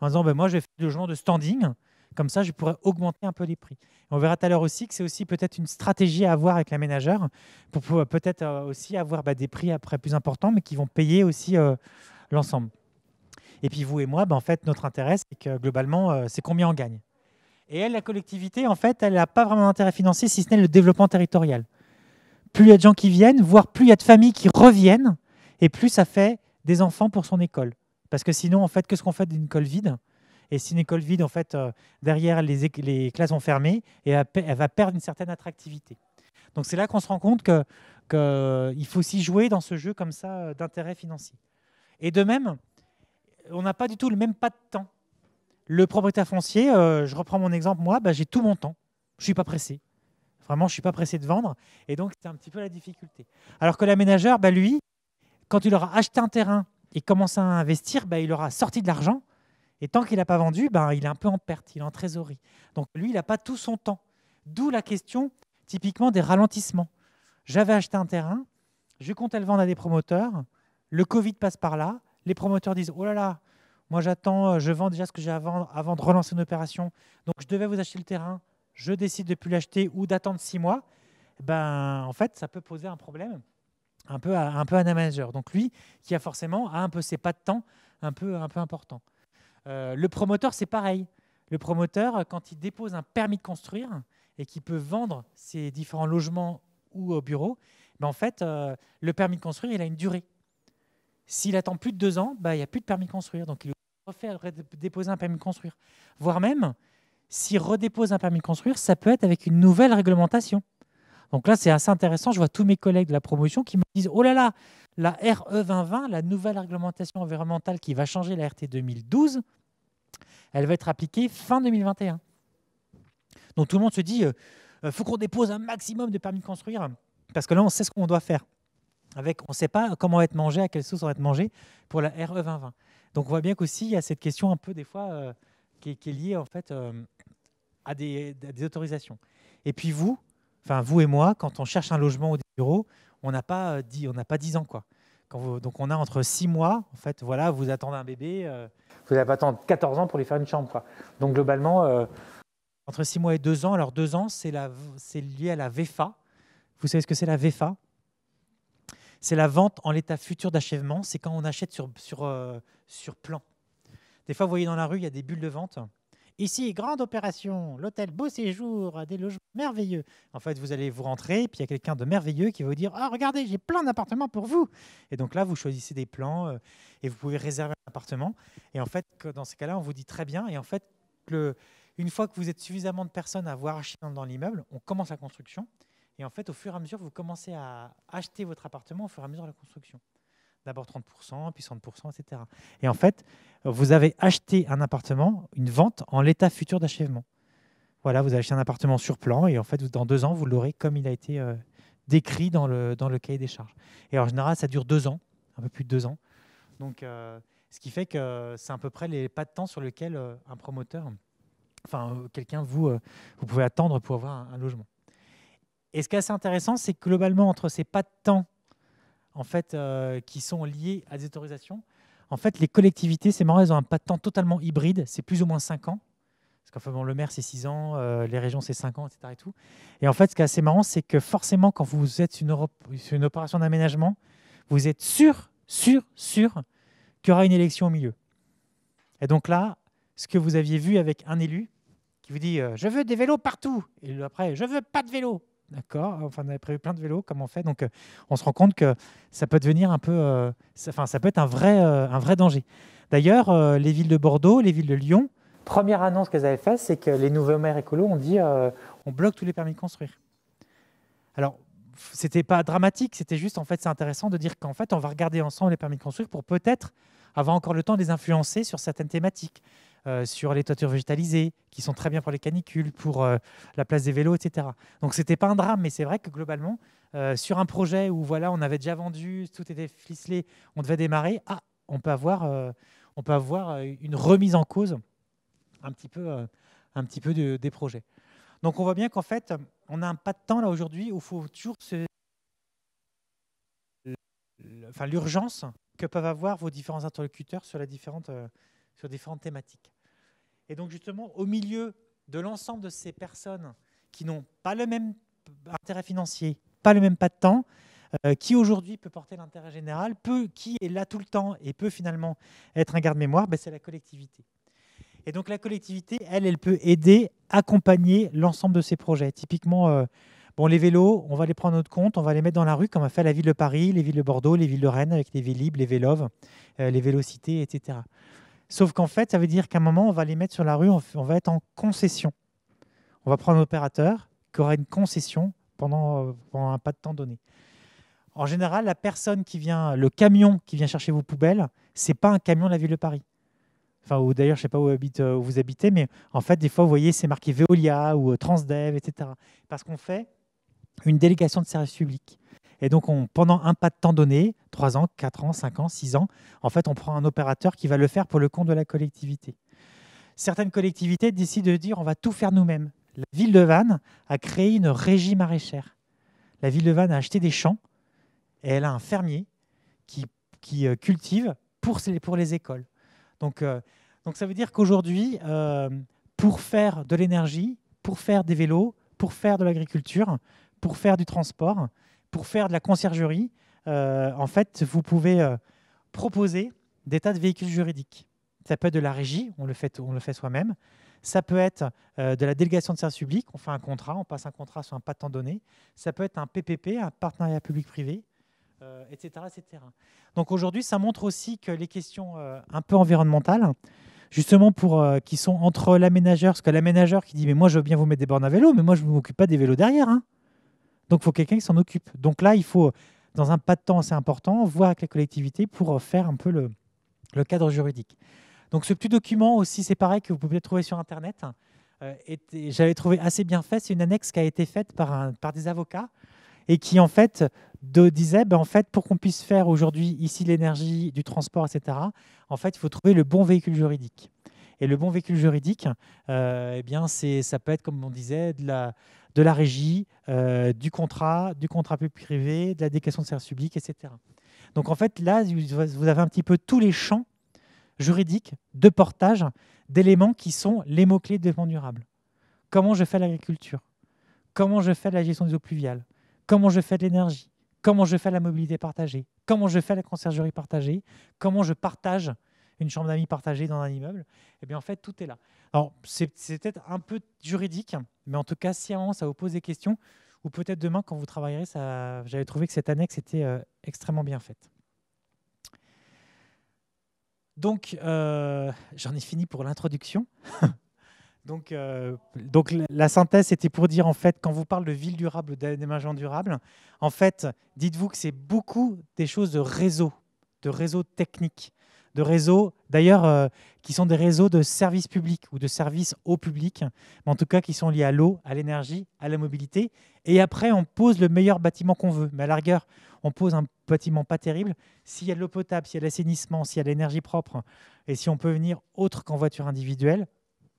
en disant ben, Moi, je vais faire du genre de standing. Comme ça, je pourrais augmenter un peu les prix. on verra tout à l'heure aussi que c'est aussi peut-être une stratégie à avoir avec l'aménageur pour euh, peut-être euh, aussi avoir bah, des prix après plus importants, mais qui vont payer aussi euh, l'ensemble. Et puis vous et moi, bah, en fait, notre intérêt, c'est que globalement, c'est combien on gagne. Et elle, la collectivité, en fait, elle n'a pas vraiment d'intérêt financier, si ce n'est le développement territorial. Plus il y a de gens qui viennent, voire plus il y a de familles qui reviennent, et plus ça fait des enfants pour son école. Parce que sinon, en fait, que ce qu'on fait d'une école vide et si une vide, en fait, euh, derrière, les, les, classes vont fermées et elle, va perdre une certaine attractivité. Donc c'est là qu'on se rend compte qu'il que euh, faut s'y jouer dans ce jeu comme ça euh, d'intérêt financier. Et de même, on n'a pas du tout le même pas de temps. Le propriétaire foncier, je reprends mon exemple, moi, bah, j'ai tout mon temps. Je ne suis pas pressé. Vraiment, je ne suis pas pressé de vendre. Et donc, c'est un petit peu la difficulté. Alors que l'aménageur, bah, lui, quand il aura acheté un terrain et commencé à investir, bah, il aura sorti de l'argent et tant qu'il n'a pas vendu, ben, il est un peu en perte, il est en trésorerie. Donc lui, il n'a pas tout son temps. D'où la question typiquement des ralentissements. J'avais acheté un terrain, je comptais le vendre à des promoteurs, le Covid passe par là, les promoteurs disent, oh là là, moi j'attends, euh, je vends déjà ce que j'ai à vendre avant de relancer une opération, donc je devais vous acheter le terrain, je décide de ne plus l'acheter ou d'attendre six mois, ben, en fait, ça peut poser un problème un peu à, un peu manager. Donc lui, qui a forcément un peu ses pas de temps un peu, un peu important. Euh, le promoteur, c'est pareil. Le promoteur, quand il dépose un permis de construire et qu'il peut vendre ses différents logements ou euh, bureaux, ben en fait, euh, le permis de construire, il a une durée. S'il attend plus de deux ans, ben, il n'y a plus de permis de construire. Donc, il refait déposer un permis de construire. Voire même, s'il redépose un permis de construire, ça peut être avec une nouvelle réglementation. Donc là, c'est assez intéressant. Je vois tous mes collègues de la promotion qui me disent Oh là là, la RE 2020, la nouvelle réglementation environnementale qui va changer la RT 2012, elle va être appliquée fin 2021. Donc tout le monde se dit il euh, faut qu'on dépose un maximum de permis de construire, parce que là, on sait ce qu'on doit faire. Avec, on ne sait pas comment être mangé, à quelle sauce on va être mangé pour la RE 2020. Donc on voit bien qu'aussi, il y a cette question un peu des fois euh, qui, est, liée en fait euh, à des autorisations. Et puis vous, enfin vous et moi, quand on cherche un logement ou des bureaux, on n'a pas euh, dit, on n'a pas 10 ans quoi. donc on a entre 6 mois, en fait, voilà, vous attendez un bébé, euh, vous vous pas attendre 14 ans pour lui faire une chambre Donc globalement, euh, entre 6 mois et 2 ans, alors deux ans c'est lié à la VEFA. Vous savez ce que c'est la VEFA C'est la vente en l'état futur d'achèvement, c'est quand on achète sur, sur, sur plan. Des fois, vous voyez dans la rue, il y a des bulles de vente. Ici, grande opération, l'hôtel Beau Séjour, des logements merveilleux. En fait, vous allez vous rentrer, puis il y a quelqu'un de merveilleux qui va vous dire Ah, regardez, j'ai plein d'appartements pour vous. Et donc là, vous choisissez des plans euh, et vous pouvez réserver un appartement. Et en fait, dans ces cas-là, on vous dit très bien. Et en fait, une fois que vous êtes suffisamment de personnes à voir dans l'immeuble, on commence la construction. Et en fait, au fur et à mesure, vous commencez à acheter votre appartement au fur et à mesure de la construction. D'abord 30%, puis 60%, etc. Et en fait, vous avez acheté un appartement, une vente en l'état futur d'achèvement. Voilà, vous avez un appartement sur plan et en fait, dans deux ans, vous l'aurez comme il a été euh, décrit dans le, dans le cahier des charges. Et en général, ça dure deux ans, un peu plus de deux ans. Donc, euh, ce qui fait que c'est à peu près les pas de temps sur lesquels euh, un promoteur, enfin quelqu'un, vous, vous pouvez attendre pour avoir un logement. Et ce qui est assez intéressant, c'est que globalement, entre ces pas de temps en fait, euh, qui sont liés à des autorisations. En fait, les collectivités, c'est marrant, elles ont un pas de temps totalement hybride, c'est plus ou moins 5 ans. Parce qu'en fait, le maire, c'est 6 ans, euh, les régions, c'est 5 ans, etc. Et, tout. et en fait, ce qui est assez marrant, c'est que forcément, quand vous êtes sur une, opération d'aménagement, vous êtes sûr, sûr, sûr qu'il y aura une élection au milieu. Et donc là, ce que vous aviez vu avec un élu qui vous dit euh, Je veux des vélos partout », et après « Je veux pas de vélos », D'accord Enfin, on avait prévu plein de vélos, comme on fait Donc, euh, on se rend compte que ça peut devenir un peu. Euh, enfin, ça peut être un vrai, euh, un vrai danger. D'ailleurs, les villes de Bordeaux, les villes de Lyon, première annonce qu'elles avaient faite, c'est que les nouveaux maires écolos ont dit on bloque tous les permis de construire. Alors, c'était pas dramatique, c'était juste, en fait, c'est intéressant de dire qu'en fait, on va regarder ensemble les permis de construire pour peut-être avoir encore le temps de les influencer sur certaines thématiques. Euh, sur les toitures végétalisées, qui sont très bien pour les canicules, pour euh, la place des vélos, etc. Donc c'était pas un drame, mais c'est vrai que globalement, euh, sur un projet où voilà, on avait déjà vendu, tout était ficelé, on devait démarrer, ah, on peut avoir, on peut avoir une remise en cause un petit peu, un petit peu des projets. Donc on voit bien qu'en fait, on a un pas de temps là aujourd'hui où il faut toujours se enfin, l'urgence que peuvent avoir vos différents interlocuteurs sur, la différente, sur différentes thématiques. Et donc justement, au milieu de l'ensemble de ces personnes qui n'ont pas le même intérêt financier, pas le même pas de temps, euh, qui aujourd'hui peut porter l'intérêt général, peut, qui est là tout le temps et peut finalement être un garde-mémoire, ben c'est la collectivité. Et donc la collectivité, elle, elle peut aider, accompagner l'ensemble de ces projets. Typiquement, euh, bon, les vélos, on va les prendre en notre compte, on va les mettre dans la rue, comme a fait la ville de Paris, les villes de Bordeaux, les villes de Rennes avec les Vélib, les Véloves, euh, les Vélocités, etc. Sauf qu'en fait, ça veut dire qu'à un moment, on va les mettre sur la rue, on va être en concession. On va prendre un opérateur qui aura une concession euh, pendant, un pas de temps donné. En général, la personne qui vient, le camion qui vient chercher vos poubelles, c'est pas un camion de la ville de Paris. Enfin, d'ailleurs, je sais pas euh, où, vous habitez, mais en fait, des fois, vous voyez, c'est marqué Veolia ou euh, Transdev, etc. Parce qu'on fait une délégation de service public. Et donc, pendant un pas de temps donné, 3 ans, 4 ans, 5 ans, 6 ans, en fait, on prend un opérateur qui va le faire pour le compte de la collectivité. Certaines collectivités décident de dire on va tout faire nous-mêmes. La ville de Vannes a créé une régie maraîchère. La ville de Vannes a acheté des champs et elle a un fermier qui, euh, cultive pour, pour les écoles. Euh, donc, ça veut dire qu'aujourd'hui, euh, pour faire de l'énergie, pour faire des vélos, pour faire de l'agriculture, pour faire du transport, pour faire de la conciergerie, euh, en fait, vous pouvez euh, proposer des tas de véhicules juridiques. Ça peut être de la régie, on le fait, fait soi-même. Ça peut être euh, de la délégation de services publics, on fait un contrat, on passe un contrat sur un patent donné. Ça peut être un PPP, un partenariat public-privé, etc., etc. Donc aujourd'hui, ça montre aussi que les questions un peu environnementales, justement pour qui sont entre l'aménageur, parce que l'aménageur qui dit mais moi je veux bien vous mettre des bornes à vélo, mais moi je ne m'occupe pas des vélos derrière. Hein. Donc il faut quelqu'un qui s'en occupe. Donc là, il faut, dans un pas de temps assez important, voir avec la collectivité pour euh, faire un peu le, cadre juridique. Donc ce petit document aussi, c'est pareil, que vous pouvez trouver sur Internet. Hein. Euh, j'avais trouvé assez bien fait. C'est une annexe qui a été faite par, par des avocats et qui en fait disait, ben, en fait, pour qu'on puisse faire aujourd'hui ici l'énergie, du transport, etc., en fait, il faut trouver le bon véhicule juridique. Et le bon véhicule juridique, euh, eh bien, ça peut être, comme on disait, de la, de la régie, euh, du contrat, du contrat public-privé, de la déclaration de service public, etc. Donc en fait, là, vous avez un petit peu tous les champs juridiques de portage d'éléments qui sont les mots-clés de développement durable. Comment je fais l'agriculture Comment je fais la gestion des eaux pluviales Comment je fais l'énergie Comment je fais la mobilité partagée Comment je fais la conciergerie partagée Comment je partage une chambre d'amis partagée dans un immeuble, eh bien en fait tout est là. Alors c'est peut-être un peu juridique, mais en tout cas si moment, ça vous pose des questions, ou peut-être demain quand vous travaillerez, ça, j'avais trouvé que cette annexe était euh, extrêmement bien faite. Donc euh, j'en ai fini pour l'introduction. *laughs* donc, euh, donc la synthèse, était pour dire en fait, quand vous parlez de ville durable, d'aménagement durable, en fait, dites-vous que c'est beaucoup des choses de réseau, de réseau technique de réseaux, d'ailleurs, euh, qui sont des réseaux de services publics ou de services au public, mais en tout cas qui sont liés à l'eau, à l'énergie, à la mobilité. Et après, on pose le meilleur bâtiment qu'on veut. Mais à la on pose un bâtiment pas terrible. S'il y a de l'eau potable, s'il y a l'assainissement, s'il y a de l'énergie propre, et si on peut venir autre qu'en voiture individuelle,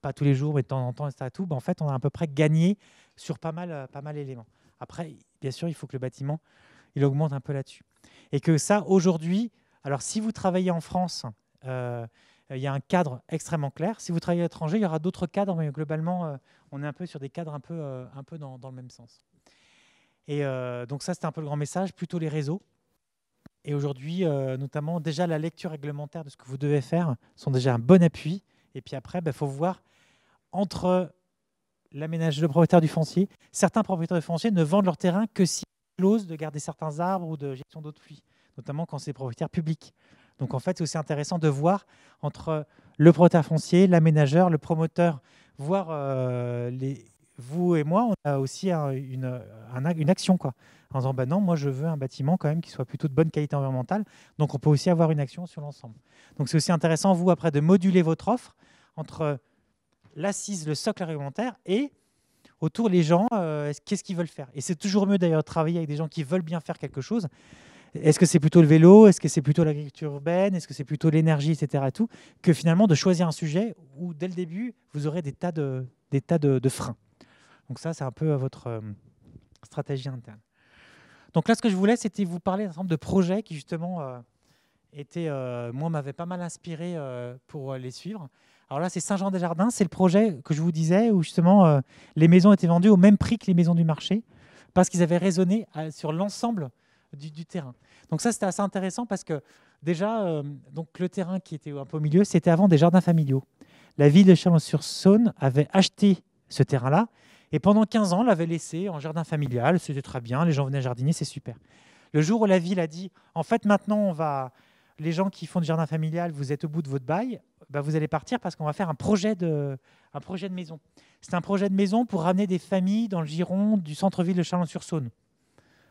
pas tous les jours, mais de temps en temps, etc., tout, ben, en fait, on a à peu près gagné sur pas mal, euh, pas mal d'éléments. Après, bien sûr, il faut que le bâtiment, il augmente un peu là-dessus. Et que ça, aujourd'hui, alors si vous travaillez en France, euh, euh, il y a un cadre extrêmement clair. Si vous travaillez à l'étranger, il y aura d'autres cadres, mais globalement, euh, on est un peu sur des cadres un peu, un peu dans, le même sens. Et donc ça, c'était un peu le grand message, plutôt les réseaux. Et aujourd'hui, notamment, déjà la lecture réglementaire de ce que vous devez faire sont déjà un bon appui. Et puis après, il bah, faut voir entre l'aménage le propriétaire du foncier. Certains propriétaires du foncier ne vendent leur terrain que si osent de garder certains arbres ou de gestion d'autres de notamment quand c'est propriétaire public. Donc en fait, c'est aussi intéressant de voir entre le propriétaire foncier, l'aménageur, le promoteur, voire euh, vous et moi, on a aussi une, action quoi. En disant bah non, moi je veux un bâtiment quand même qui soit plutôt de bonne qualité environnementale. Donc on peut aussi avoir une action sur l'ensemble. Donc c'est aussi intéressant vous après de moduler votre offre entre l'assise, le socle réglementaire et autour les gens, euh, qu'est-ce qu'ils veulent faire. Et c'est toujours mieux d'ailleurs de travailler avec des gens qui veulent bien faire quelque chose est-ce que c'est plutôt le vélo Est-ce que c'est plutôt l'agriculture urbaine Est-ce que c'est plutôt l'énergie, etc. Tout, que finalement de choisir un sujet où, dès le début, vous aurez des tas de, des tas de, freins. Donc ça, c'est un peu euh, votre euh, stratégie interne. Donc là, ce que je voulais, c'était vous parler d'un certain de projets qui, justement, euh, moi, m'avaient pas mal inspiré pour les suivre. Alors là, c'est Saint-Jean-des-Jardins, c'est le projet que je vous disais, où justement, les maisons étaient vendues au même prix que les maisons du marché, parce qu'ils avaient raisonné sur l'ensemble du, terrain. Donc ça, c'était assez intéressant parce que déjà, euh, donc le terrain qui était un peu au milieu, c'était avant des jardins familiaux. La ville de Chalon-sur-Saône avait acheté ce terrain-là et pendant 15 ans l'avait laissé en jardin familial. C'était très bien, les gens venaient jardiner, c'est super. Le jour où la ville a dit, en fait, maintenant, on va, les gens qui font du jardin familial, vous êtes au bout de votre bail, bah, vous allez partir parce qu'on va faire un projet de, un projet de maison. C'est un projet de maison pour ramener des familles dans le giron du centre-ville de Chalon-sur-Saône.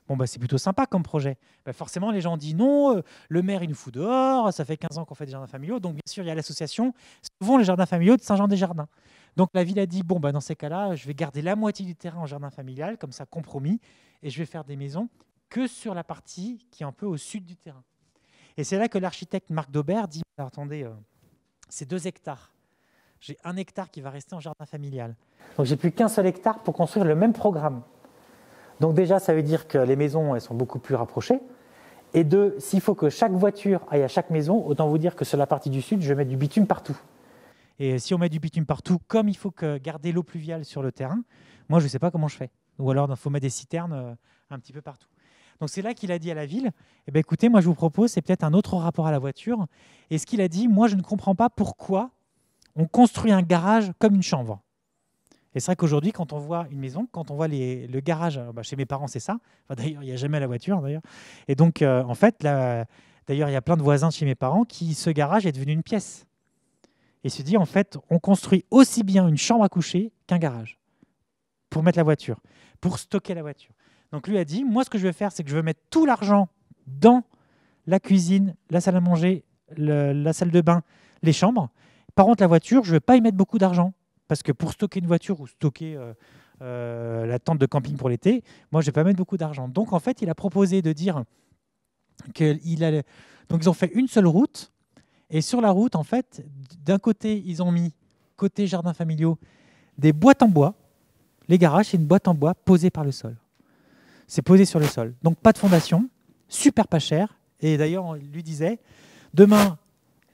Bon, bah, c'est plutôt sympa comme projet. Bah, forcément, les gens disent non, euh, le maire, il nous fout dehors, ça fait 15 ans qu'on fait des jardins familiaux. Donc, bien sûr, il y a l'association, souvent les jardins familiaux de Saint-Jean-des-Jardins. Donc, la ville a dit bon, bah, dans ces cas-là, je vais garder la moitié du terrain en jardin familial, comme ça, compromis, et je vais faire des maisons que sur la partie qui est un peu au sud du terrain. Et c'est là que l'architecte Marc Daubert dit attendez, euh, c'est deux hectares. J'ai un hectare qui va rester en jardin familial. Donc, j'ai plus qu'un seul hectare pour construire le même programme. Donc déjà, ça veut dire que les maisons, elles sont beaucoup plus rapprochées. Et deux, s'il faut que chaque voiture aille à chaque maison, autant vous dire que sur la partie du sud, je mets du bitume partout. Et si on met du bitume partout, comme il faut que garder l'eau pluviale sur le terrain, moi, je ne sais pas comment je fais. Ou alors, il faut mettre des citernes euh, un petit peu partout. Donc c'est là qu'il a dit à la ville, eh ben, écoutez, moi je vous propose, c'est peut-être un autre rapport à la voiture. Et ce qu'il a dit, moi je ne comprends pas pourquoi on construit un garage comme une chambre. Et c'est vrai qu'aujourd'hui, quand on voit une maison, quand on voit le garage, euh, bah, chez mes parents, c'est ça. d'ailleurs, il n'y a jamais la voiture, d'ailleurs. Et donc, euh, en fait, là, d'ailleurs, il y a plein de voisins chez mes parents qui, ce garage est devenu une pièce. Et se dit, en fait, on construit aussi bien une chambre à coucher qu'un garage pour mettre la voiture, pour stocker la voiture. Donc lui a dit, moi, ce que je vais faire, c'est que je veux mettre tout l'argent dans la cuisine, la salle à manger, la salle de bain, les chambres. Par contre, la voiture, je ne vais pas y mettre beaucoup d'argent. Parce que pour stocker une voiture ou stocker euh, euh, la tente de camping pour l'été, moi, je vais pas mettre beaucoup d'argent. Donc, en fait, il a proposé de dire qu'ils allait. Donc, ils ont fait une seule route. Et sur la route, en fait, d'un côté, ils ont mis, côté jardin familial, des boîtes en bois. Les garages, c'est une boîte en bois posée par le sol. C'est posé sur le sol. Donc, pas de fondation, super pas cher. Et d'ailleurs, on lui disait demain,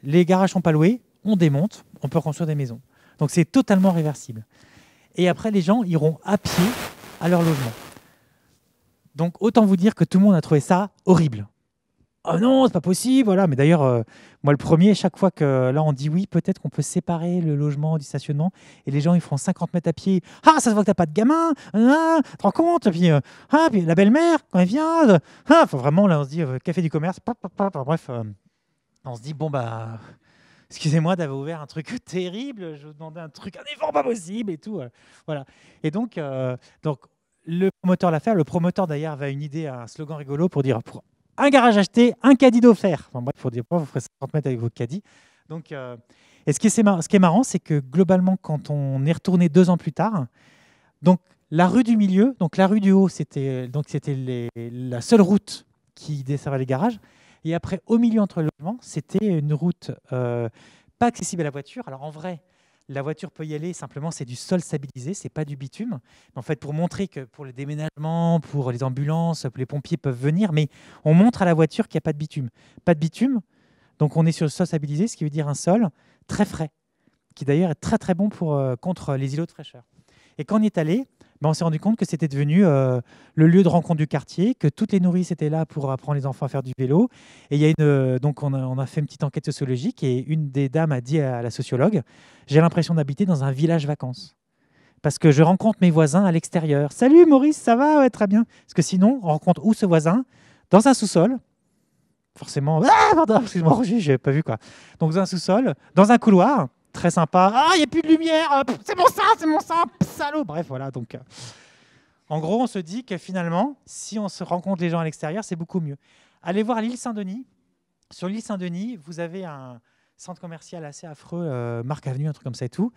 les garages sont pas loués, on démonte, on peut construire des maisons. Donc c'est totalement réversible. Et après, les gens iront à pied à leur logement. Donc autant vous dire que tout le monde a trouvé ça horrible. Oh non, c'est pas possible, voilà. Mais d'ailleurs, euh, moi le premier, chaque fois que là on dit oui, peut-être qu'on peut séparer le logement du stationnement et les gens ils feront 50 mètres à pied. Ah, ça se voit que tu n'as pas de gamin, ah, tu te rends compte euh, ah, puis la belle-mère quand elle vient, euh, ah, faut vraiment là on se dit café du commerce, bref, on se dit bon bah excusez-moi d'avoir ouvert un truc *laughs* terrible, je vous demandais un truc, un effort pas possible et tout. Euh, voilà. Et donc, euh, donc le promoteur l'a fait. Le promoteur d'ailleurs avait une idée, un slogan rigolo pour dire pour un garage acheté, un caddie d'offert. Enfin bref, pour dire pas, vous ferez 50 mètres avec votre caddie. Donc, euh, et ce qui, est marrant, ce qui est marrant, c'est que globalement, quand on est retourné deux ans plus tard, donc la rue du milieu, donc la rue du haut, c'était donc c'était la seule route qui desservait les garages. Et après, au milieu entre les logements, c'était une route euh, pas accessible à la voiture. Alors en vrai, la voiture peut y aller, simplement c'est du sol stabilisé, c'est pas du bitume. En fait, pour montrer que pour les déménagements, pour les ambulances, les pompiers peuvent venir, mais on montre à la voiture qu'il n'y a pas de bitume. Pas de bitume, donc on est sur le sol stabilisé, ce qui veut dire un sol très frais, qui d'ailleurs est très très bon pour, euh, contre les îlots de fraîcheur. Et quand on est allé, ben, on s'est rendu compte que c'était devenu euh, le lieu de rencontre du quartier, que toutes les nourrices étaient là pour apprendre les enfants à faire du vélo. Et il une, euh, donc on a, fait une petite enquête sociologique et une des dames a dit à la sociologue, j'ai l'impression d'habiter dans un village vacances. Parce que je rencontre mes voisins à l'extérieur. Salut Maurice, ça va Ouais, très bien. Parce que sinon, on rencontre où ce voisin Dans un sous-sol, forcément, ah, pardon, excuse-moi, *laughs* j'ai pas vu quoi. Donc, dans un sous-sol, dans un couloir, très sympa. Ah, il n'y a plus de lumière, euh, c'est mon sein, c'est mon sein, salaud. Bref, voilà. Donc, euh. en gros, on se dit que finalement, si on se rencontre les gens à l'extérieur, c'est beaucoup mieux. Allez voir l'île Saint-Denis. Sur l'île Saint-Denis, vous avez un centre commercial assez affreux, euh, Marc Avenue, un truc comme ça et tout.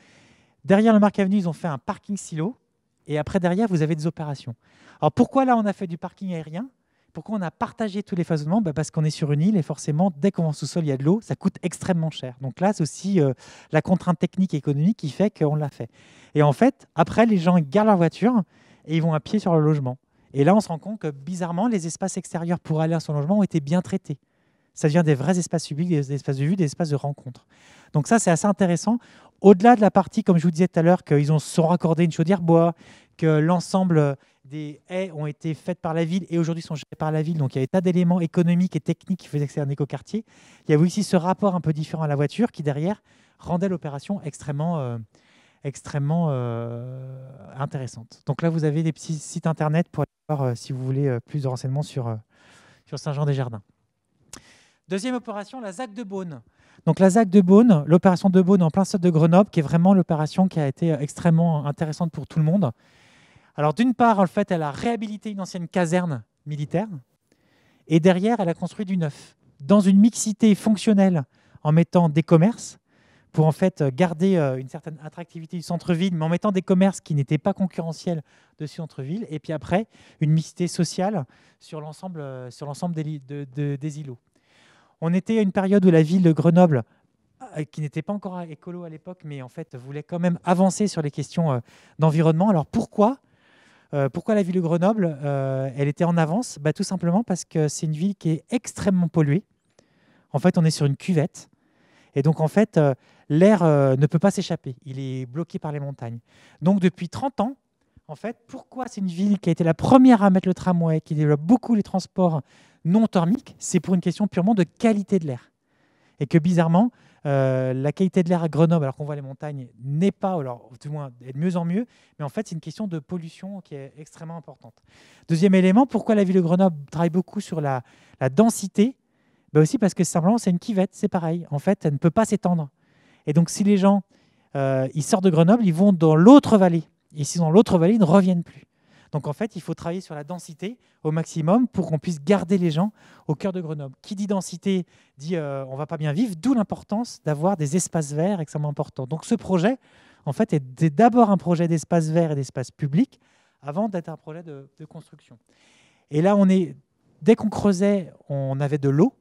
Derrière le Marc Avenue, ils ont fait un parking silo. Et après, derrière, vous avez des opérations. Alors pourquoi là, on a fait du parking aérien pourquoi on a partagé tous les foisonnements bah, Parce qu'on est sur une île et forcément, dès qu'on va sous-sol, il y a de l'eau, ça coûte extrêmement cher. Donc là, c'est aussi euh, la contrainte technique et économique qui fait qu'on l'a fait. Et en fait, après, les gens gardent leur voiture et ils vont à pied sur le logement. Et là, on se rend compte que bizarrement, les espaces extérieurs pour aller à son logement ont été bien traités. Ça devient des vrais espaces publics, des espaces de vue, des espaces de rencontre. Donc ça, c'est assez intéressant. Au-delà de la partie, comme je vous disais tout à l'heure, qu'ils ont sont raccordé une chaudière bois, que l'ensemble des haies ont été faites par la ville et aujourd'hui sont gérées par la ville. Donc il y avait tas d'éléments économiques et techniques qui faisaient que c'est un écoquartier. Il y a aussi ce rapport un peu différent à la voiture qui, derrière, rendait l'opération extrêmement, euh, extrêmement euh, intéressante. Donc là, vous avez des petits sites internet pour aller euh, si vous voulez plus de renseignements sur, sur Saint-Jean-des-Jardins. Deuxième opération, la ZAC de Beaune. Donc la ZAC de Beaune, l'opération de Beaune en plein sud de Grenoble, qui est vraiment l'opération qui a été extrêmement intéressante pour tout le monde. Alors d'une part, en fait, elle a réhabilité une ancienne caserne militaire, et derrière, elle a construit du neuf, dans une mixité fonctionnelle, en mettant des commerces, pour en fait garder euh, une certaine attractivité du centre-ville, mais en mettant des commerces qui n'étaient pas concurrentiels de ce centre-ville, et puis après, une mixité sociale sur l'ensemble, euh, sur l'ensemble des, des îlots. On était à une période où la ville de Grenoble euh, qui n'était pas encore écolo à l'époque, mais en fait voulait quand même avancer sur les questions d'environnement. Alors pourquoi euh, pourquoi la ville de Grenoble, euh, elle était en avance bah, Tout simplement parce que c'est une ville qui est extrêmement polluée. En fait, on est sur une cuvette. Et donc, en fait, euh, l'air ne peut pas s'échapper. Il est bloqué par les montagnes. Donc, depuis 30 ans, en fait, pourquoi c'est une ville qui a été la première à mettre le tramway, qui développe beaucoup les transports non thermiques C'est pour une question purement de qualité de l'air. Et que bizarrement, euh, la qualité de l'air à Grenoble, alors qu'on voit les montagnes, n'est pas, alors du moins, est de mieux en mieux, mais en fait, c'est une question de pollution qui est extrêmement importante. Deuxième élément, pourquoi la ville de Grenoble travaille beaucoup sur la, densité ben Aussi parce que simplement, c'est une kivette, c'est pareil. En fait, elle ne peut pas s'étendre. Et donc, si les gens, euh, ils sortent de Grenoble, ils vont dans l'autre vallée. Et s'ils sont dans l'autre vallée, ils ne reviennent plus. Donc en fait, il faut travailler sur la densité au maximum pour qu'on puisse garder les gens au cœur de Grenoble. Qui dit densité dit euh, on va pas bien vivre, d'où l'importance d'avoir des espaces verts extrêmement importants. Donc ce projet, en fait, est d'abord un projet d'espace vert et d'espace public avant d'être un projet de, construction. Et là, on est, dès qu'on creusait, on avait de l'eau.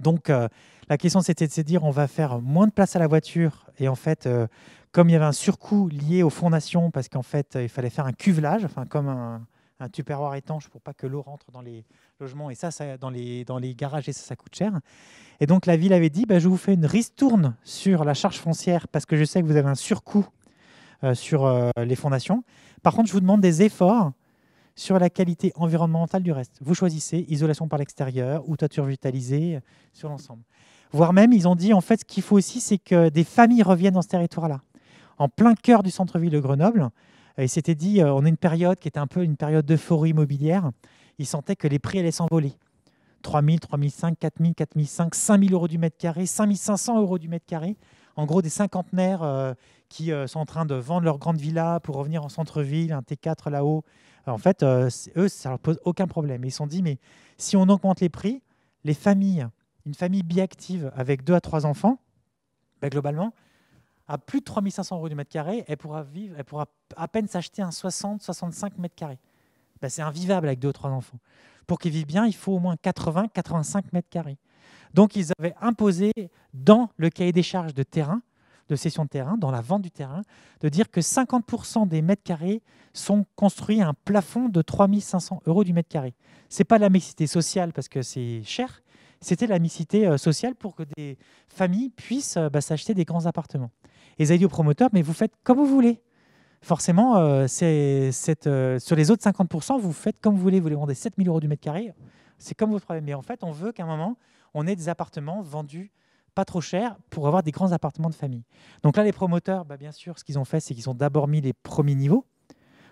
Donc euh, la question, c'était de se dire on va faire moins de place à la voiture et en fait, euh, comme il y avait un surcoût lié aux fondations, parce qu'en fait, euh, il fallait faire un cuvelage, enfin, comme un, un étanche pour pas que l'eau rentre dans les logements et ça, dans, les, garages et ça, coûte cher. Et donc la ville avait dit bah, je vous fais une ristourne sur la charge foncière parce que je sais que vous avez un surcoût euh, sur euh, les fondations. Par contre, je vous demande des efforts sur la qualité environnementale du reste. Vous choisissez isolation par l'extérieur ou toiture vitalisée sur l'ensemble. Voire même, ils ont dit en fait, ce qu'il faut aussi, c'est que des familles reviennent dans ce territoire-là en plein cœur du centre-ville de Grenoble. Ils s'étaient dit, euh, on est une période qui était un peu une période d'euphorie immobilière. Ils sentaient que les prix allaient s'envoler. 3 000, 3 500, 4 000, 4 500, 5 000 euros du mètre carré, 5 500 euros du mètre carré. En gros, des cinquantenaires euh, qui euh, sont en train de vendre leur grande villa pour revenir en centre-ville, un T4 là-haut. En fait, eux, ça leur pose aucun problème. Ils se sont dit, mais si on augmente les prix, les familles, une famille biactive avec deux à trois enfants, bah, globalement, à plus de 3500 euros du mètre carré, elle pourra, vivre, elle pourra à peine s'acheter un 60-65 mètres carrés. Ben, c'est invivable avec deux ou trois enfants. Pour qu'ils vivent bien, il faut au moins 80-85 mètres carrés. Donc ils avaient imposé dans le cahier des charges de terrain, de cession de terrain, dans la vente du terrain, de dire que 50% des mètres carrés sont construits à un plafond de 3500 euros du mètre carré. Ce n'est pas la mixité sociale parce que c'est cher, c'était la mixité euh, sociale pour que des familles puissent euh, ben, s'acheter des grands appartements. Et ils avaient dit au promoteur, mais vous faites comme vous voulez. Forcément, euh, c'est, euh, sur les autres 50%, vous faites comme vous voulez. Vous les vendez 7000 euros du mètre carré. C'est comme votre problème. Mais en fait, on veut qu'à un moment, on ait des appartements vendus pas trop cher pour avoir des grands appartements de famille. Donc là, les promoteurs, bah, bien sûr, ce qu'ils ont fait, c'est qu'ils ont d'abord mis les premiers niveaux.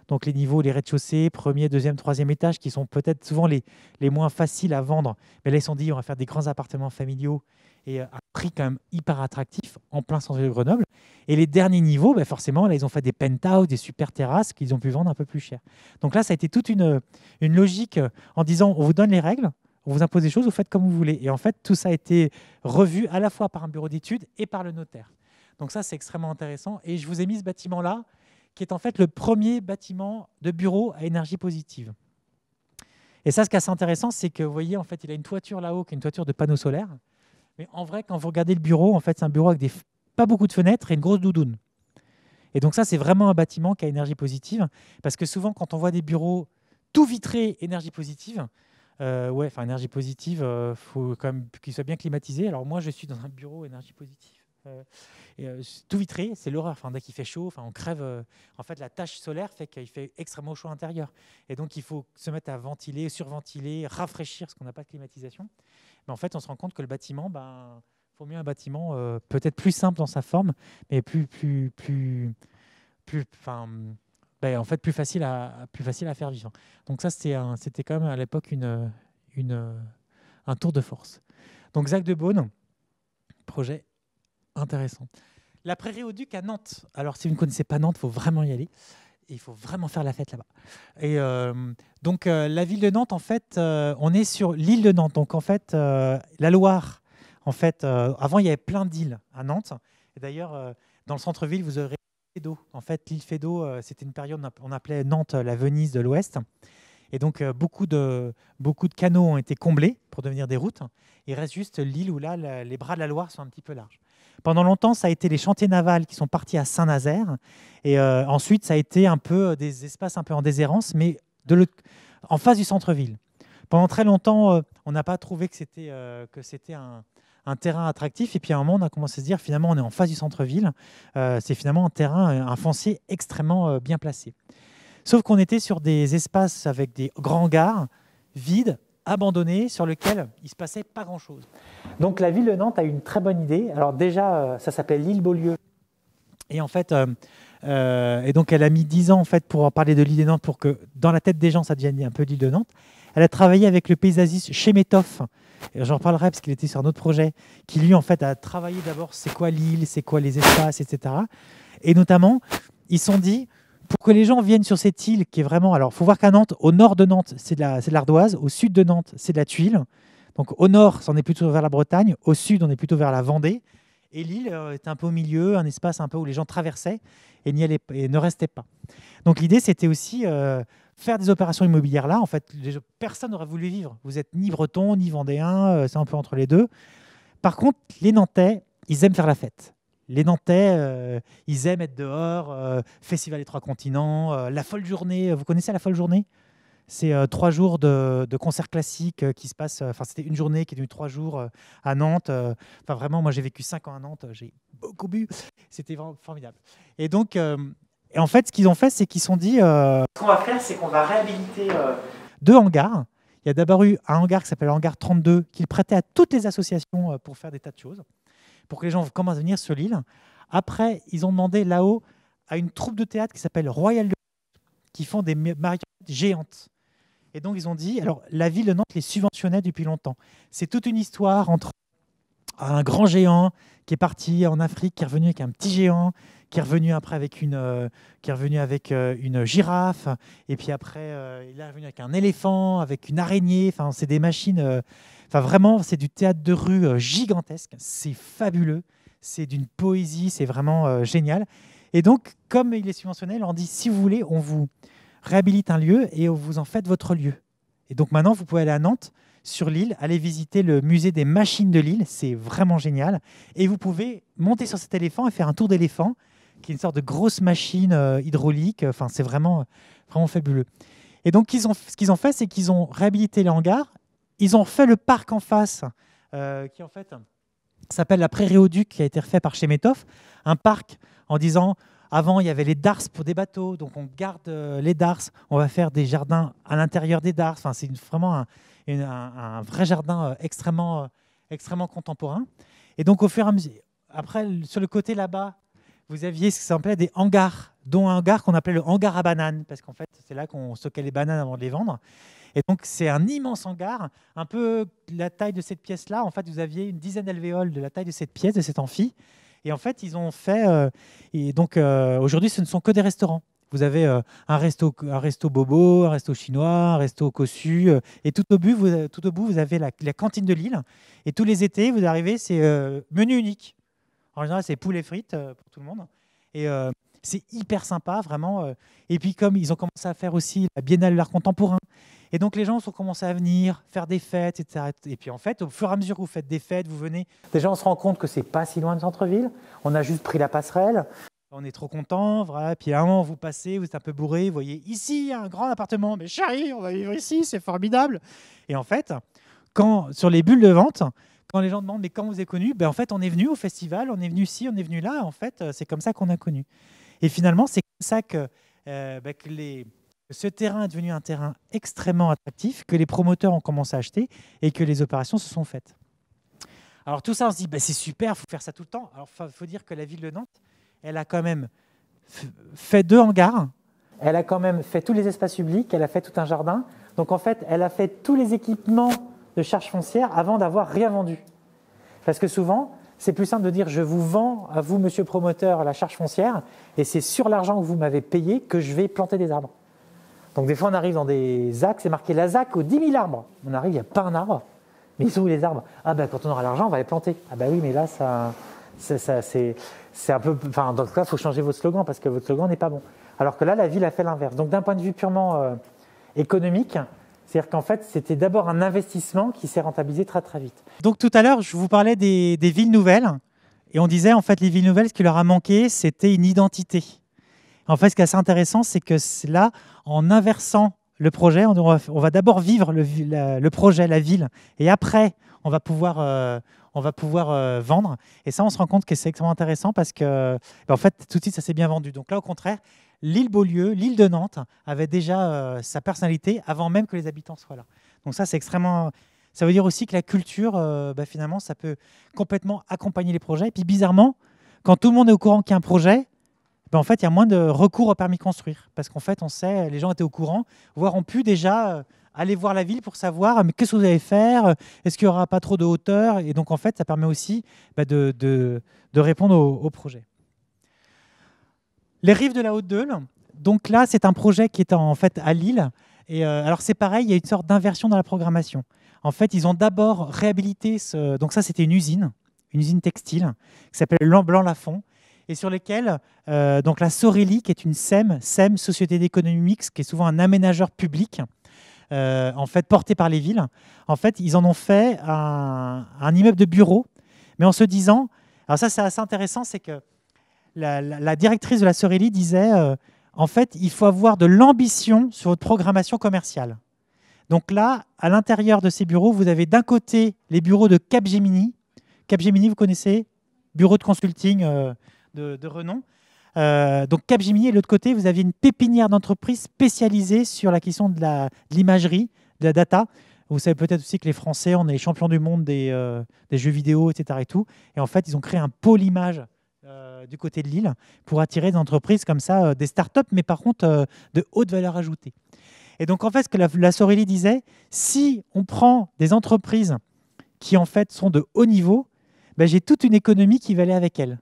Donc les niveaux, les rez-de-chaussée, premier, deuxième, troisième étage, qui sont peut-être souvent les, les moins faciles à vendre. Mais là, ils se sont dit, on va faire des grands appartements familiaux et à euh, prix quand même hyper attractif en plein centre de Grenoble. Et les derniers niveaux, ben forcément, là, ils ont fait des penthouses, des super terrasses qu'ils ont pu vendre un peu plus cher. Donc là, ça a été toute une, une logique euh, en disant on vous donne les règles, on vous impose des choses, vous faites comme vous voulez. Et en fait, tout ça a été revu à la fois par un bureau d'études et par le notaire. Donc ça, c'est extrêmement intéressant. Et je vous ai mis ce bâtiment-là, qui est en fait le premier bâtiment de bureau à énergie positive. Et ça, ce qui est assez intéressant, c'est que vous voyez, en fait, il a une toiture là-haut, qui est une toiture de panneaux solaires. Mais en vrai, quand vous regardez le bureau, en fait, c'est un bureau avec pas beaucoup de fenêtres et une grosse doudoune. Et donc ça, c'est vraiment un bâtiment qui a énergie positive, parce que souvent, quand on voit des bureaux tout vitrés, énergie positive, euh, ouais, enfin énergie positive, euh, faut quand même qu'il soit bien climatisé. Alors moi, je suis dans un bureau énergie positive. Euh, tout vitré, c'est l'horreur. Enfin, dès qu'il fait chaud, enfin, on crève. en fait, la tâche solaire fait qu'il fait extrêmement chaud à l'intérieur. Et donc, il faut se mettre à ventiler, surventiler, rafraîchir, parce qu'on n'a pas de climatisation. Mais en fait, on se rend compte que le bâtiment, ben, faut mieux un bâtiment euh, peut-être plus simple dans sa forme, mais plus, plus, plus, plus, enfin, ben, en fait, plus facile à, plus facile à faire vivre. Donc ça, c'était, c'était quand même à l'époque une, une, un tour de force. Donc Zach de Beaune, projet intéressant. La prairie au Duc à Nantes. Alors, si vous ne connaissez pas Nantes, il faut vraiment y aller il faut vraiment faire la fête là-bas. Et euh, donc, euh, la ville de Nantes, en fait, euh, on est sur l'île de Nantes. Donc, en fait, la Loire, en fait, avant, il y avait plein d'îles à Nantes. d'ailleurs, dans le centre-ville, vous aurez Fédo. En fait, l'île Fédo, c'était une période, on appelait Nantes la Venise de l'Ouest. Et donc, beaucoup, de, beaucoup de canaux ont été comblés pour devenir des routes. Il reste juste l'île où là, les bras de la Loire sont un petit peu larges. Pendant longtemps, ça a été les chantiers navals qui sont partis à Saint-Nazaire. Et euh, ensuite, ça a été un peu euh, des espaces un peu en déshérence, mais en face du centre-ville. Pendant très longtemps, euh, on n'a pas trouvé que c'était un, un, terrain attractif. Et puis à un moment, on a commencé à se dire, finalement, on est en face du centre-ville. C'est finalement un terrain, un foncier extrêmement bien placé. Sauf qu'on était sur des espaces avec des grands gares vides, abandonné sur lequel il se passait pas grand-chose. Donc la ville de Nantes a eu une très bonne idée. Alors déjà, euh, ça s'appelle l'île Beaulieu. Et en fait, euh, euh, et donc elle a mis 10 ans en fait pour parler de l'île de Nantes, pour que dans la tête des gens, ça devienne un peu l'île de Nantes. Elle a travaillé avec le paysagiste Chemetov, j'en reparlerai parce qu'il était sur un autre projet, qui lui en fait a travaillé d'abord c'est quoi l'île, c'est quoi les espaces, etc. Et notamment, ils se sont dit, pour que les gens viennent sur cette île qui est vraiment. Alors, faut voir qu'à Nantes, au nord de Nantes, c'est de l'ardoise, au sud de Nantes, c'est de la tuile. Donc, au nord, on est plutôt vers la Bretagne, au sud, on est plutôt vers la Vendée. Et l'île euh, est un peu au milieu, un espace un peu où les gens traversaient et, allaient, et ne restaient pas. Donc, l'idée, c'était aussi euh, faire des opérations immobilières là. En fait, personne n'aurait voulu vivre. Vous êtes ni breton, ni vendéen, euh, c'est un peu entre les deux. Par contre, les Nantais, ils aiment faire la fête les Nantais, euh, ils aiment être dehors, euh, Festival des Trois Continents, euh, la folle journée. Vous connaissez la folle journée C'est trois jours de, concerts classiques qui se passent. Enfin, c'était une journée qui est devenue trois jours à Nantes. Enfin, vraiment, moi, j'ai vécu cinq ans à Nantes. J'ai beaucoup bu. C'était vraiment formidable. Et donc, en fait, ce qu'ils ont fait, c'est qu'ils se sont dit ce qu'on va faire, c'est qu'on va réhabiliter deux hangars. Il y a d'abord eu un hangar qui s'appelle Hangar 32, qu'ils prêtaient à toutes les associations pour faire des tas de choses pour que les gens commencent à venir sur l'île. Après, ils ont demandé là-haut à une troupe de théâtre qui s'appelle Royal de qui font des marionnettes géantes. Et donc, ils ont dit, alors, la ville de Nantes les subventionnait depuis longtemps. C'est toute une histoire entre un grand géant qui est parti en Afrique, qui est revenu avec un petit géant, qui est revenu après avec une, euh, qui est revenu avec euh, une girafe, et puis après euh, il est revenu avec un éléphant, avec une araignée. Enfin, c'est des machines. Enfin, vraiment, c'est du théâtre de rue gigantesque. C'est fabuleux. C'est d'une poésie. C'est vraiment génial. Et donc, comme il est subventionnel, on dit si vous voulez, on vous réhabilite un lieu et vous en faites votre lieu. Et donc maintenant, vous pouvez aller à Nantes sur l'île, aller visiter le musée des machines de l'île, c'est vraiment génial. Et vous pouvez monter sur cet éléphant et faire un tour d'éléphant qui est une sorte de grosse machine euh, hydraulique. Enfin, c'est vraiment, vraiment fabuleux. Et donc, ils ont, ce qu'ils ont fait, c'est qu'ils ont réhabilité les hangars. Ils ont fait le parc en face, euh, qui en fait s'appelle la Prairie au Duc, qui a été refait par Chemetov. Un parc en disant avant, il y avait les dars pour des bateaux, donc on garde euh, les dars. On va faire des jardins à l'intérieur des dars. Enfin, c'est vraiment un, un, vrai jardin extrêmement, extrêmement contemporain. Et donc, au fur et à mesure, après, sur le côté là-bas, vous aviez ce qu'on appelait des hangars, dont un hangar qu'on appelait le hangar à bananes, parce qu'en fait, c'est là qu'on stockait les bananes avant de les vendre. Et donc, c'est un immense hangar, un peu la taille de cette pièce-là. En fait, vous aviez une dizaine d'alvéoles de la taille de cette pièce, de cet amphi. Et en fait, ils ont fait. Euh, et donc, euh, aujourd'hui, ce ne sont que des restaurants. Vous avez euh, un, resto, un resto bobo, un resto chinois, un resto cossu. et tout au, tout au bout, vous avez la, la cantine de Lille. Et tous les étés, vous arrivez, c'est menu unique. En général, c'est poulet frites euh, pour tout le monde. Et euh, c'est hyper sympa, vraiment. Euh. Et puis, comme ils ont commencé à faire aussi la Biennale de l'art contemporain, et donc les gens ont commencé à venir, faire des fêtes, etc. Et puis en fait, au fur et à mesure que vous faites des fêtes, vous venez. Déjà, on se rend compte que c'est pas si loin de centre-ville. On a juste pris la passerelle. On est trop content, voilà. Puis à un moment, vous passez, vous êtes un peu bourré, vous voyez ici il y a un grand appartement, mais chérie, on va vivre ici, c'est formidable. Et en fait, quand sur les bulles de vente, les gens demandent mais quand vous êtes connu, ben en fait on est venu au festival, on est venu ici, on est venu là, en fait euh, c'est comme ça qu'on a connu. Et finalement c'est comme ça que, euh, ben, les, ce terrain est devenu un terrain extrêmement attractif, que les promoteurs ont commencé à acheter et que les opérations se sont faites. Alors tout ça on se dit ben, c'est super, faut faire ça tout le temps. Alors il faut dire que la ville de Nantes, elle a quand même fait deux hangars, elle a quand même fait tous les espaces publics, elle a fait tout un jardin. Donc en fait elle a fait tous les équipements de charges foncières avant d'avoir rien vendu. Parce que souvent, c'est plus simple de dire je vous vends à vous, monsieur promoteur, la charge foncière, et c'est sur l'argent que vous m'avez payé que je vais planter des arbres. Donc des fois, on arrive dans des ZAC, c'est marqué la ZAC aux 10 000 arbres. On arrive, il n'y a pas un arbre. Mais ils sont où les arbres Ah ben quand on aura l'argent, on va les planter. Ah ben oui, mais là, ça, c'est un peu... Enfin, dans ce cas, il faut changer votre slogan parce que votre slogan n'est pas bon. Alors que là, la ville a fait l'inverse. Donc d'un point de vue purement euh, économique, c'est-à-dire qu'en fait, c'était d'abord un investissement qui s'est rentabilisé très très vite. Donc tout à l'heure, je vous parlais des, villes nouvelles, et on disait en fait les villes nouvelles, ce qui leur a manqué, c'était une identité. En fait, ce qui est assez intéressant, c'est que là, en inversant le projet, on, va, d'abord vivre le, projet, la ville, et après, on va pouvoir, euh, on va pouvoir euh, vendre. Et ça, on se rend compte que c'est extrêmement intéressant parce que, ben, en fait, tout de suite, ça s'est bien vendu. Donc là, au contraire, l'île Beaulieu, l'île de Nantes avait déjà euh, sa personnalité avant même que les habitants soient là. Donc ça, c'est extrêmement... Ça veut dire aussi que la culture, euh, bah, finalement, ça peut complètement accompagner les projets. Et puis bizarrement, quand tout le monde est au courant qu'il y a un projet, bah, en fait, il y a moins de recours au permis construire. Parce qu'en fait, on sait, les gens étaient au courant, voire ont pu déjà... Euh, aller voir la ville pour savoir ah, mais qu'est-ce que vous allez faire, est-ce qu'il n'y aura pas trop de hauteur. Et donc, en fait, ça permet aussi bah, de, répondre au, au projet. Les rives de la Haute-Deule. Donc là, c'est un projet qui est en fait à Lille. Et euh, alors c'est pareil, il y a une sorte d'inversion dans la programmation. En fait, ils ont d'abord réhabilité ce. Donc ça, c'était une usine, une usine textile qui s'appelle Blanc Lafont et sur lesquels euh, donc la Sorelli, qui est une SEM, SEM Société d'économie mixte, qui est souvent un aménageur public, euh, en fait porté par les villes. En fait, ils en ont fait un, un immeuble de bureau, mais en se disant, alors ça c'est assez intéressant, c'est que la, directrice de la Sorelli disait euh, en fait, il faut avoir de l'ambition sur votre programmation commerciale. Donc là, à l'intérieur de ces bureaux, vous avez d'un côté les bureaux de Capgemini. Capgemini, vous connaissez Bureau de consulting euh, de, renom. Euh, donc Capgemini, et de l'autre côté, vous avez une pépinière d'entreprise spécialisée sur la question de l'imagerie, de, la data. Vous savez peut-être aussi que les Français, on est les champions du monde des, des, jeux vidéo, etc. Et, tout. et en fait, ils ont créé un pôle image euh, du côté de Lille pour attirer des entreprises comme ça, euh, des start-up, mais par contre euh, de haute valeur ajoutée. Et donc en fait, ce que la, sorélie Sorelli disait, si on prend des entreprises qui en fait sont de haut niveau, ben, j'ai toute une économie qui va aller avec elles.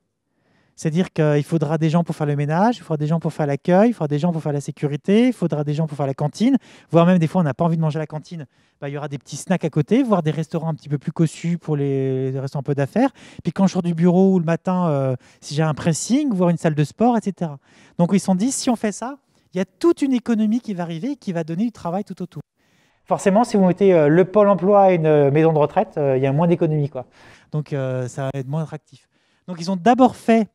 C'est-à-dire qu'il faudra des gens pour faire le ménage, il faudra des gens pour faire l'accueil, il faudra des gens pour faire la sécurité, il faudra des gens pour faire la cantine, voire même des fois on n'a pas envie de manger à la cantine, bah, il y aura des petits snacks à côté, voire des restaurants un petit peu plus cossus pour les, restaurants peu d'affaires. Puis quand je sors du bureau ou le matin, euh, si j'ai un pressing, voire une salle de sport, etc. Donc ils se sont dit, si on fait ça, il y a toute une économie qui va arriver et qui va donner du travail tout autour forcément, si vous mettez euh, le pôle emploi et une euh, maison de retraite, il y a moins d'économie. Donc, ça va être moins attractif. Donc, ils ont d'abord fait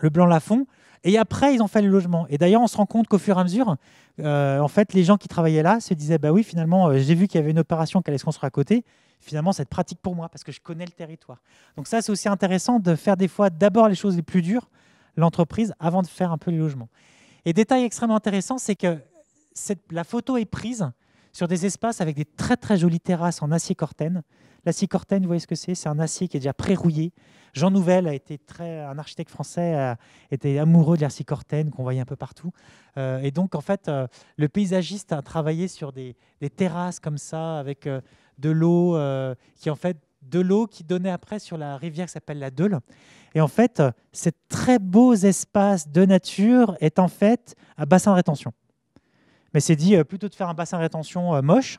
le blanc lafond. Et après, ils ont fait le logement. Et d'ailleurs, on se rend compte qu'au fur et à mesure, euh, en fait, les gens qui travaillaient là se disaient Bah oui, finalement, euh, j'ai vu qu'il y avait une opération qui allait se construire à côté. Finalement, c'est pratique pour moi parce que je connais le territoire. Donc, ça, c'est aussi intéressant de faire des fois d'abord les choses les plus dures, l'entreprise, avant de faire un peu le logement. Et détail extrêmement intéressant, c'est que la photo est prise sur des espaces avec des très très jolies terrasses en acier corten. L'acier corten, vous voyez ce que c'est C'est un acier qui est déjà prérouillé Jean Nouvel a été très, un architecte français, euh, était amoureux de l'acier corten qu'on voyait un peu partout. Euh, et donc en fait, euh, le paysagiste a travaillé sur des, terrasses comme ça avec de l'eau qui en fait de l'eau qui donnait après sur la rivière qui s'appelle la Deule. Et en fait, ces très beaux espaces de nature est en fait un bassin de rétention mais c'est dit euh, plutôt de faire un bassin de rétention euh, moche,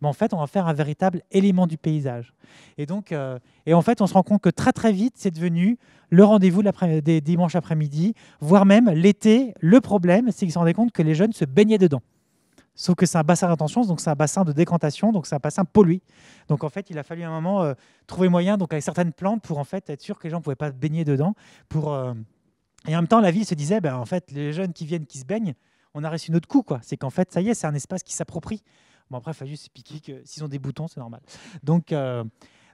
mais en fait, on va faire un véritable élément du paysage. Et donc, euh, et en fait, on se rend compte que très très vite, c'est devenu le rendez-vous des dimanches après-midi, voire même l'été. Le problème, c'est qu'ils se rendaient compte que les jeunes se baignaient dedans. Sauf que c'est un bassin rétention, donc c'est un bassin de décantation, donc c'est un bassin pollué. Donc en fait, il a fallu un moment trouver moyen, donc avec certaines plantes, pour en fait être sûr que les gens ne pouvaient pas se baigner dedans. Pour, Et en même temps, la ville se disait, ben, en fait, les jeunes qui viennent, qui se baignent, on a reçu notre coup, quoi. C'est qu'en fait, ça y est, c'est un espace qui s'approprie. Bon, après, il faut juste piquer que s'ils ont des boutons, c'est normal. Donc, euh,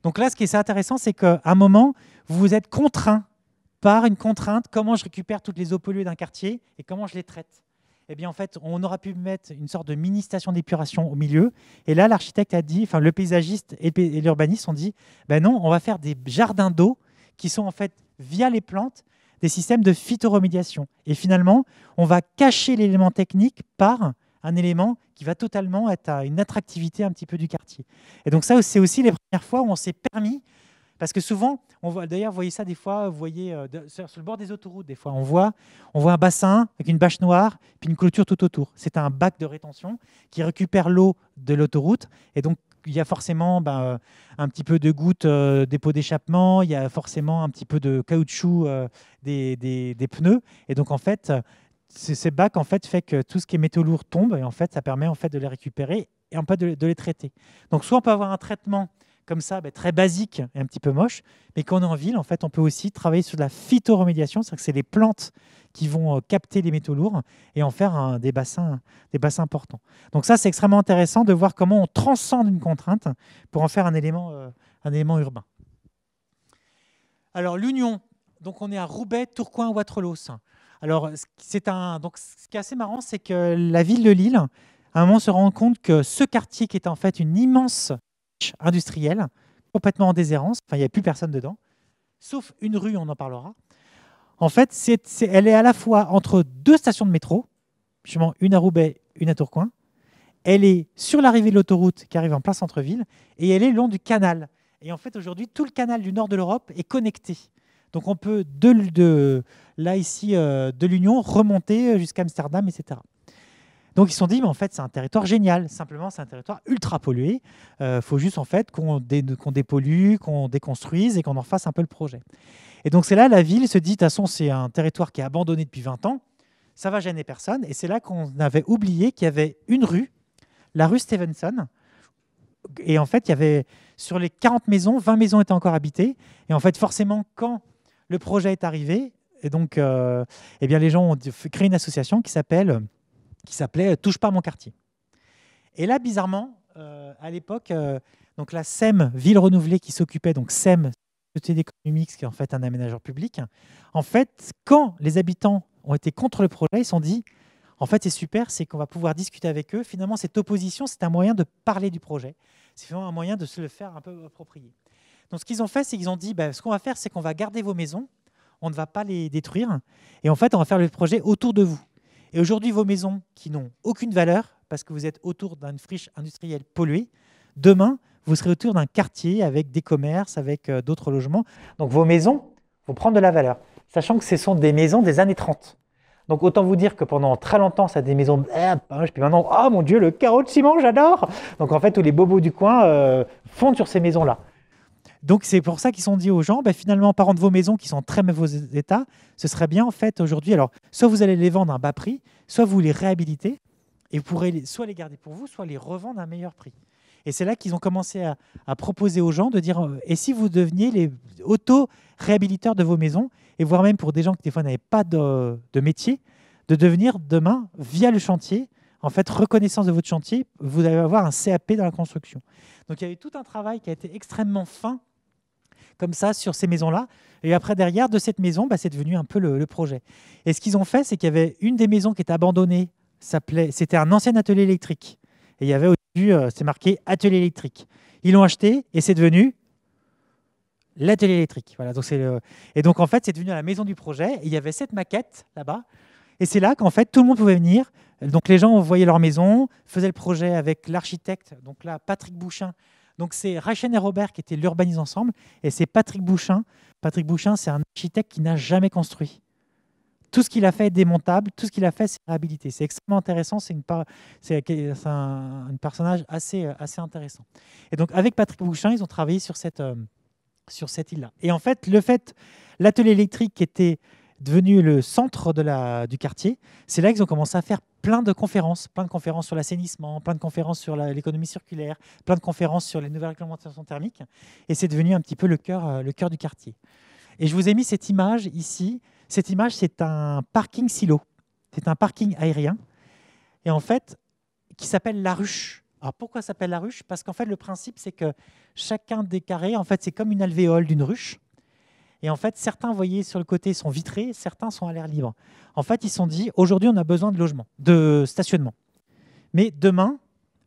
donc là, ce qui est intéressant, c'est qu'à un moment, vous êtes contraint par une contrainte, comment je récupère toutes les eaux polluées d'un quartier et comment je les traite. Eh bien, en fait, on aura pu mettre une sorte de mini station d'épuration au milieu. Et là, l'architecte a dit, enfin, le paysagiste et l'urbaniste ont dit, ben non, on va faire des jardins d'eau qui sont en fait, via les plantes, des systèmes de phytoremédiation. Et finalement, on va cacher l'élément technique par un élément qui va totalement être à une attractivité un petit peu du quartier. Et donc ça, c'est aussi les premières fois où on s'est permis, parce que souvent, on voit, d'ailleurs, vous voyez ça des fois, vous voyez euh, sur le bord des autoroutes, des fois, on voit, on voit un bassin avec une bâche noire, puis une clôture tout autour. C'est un bac de rétention qui récupère l'eau de l'autoroute. Et donc, il y a forcément ben, euh, un petit peu de gouttes euh, des pots d'échappement, il y a forcément un petit peu de caoutchouc euh, des, pneus. Et donc, en fait, ces bacs, en fait, fait que tout ce qui est métaux lourds tombe et en fait, ça permet en fait de les récupérer et en fait de les traiter. Donc, soit on peut avoir un traitement comme ça, bah, très basique et un petit peu moche. Mais quand on est en ville, en fait, on peut aussi travailler sur de la phytoremédiation, c'est-à-dire que c'est les plantes qui vont euh, capter les métaux lourds et en faire des, bassins, des bassins importants. Donc ça, c'est extrêmement intéressant de voir comment on transcende une contrainte pour en faire un élément, euh, un élément urbain. Alors l'Union, donc on est à Roubaix, Tourcoing, Wattrelos. Alors c'est un, donc ce qui est assez marrant, c'est que la ville de Lille, à un moment, se rend compte que ce quartier qui est en fait une immense industrielle, complètement en déshérence. Enfin, il n'y a plus personne dedans, sauf une rue, on en parlera. En fait, elle est à la fois entre deux stations de métro, justement une à Roubaix, une à Tourcoing. Elle est sur l'arrivée de l'autoroute qui arrive en plein centre-ville et elle est le long du canal. Et en fait, aujourd'hui, tout le canal du nord de l'Europe est connecté. Donc on peut de, là ici euh, de l'Union remonter euh, jusqu'à Amsterdam, etc. Donc ils se sont dit, mais en fait, c'est un territoire génial. Simplement, c'est un territoire ultra pollué. Il euh, faut juste en fait qu'on dépollue, qu'on déconstruise et qu'on en fasse un peu le projet. Et donc c'est là, la ville se dit, de toute façon, c'est un territoire qui est abandonné depuis 20 ans. Ça va gêner personne. Et c'est là qu'on avait oublié qu'il y avait une rue, la rue Stevenson. Et en fait, il y avait sur les 40 maisons, 20 maisons étaient encore habitées. Et en fait, forcément, quand le projet est arrivé, et donc, euh, eh bien, les gens ont créé une association qui s'appelle qui s'appelait euh, Touche pas mon quartier. Et là, bizarrement, euh, à l'époque, euh, donc la SEM, Ville Renouvelée, qui s'occupait, donc SEM, Société d'économie mixte, qui est en fait un aménageur public, en fait, quand les habitants ont été contre le projet, ils se sont dit, en fait, c'est super, c'est qu'on va pouvoir discuter avec eux. Finalement, cette opposition, c'est un moyen de parler du projet. C'est finalement un moyen de se le faire un peu approprier. Donc, ce qu'ils ont fait, c'est qu'ils ont dit, bah, ce qu'on va faire, c'est qu'on va garder vos maisons, on ne va pas les détruire, et en fait, on va faire le projet autour de vous. Et aujourd'hui, vos maisons qui n'ont aucune valeur, parce que vous êtes autour d'une friche industrielle polluée, demain, vous serez autour d'un quartier avec des commerces, avec euh, d'autres logements. Donc vos maisons vont prendre de la valeur, sachant que ce sont des maisons des années 30. Donc autant vous dire que pendant très longtemps, ça a des maisons puis maintenant, oh mon Dieu, le carreau de ciment, j'adore Donc en fait, tous les bobos du coin euh, fondent sur ces maisons-là. Donc c'est pour ça qu'ils sont dit aux gens, bah, finalement, parents de vos maisons qui sont en très mauvais état, ce serait bien en fait aujourd'hui, alors soit vous allez les vendre à un bas prix, soit vous les réhabilitez, et vous pourrez soit les garder pour vous, soit les revendre à un meilleur prix. Et c'est là qu'ils ont commencé à, proposer aux gens de dire euh, et si vous deveniez les auto-réhabiliteurs de vos maisons, et voire même pour des gens qui des fois n'avaient pas de, de, métier, de devenir demain, via le chantier, en fait, reconnaissance de votre chantier, vous allez avoir un CAP dans la construction. Donc il y a eu tout un travail qui a été extrêmement fin comme ça sur ces maisons-là. Et après, derrière, de cette maison, bah, c'est devenu un peu le, projet. Et ce qu'ils ont fait, c'est qu'il y avait une des maisons qui était abandonnée, c'était un ancien atelier électrique. Et il y avait au-dessus, c'est marqué atelier électrique. Ils l'ont acheté et c'est devenu l'atelier électrique. Voilà, donc le... Et donc, en fait, c'est devenu la maison du projet. il y avait cette maquette là-bas. Et c'est là qu'en fait, tout le monde pouvait venir. Donc, les gens voyaient leur maison, faisaient le projet avec l'architecte, donc là, Patrick Bouchin, donc c'est Rachel et Robert qui étaient l'Urbanise ensemble, et c'est Patrick Bouchin. Patrick Bouchin, c'est un architecte qui n'a jamais construit. Tout ce qu'il a fait est démontable, tout ce qu'il a fait, c'est réhabilité. C'est extrêmement intéressant, c'est une c'est un, personnage assez, euh, assez intéressant. Et donc avec Patrick Bouchin, ils ont travaillé sur cette, euh, sur cette île-là. Et en fait, le fait, l'atelier électrique qui était devenu le centre de la, du quartier, c'est là qu'ils ont commencé à faire plein de conférences, plein de conférences sur l'assainissement, plein de conférences sur l'économie circulaire, plein de conférences sur les nouvelles réglementations thermiques. Et c'est devenu un petit peu le cœur, euh, le cœur du quartier. Et je vous ai mis cette image ici. Cette image, c'est un parking silo. C'est un parking aérien. Et en fait, qui s'appelle la ruche. Alors pourquoi s'appelle la ruche Parce qu'en fait, le principe, c'est que chacun des carrés, en fait, c'est comme une alvéole d'une ruche. Et en fait, certains, vous voyez, sur le côté sont vitrés, certains sont à l'air libre. En fait, ils se sont dit, aujourd'hui, on a besoin de logement, de stationnement. Mais demain,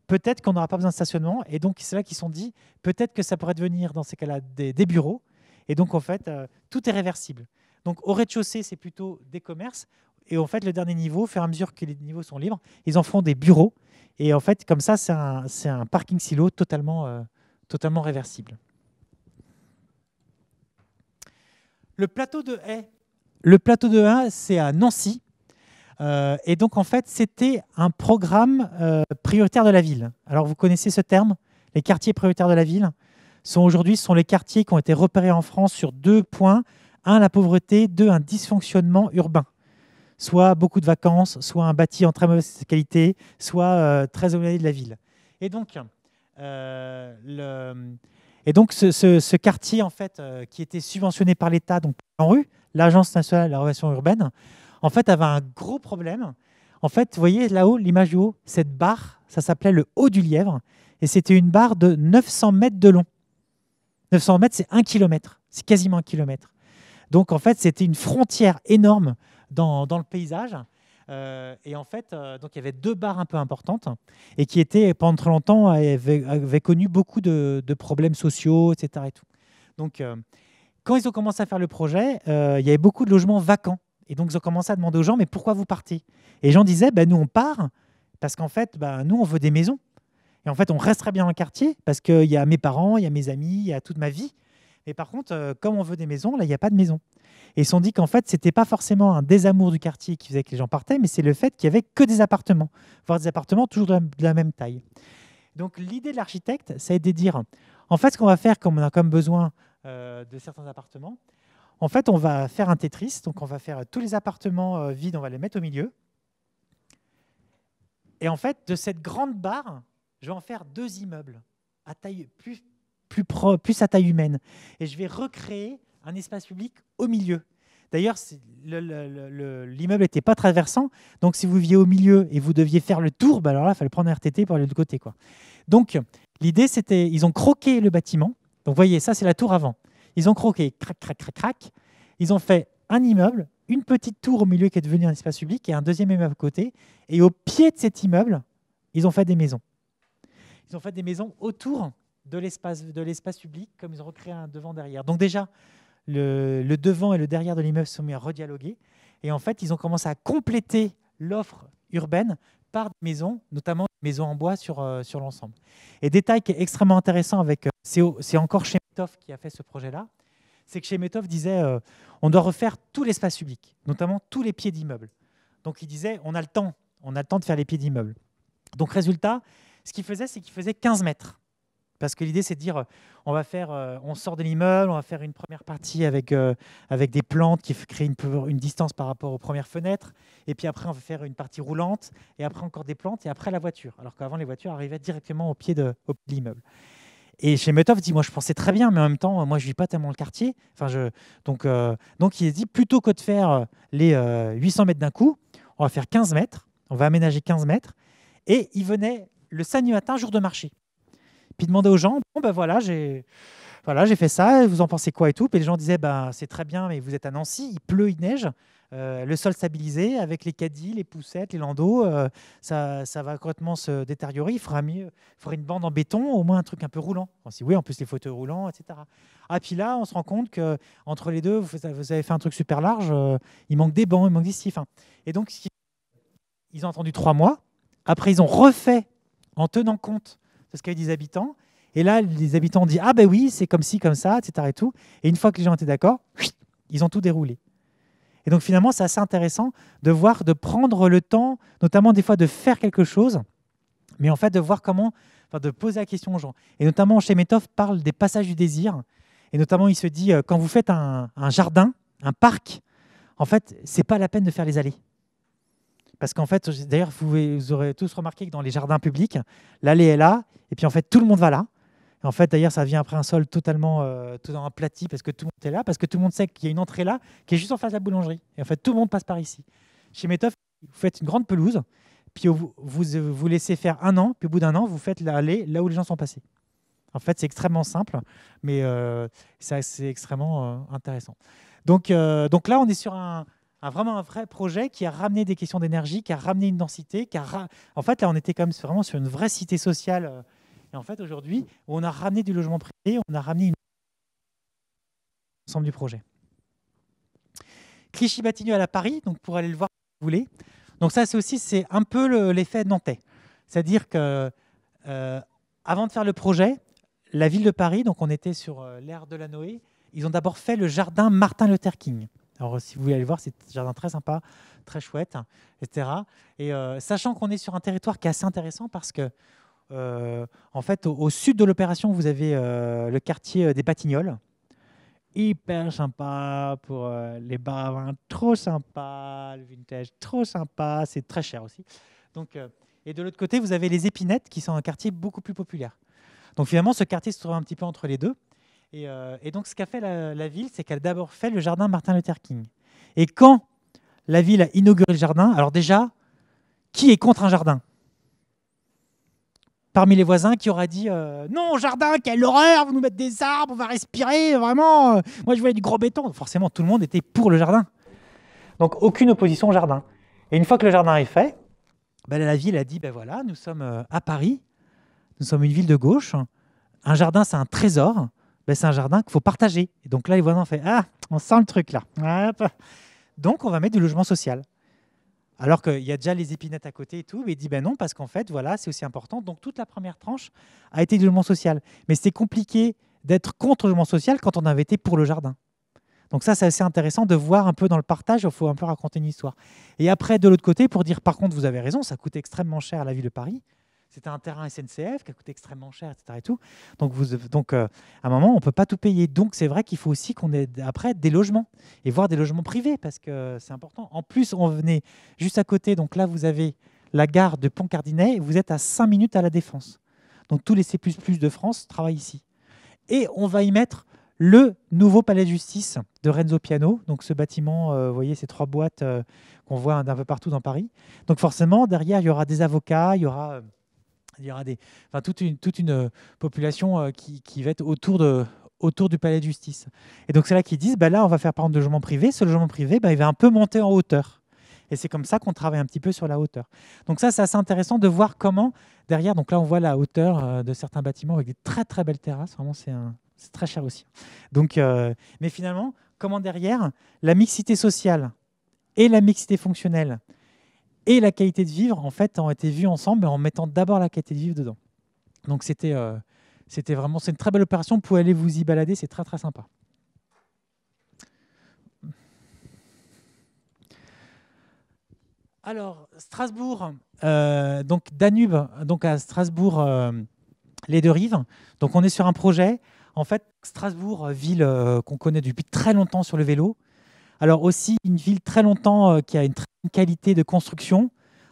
peut-être qu'on n'aura pas besoin de stationnement. Et donc, c'est là qu'ils se sont dit, peut-être que ça pourrait devenir, dans ces cas-là, des, bureaux. Et donc, en fait, euh, tout est réversible. Donc, au rez-de-chaussée, c'est plutôt des commerces. Et en fait, le dernier niveau, au fur et à mesure que les niveaux sont libres, ils en font des bureaux. Et en fait, comme ça, c'est un, parking silo totalement, euh, totalement réversible. Le plateau de haie. Le plateau de c'est à Nancy. Euh, et donc, en fait, c'était un programme euh, prioritaire de la ville. Alors, vous connaissez ce terme Les quartiers prioritaires de la ville sont aujourd'hui sont les quartiers qui ont été repérés en France sur deux points. Un, la pauvreté. Deux, un dysfonctionnement urbain. Soit beaucoup de vacances, soit un bâti en très mauvaise qualité, soit euh, très éloigné de la ville. Et donc, le, et donc, ce, quartier, en fait, euh, qui était subventionné par l'État, donc en rue, l'Agence nationale de la relation urbaine, en fait, avait un gros problème. En fait, vous voyez là-haut, l'image du haut, cette barre, ça s'appelait le haut du lièvre, et c'était une barre de 900 mètres de long. 900 mètres, c'est un kilomètre, c'est quasiment un kilomètre. Donc, en fait, c'était une frontière énorme dans le paysage. Euh, et en fait, euh, donc il y avait deux barres un peu importantes et qui étaient pendant longtemps avaient, connu beaucoup de, problèmes sociaux, etc. Et tout. Donc euh, quand ils ont commencé à faire le projet, il y avait beaucoup de logements vacants. Et donc, ils ont commencé à demander aux gens, mais pourquoi vous partez Et les gens disaient, bah, nous, on part parce qu'en fait, bah, nous, on veut des maisons. Et en fait, on reste bien dans le quartier parce qu'il y a mes parents, il y a mes amis, il y a toute ma vie. Et par contre, euh, comme on veut des maisons, là, il n'y a pas de maison. Et ils se sont dit qu'en fait, c'était pas forcément un désamour du quartier qui faisait que les gens partaient, mais c'est le fait qu'il n'y avait que des appartements, voire des appartements toujours de la, même taille. Donc l'idée de l'architecte, ça a été de dire, en fait, ce qu'on va faire, comme on a quand même besoin euh, de certains appartements, en fait, on va faire un Tetris, donc on va faire tous les appartements euh, vides, on va les mettre au milieu. Et en fait, de cette grande barre, je vais en faire deux immeubles à taille plus, plus, plus à taille humaine. Et je vais recréer un espace public au milieu. D'ailleurs, l'immeuble n'était pas traversant, donc si vous viviez au milieu et vous deviez faire le tour, bah, alors là, il fallait prendre un RTT pour aller de côté. Quoi. Donc, l'idée, c'était, ils ont croqué le bâtiment. Donc, vous voyez, ça, c'est la tour avant. Ils ont croqué, crac, crac, crac, crac. Ils ont fait un immeuble, une petite tour au milieu qui est devenue un espace public et un deuxième immeuble à côté. Et au pied de cet immeuble, ils ont fait des maisons. Ils ont fait des maisons autour de l'espace public, comme ils ont recréé un devant-derrière. Donc déjà, le, devant et le derrière de l'immeuble sont mis à redialoguer. Et en fait, ils ont commencé à compléter l'offre urbaine par des maisons, notamment des maisons en bois sur, euh, sur l'ensemble. Et détail qui est extrêmement intéressant avec euh, c'est encore chez Metov qui a fait ce projet-là, c'est que chez Metov disait euh, on doit refaire tout l'espace public, notamment tous les pieds d'immeubles. Donc il disait on a le temps, on a le temps de faire les pieds d'immeubles. Donc résultat, ce qu'il faisait, c'est qu'il faisait 15 mètres. Parce que l'idée, c'est de dire, on va faire, euh, on sort de l'immeuble, on va faire une première partie avec, euh, avec des plantes qui créent une, distance par rapport aux premières fenêtres. Et puis après, on va faire une partie roulante, et après encore des plantes, et après la voiture. Alors qu'avant, les voitures arrivaient directement au pied de, l'immeuble. Et chez Metov, dit, moi, je pensais très bien, mais en même temps, moi, je ne vis pas tellement le quartier. Enfin, je, donc, euh, donc, il dit, plutôt que de faire les 800 mètres d'un coup, on va faire 15 mètres, on va aménager 15 mètres. Et il venait le samedi matin, jour de marché puis demander aux gens, bon ben voilà, j'ai voilà, j'ai fait ça, vous en pensez quoi et tout. Puis les gens disaient, ben, c'est très bien, mais vous êtes à Nancy, il pleut, il neige, euh, le sol stabilisé, avec les caddies, les poussettes, les landaux, euh, ça, ça, va complètement se détériorer, il faudra, mieux, une bande en béton, au moins un truc un peu roulant. On oui, en plus les fauteuils roulants, etc. Ah, puis là, on se rend compte que entre les deux, vous avez fait un truc super large, euh, il manque des bancs, il manque des scies. Et donc, ils ont entendu trois mois, après ils ont refait en tenant compte de ce qu'avaient dit les habitants. Et là, les habitants ont dit Ah ben oui, c'est comme ci, comme ça, etc. Et, tout. et une fois que les gens étaient d'accord, ils ont tout déroulé. Et donc finalement, c'est assez intéressant de voir, de prendre le temps, notamment des fois de faire quelque chose, mais en fait de voir comment, enfin de poser la question aux gens. Et notamment, chez Metov parle des passages du désir. Et notamment, il se dit, euh, quand vous faites un, un jardin, un parc, en fait, c'est pas la peine de faire les allées. Parce qu'en fait, d'ailleurs, vous, aurez tous remarqué que dans les jardins publics, l'allée est là, et puis en fait, tout le monde va là. En fait, d'ailleurs, ça vient après un sol totalement dans euh, un aplati parce que tout le monde est là, parce que tout le monde sait qu'il y a une entrée là qui est juste en face de la boulangerie. Et en fait, tout le monde passe par ici. Chez Metoff, vous faites une grande pelouse, puis vous, euh, vous, laissez faire un an, puis au bout d'un an, vous faites l'allée là où les gens sont passés. En fait, c'est extrêmement simple, mais euh, c'est extrêmement intéressant. Donc, donc là, on est sur un, un vraiment un vrai projet qui a ramené des questions d'énergie, qui a ramené une densité, qui a en fait là on était comme vraiment sur une vraie cité sociale. Euh. Et en fait aujourd'hui, on a ramené du logement privé, on a ramené une... l'ensemble du projet. Clichy-Batignolles à Paris, donc pour aller le voir si vous voulez. Donc ça c'est aussi c'est un peu l'effet nantais, c'est-à-dire que euh, avant de faire le projet, la ville de Paris, donc on était sur euh, l'ère de la Noé, ils ont d'abord fait le jardin Martin Luther King. Alors, si vous voulez aller voir, c'est un jardin très sympa, très chouette, etc. Et euh, sachant qu'on est sur un territoire qui est assez intéressant parce que, euh, en fait, au, sud de l'opération, vous avez euh, le quartier des Batignolles. Hyper sympa pour les bars trop sympa, le vintage, trop sympa, c'est très cher aussi. Donc, et de l'autre côté, vous avez les Épinettes qui sont un quartier beaucoup plus populaire. Donc finalement, ce quartier se trouve un petit peu entre les deux. Euh, et, donc, ce qu'a fait la, ville, c'est qu'elle a d'abord fait le jardin Martin Luther King. Et quand la ville a inauguré le jardin, alors déjà, qui est contre un jardin Parmi les voisins, qui aura dit euh, Non, jardin, quelle horreur, vous nous mettez des arbres, on va respirer, vraiment, euh. moi je voulais du gros béton. Forcément, tout le monde était pour le jardin. Donc, aucune opposition au jardin. Et une fois que le jardin est fait, ben, la ville a dit Ben voilà, nous sommes à Paris, nous sommes une ville de gauche, un jardin, c'est un trésor. Ben, c'est un jardin qu'il faut partager. Et donc là, les voisins fait, Ah, on sent le truc là. Donc on va mettre du logement social. Alors qu'il y a déjà les épinettes à côté et tout, mais il dit ben non, parce qu'en fait, voilà, c'est aussi important. Donc toute la première tranche a été du logement social. Mais c'était compliqué d'être contre le logement social quand on avait été pour le jardin. Donc ça, c'est assez intéressant de voir un peu dans le partage, il faut un peu raconter une histoire. Et après, de l'autre côté, pour dire par contre, vous avez raison, ça coûte extrêmement cher à la ville de Paris. C'était un terrain SNCF qui a coûté extrêmement cher, etc. Et tout. Donc, vous, euh, à un moment, on ne peut pas tout payer. Donc, c'est vrai qu'il faut aussi qu'on ait après des logements et voir des logements privés parce que c'est important. En plus, on venait juste à côté. Donc là, vous avez la gare de Pont-Cardinet vous êtes à 5 minutes à la Défense. Donc, tous les C++ de France travaillent ici. Et on va y mettre le nouveau palais de justice de Renzo Piano. Donc ce bâtiment, euh, vous voyez ces trois boîtes euh, qu'on voit d'un peu partout dans Paris. Donc forcément, derrière, il y aura des avocats, il y aura il y aura enfin, toute, une, toute une euh, population euh, qui, va être autour, de, autour du palais de justice. Et donc c'est là qu'ils disent, bah, là on va faire par exemple de logement privé, ce logement privé, bah, il va un peu monter en hauteur. Et c'est comme ça qu'on travaille un petit peu sur la hauteur. Donc ça, c'est assez intéressant de voir comment, derrière, donc là on voit la hauteur euh, de certains bâtiments avec des très très belles terrasses, vraiment c'est un... très cher aussi. Donc, mais finalement, comment derrière, la mixité sociale et la mixité fonctionnelle et la qualité de vivre, en fait, ont été vues ensemble, en mettant d'abord la qualité de vivre dedans. Donc c'était euh, c'était vraiment c'est une très belle opération. pour aller vous y balader, c'est très très sympa. Alors Strasbourg, euh, donc Danube, donc à Strasbourg, euh, les deux rives. Donc on est sur un projet. En fait, Strasbourg, ville qu'on connaît depuis très longtemps sur le vélo, alors aussi, une ville très longtemps euh, qui a une très bonne qualité de construction.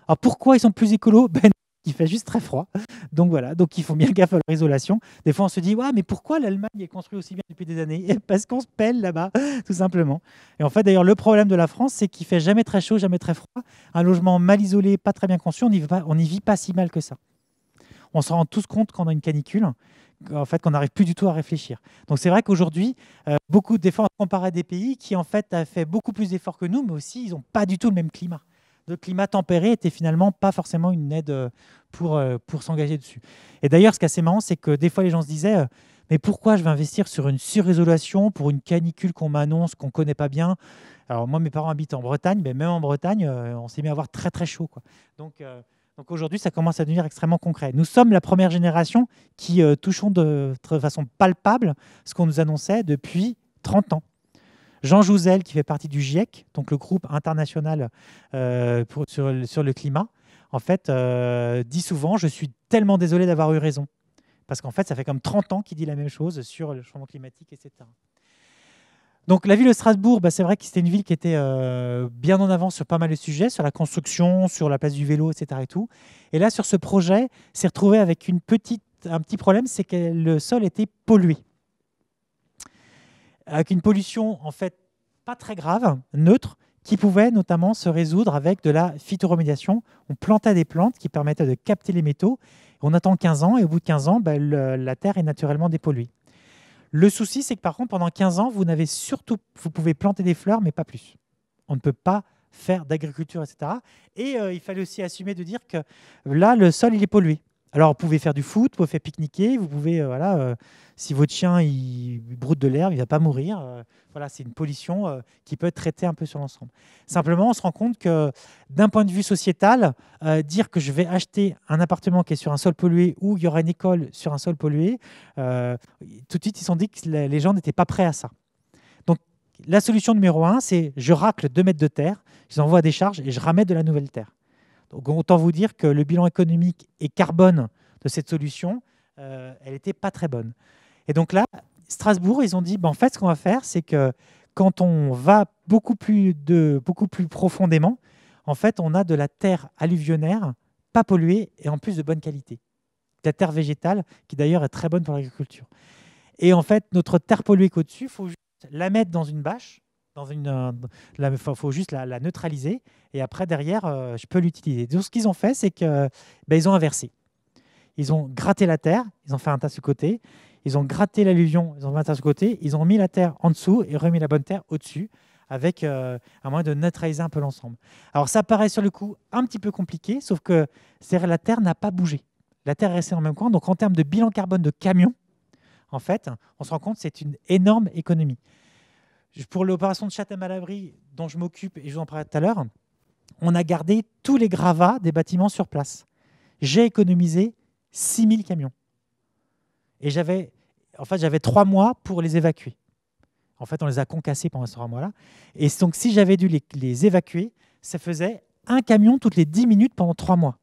Alors pourquoi ils sont plus écolos *laughs* ben, il fait juste très froid. Donc voilà, donc ils font bien gaffe à leur isolation. Des fois, on se dit, ouais, mais pourquoi l'Allemagne est construite aussi bien depuis des années eh, Parce qu'on se pèle là-bas, *laughs* tout simplement. Et en fait, d'ailleurs, le problème de la France, c'est qu'il fait jamais très chaud, jamais très froid. Un logement mal isolé, pas très bien conçu, on n'y vit, y vit pas si mal que ça. On se rend tous compte qu'on a une canicule en fait, qu'on n'arrive plus du tout à réfléchir. Donc c'est vrai qu'aujourd'hui, euh, beaucoup d'efforts comparés à des pays qui en fait ont fait beaucoup plus d'efforts que nous, mais aussi ils n'ont pas du tout le même climat. Le climat tempéré était finalement pas forcément une aide euh, pour, euh, pour s'engager dessus. Et d'ailleurs, ce qui est assez marrant, c'est que des fois les gens se disaient mais pourquoi je vais investir sur une surrésolution pour une canicule qu'on m'annonce, qu'on ne connaît pas bien Alors moi, mes parents habitent en Bretagne, mais même en Bretagne, on s'est mis à avoir très très chaud. Quoi. Donc, donc aujourd'hui, ça commence à devenir extrêmement concret. Nous sommes la première génération qui euh, touchons de, façon palpable ce qu'on nous annonçait depuis 30 ans. Jean Jouzel, qui fait partie du GIEC, donc le groupe international euh, sur, le climat, en fait, euh, dit souvent Je suis tellement désolé d'avoir eu raison. Parce qu'en fait, ça fait comme 30 ans qu'il dit la même chose sur le changement climatique, etc. Donc la ville de Strasbourg, bah, c'est vrai que c'était une ville qui était euh, bien en avant sur pas mal de sujets, sur la construction, sur la place du vélo, etc. Et, tout. et là, sur ce projet, s'est retrouvé avec un petit problème, c'est que le sol était pollué. Avec une pollution, en fait, pas très grave, neutre, qui pouvait notamment se résoudre avec de la phytoremédiation. On planta des plantes qui permettaient de capter les métaux. On attend 15 ans et au bout de 15 ans, bah, la terre est naturellement dépolluée. Le souci, c'est que par contre, pendant 15 ans, vous n'avez surtout, vous pouvez planter des fleurs, mais pas plus. On ne peut pas faire d'agriculture, etc. Et euh, il fallait aussi assumer de dire que là, le sol, il est pollué. Alors, vous pouvez faire du foot, vous pouvez faire pique-niquer, vous pouvez, euh, voilà, euh, si votre chien il broute de l'herbe, il ne va pas mourir. Euh, voilà, c'est une pollution qui peut être traitée un peu sur l'ensemble. Simplement, on se rend compte que d'un point de vue sociétal, dire que je vais acheter un appartement qui est sur un sol pollué ou il y aura une école sur un sol pollué, tout de suite, ils se sont dit que les gens n'étaient pas prêts à ça. Donc, la solution numéro un, c'est je racle 2 mètres de terre, je des charges et je ramène de la nouvelle terre. Donc autant vous dire que le bilan économique et carbone de cette solution, euh, elle n'était pas très bonne. Et donc là, Strasbourg, ils ont dit, ben en fait, ce qu'on va faire, c'est que quand on va beaucoup plus, de, beaucoup plus profondément, en fait, on a de la terre alluvionnaire, pas polluée et en plus de bonne qualité. De la terre végétale, qui d'ailleurs est très bonne pour l'agriculture. Et en fait, notre terre polluée qu'au-dessus, il faut juste la mettre dans une bâche dans une. Il euh, faut juste la, neutraliser et après, derrière, euh, je peux l'utiliser. Donc, ce qu'ils ont fait, c'est qu'ils ben, ont inversé. Ils ont gratté la terre, ils ont fait un tas de ce côté, ils ont gratté l'alluvion, ils ont fait un tas de côté, ils ont mis la terre en dessous et remis la bonne terre au-dessus avec euh, un moyen de neutraliser un peu l'ensemble. Alors, ça paraît sur le coup un petit peu compliqué, sauf que la terre n'a pas bougé. La terre est restée dans le même coin. Donc, en termes de bilan carbone de camion, en fait, on se rend compte que c'est une énorme économie pour l'opération de Chatham à dont je m'occupe et je vous en parlais tout à l'heure, on a gardé tous les gravats des bâtiments sur place. J'ai économisé 6000 camions. Et j'avais, en fait, j'avais trois mois pour les évacuer. En fait, on les a concassés pendant ces trois mois-là. Et donc, si j'avais dû les, évacuer, ça faisait un camion toutes les 10 minutes pendant trois mois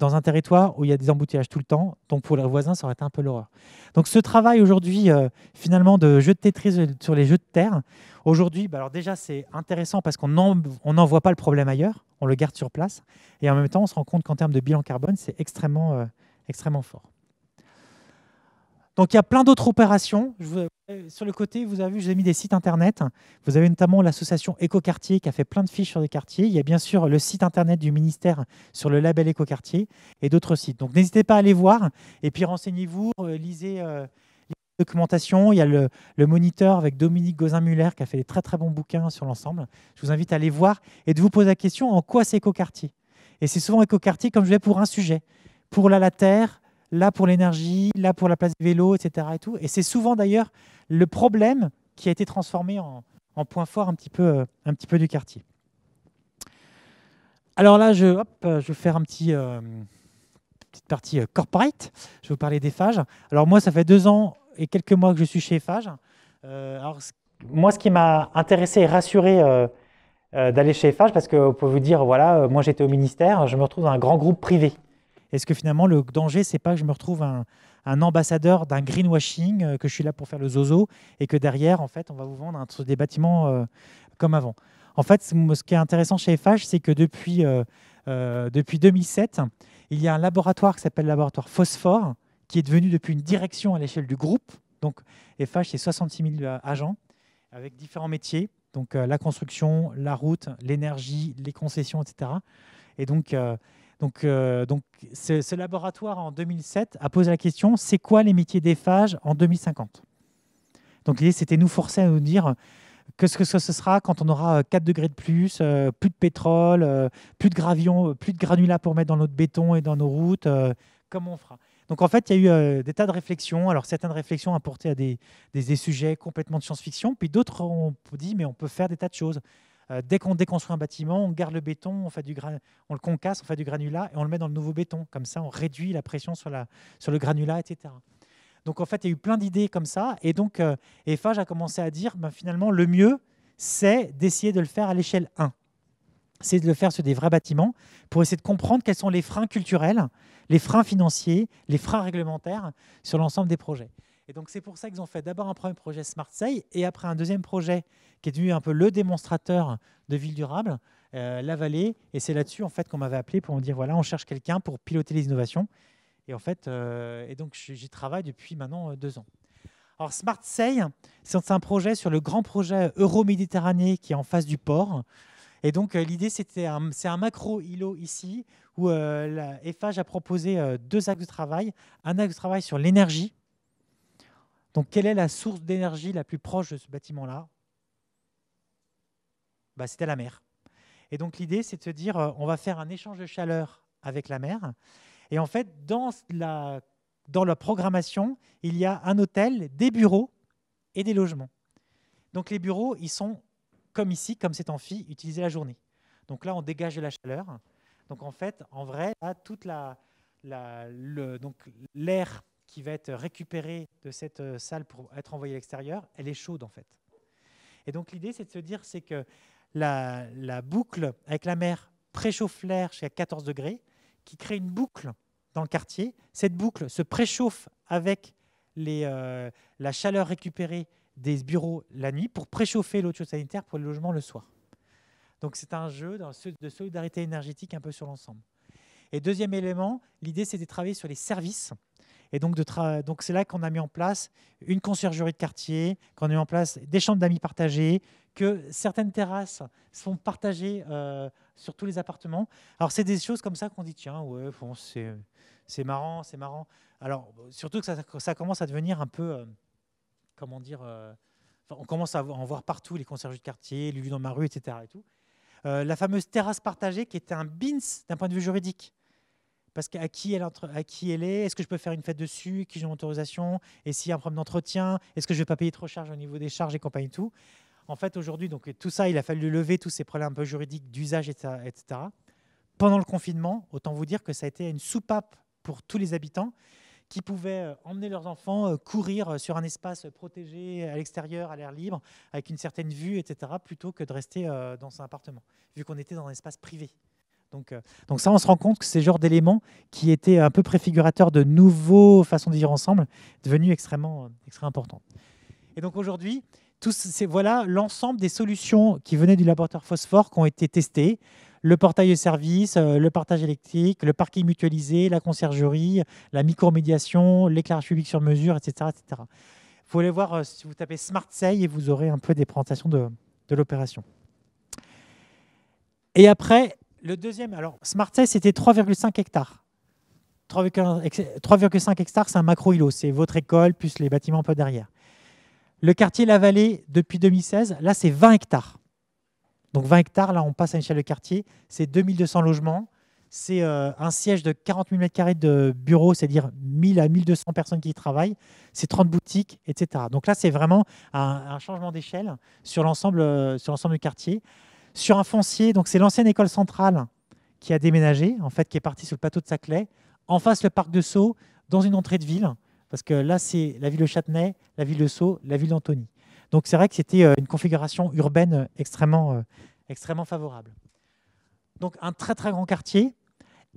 dans un territoire où il y a des embouteillages tout le temps. Donc pour les voisins, ça aurait été un peu l'horreur. Donc ce travail aujourd'hui, euh, finalement, de jeu de Tetris euh, sur les jeux de terre, aujourd'hui, bah alors déjà c'est intéressant parce qu'on n'en voit pas le problème ailleurs, on le garde sur place. Et en même temps, on se rend compte qu'en termes de bilan carbone, c'est extrêmement, euh, extrêmement fort. Donc il y a plein d'autres opérations. Euh, sur le côté, vous avez vu, j'ai mis des sites internet. Vous avez notamment l'association Écoquartier qui a fait plein de fiches sur les quartiers. Il y a bien sûr le site internet du ministère sur le label Écoquartier et d'autres sites. Donc n'hésitez pas à aller voir et puis renseignez-vous, euh, lisez euh, les documentations. documentation. Il y a le, moniteur avec Dominique gozin muller qui a fait des très très bons bouquins sur l'ensemble. Je vous invite à aller voir et de vous poser la question en quoi c'est Écoquartier Et c'est souvent Écoquartier comme je l'ai pour un sujet. Pour la, la terre, là pour l'énergie, là pour la place des vélos, etc. Et, tout. et c'est souvent d'ailleurs le problème qui a été transformé en, point fort euh, un petit, peu, du quartier. Alors là, je, euh, vais faire un petit, euh, petite partie corporate. Je vais vous parler des phages. Alors moi, ça fait deux ans et quelques mois que je suis chez Phage. moi, ce qui m'a intéressé et rassuré d'aller chez Phage, parce que pour vous dire, voilà, moi j'étais au ministère, je me retrouve dans un grand groupe privé. Est-ce que finalement, le danger, c'est pas que je me retrouve un, ambassadeur d'un greenwashing, euh, que je suis là pour faire le zozo, et que derrière, en fait, on va vous vendre des bâtiments euh, comme avant En fait, ce qui est intéressant chez FH, c'est que depuis, euh, depuis 2007, il y a un laboratoire qui s'appelle Laboratoire Phosphore, qui est devenu depuis une direction à l'échelle du groupe. Donc, FH, c'est 66 000 agents avec différents métiers, donc la construction, la route, l'énergie, les concessions, etc. Et donc, donc, euh, ce, laboratoire en 2007 a posé la question c'est quoi les métiers des phages en 2050 Donc l'idée c'était nous forcer à nous dire euh, que ce que ce sera quand on aura 4 euh, degrés de plus, plus de pétrole, plus de gravions, plus de granulats pour mettre dans notre béton et dans nos routes, comment on fera donc en fait, il y a eu des tas de réflexions. Alors certaines réflexions apportées à des sujets complètement de science-fiction, puis d'autres ont dit mais on peut faire des tas de choses. Euh, dès qu'on déconstruit un bâtiment, on garde le béton, on, fait du on le concasse, on fait du granulat et on le met dans le nouveau béton. Comme ça, on réduit la pression sur, le granulat, etc. Donc en fait, il y a eu plein d'idées comme ça. Et donc, euh, a commencé à dire, ben, finalement, le mieux, c'est d'essayer de le faire à l'échelle 1. C'est de le faire sur des vrais bâtiments pour essayer de comprendre quels sont les freins culturels, les freins financiers, les freins réglementaires sur l'ensemble des projets. Et donc c'est pour ça qu'ils ont fait d'abord un premier projet Smart Say et après un deuxième projet qui est devenu un peu le démonstrateur de ville durable, euh, la vallée. Et c'est là-dessus en fait qu'on m'avait appelé pour me dire voilà on cherche quelqu'un pour piloter les innovations. Et en fait euh, et donc j'y travaille depuis maintenant euh, deux ans. Alors Smart Say, c'est un projet sur le grand projet Euro-Méditerranée qui est en face du port. Et donc l'idée, c'était c'est un macro îlot ici où euh, la a proposé deux axes de travail. Un axe de travail sur l'énergie donc, quelle est la source d'énergie la plus proche de ce bâtiment-là bah, C'était la mer. Et donc, l'idée, c'est de se dire, euh, on va faire un échange de chaleur avec la mer. Et en fait, dans la, dans la programmation, il y a un hôtel, des bureaux et des logements. Donc, les bureaux, ils sont, comme ici, comme cet amphi, utilisés la journée. Donc là, on dégage de la chaleur. Donc en fait, en vrai, là, toute la, la donc l'air qui va être récupérée de cette euh, salle pour être envoyée à l'extérieur, elle est chaude en fait. Et donc l'idée, c'est de se dire, c'est que la, boucle avec la mer préchauffe l'air jusqu'à 14 degrés, qui crée une boucle dans le quartier. Cette boucle se préchauffe avec les, euh, la chaleur récupérée des bureaux la nuit pour préchauffer l'eau sanitaire pour le logement le soir. Donc c'est un jeu de solidarité énergétique un peu sur l'ensemble. Et deuxième élément, l'idée c'est de travailler sur les services et donc, c'est là qu'on a mis en place une conciergerie de quartier, qu'on a mis en place des chambres d'amis partagées, que certaines terrasses sont partagées euh, sur tous les appartements. Alors, c'est des choses comme ça qu'on dit, tiens, ouais, c'est marrant, c'est marrant. Alors, surtout que ça, commence à devenir un peu, euh, comment dire, euh, on commence à en voir partout, les conciergeries de quartier, Lulu dans ma rue, etc. Et tout. Euh, la fameuse terrasse partagée qui était un bins d'un point de vue juridique parce qu'à qui, elle à qui elle est, est-ce que je peux faire une fête dessus, qui j'ai mon autorisation, et s'il y a un problème d'entretien, est-ce que je ne vais pas payer trop charge au niveau des charges et compagnie tout. En fait, aujourd'hui, donc tout ça, il a fallu lever tous ces problèmes un peu juridiques d'usage, etc. Pendant le confinement, autant vous dire que ça a été une soupape pour tous les habitants qui pouvaient euh, emmener leurs enfants euh, courir euh, sur un espace protégé à l'extérieur, à l'air libre, avec une certaine vue, etc., plutôt que de rester dans un appartement, vu qu'on était dans un espace privé. Euh, donc, ça, on se rend compte que ces genres d'éléments qui étaient un peu préfigurateurs de nouveaux façons de vivre ensemble, devenus extrêmement, euh, extrêmement importants. Et donc aujourd'hui, voilà l'ensemble des solutions qui venaient du laboratoire Phosphore qui ont été testées. Le portail de service, euh, le partage électrique, le parking mutualisé, la conciergerie, la micromédiation, l'éclairage public sur mesure, etc. etc. Vous allez voir si vous tapez Smart et vous aurez un peu des présentations de, de l'opération. Et après, le deuxième, alors Smartsay, c'était 3,5 hectares. 3,5 hectares, c'est un macro-îlot. C'est votre école, plus les bâtiments un peu derrière. Le quartier La Vallée, depuis 2016, là, c'est 20 hectares. Donc 20 hectares, là, on passe à l'échelle échelle de quartier. C'est 2200 logements. C'est euh, un siège de 40 000 m2 de bureaux, c'est-à-dire 1000 à 1200 personnes qui y travaillent. C'est 30 boutiques, etc. Donc là, c'est vraiment un, changement d'échelle sur l'ensemble euh, du quartier sur un foncier. Donc, c'est l'ancienne école centrale qui a déménagé, en fait, qui est partie sur le plateau de Saclay. En face, le parc de Sceaux, dans une entrée de ville. Parce que là, c'est la ville de Châtenay, la ville de Sceaux, la ville d'Antony. Donc, c'est vrai que c'était euh, une configuration urbaine extrêmement, euh, extrêmement favorable. Donc, un très, très grand quartier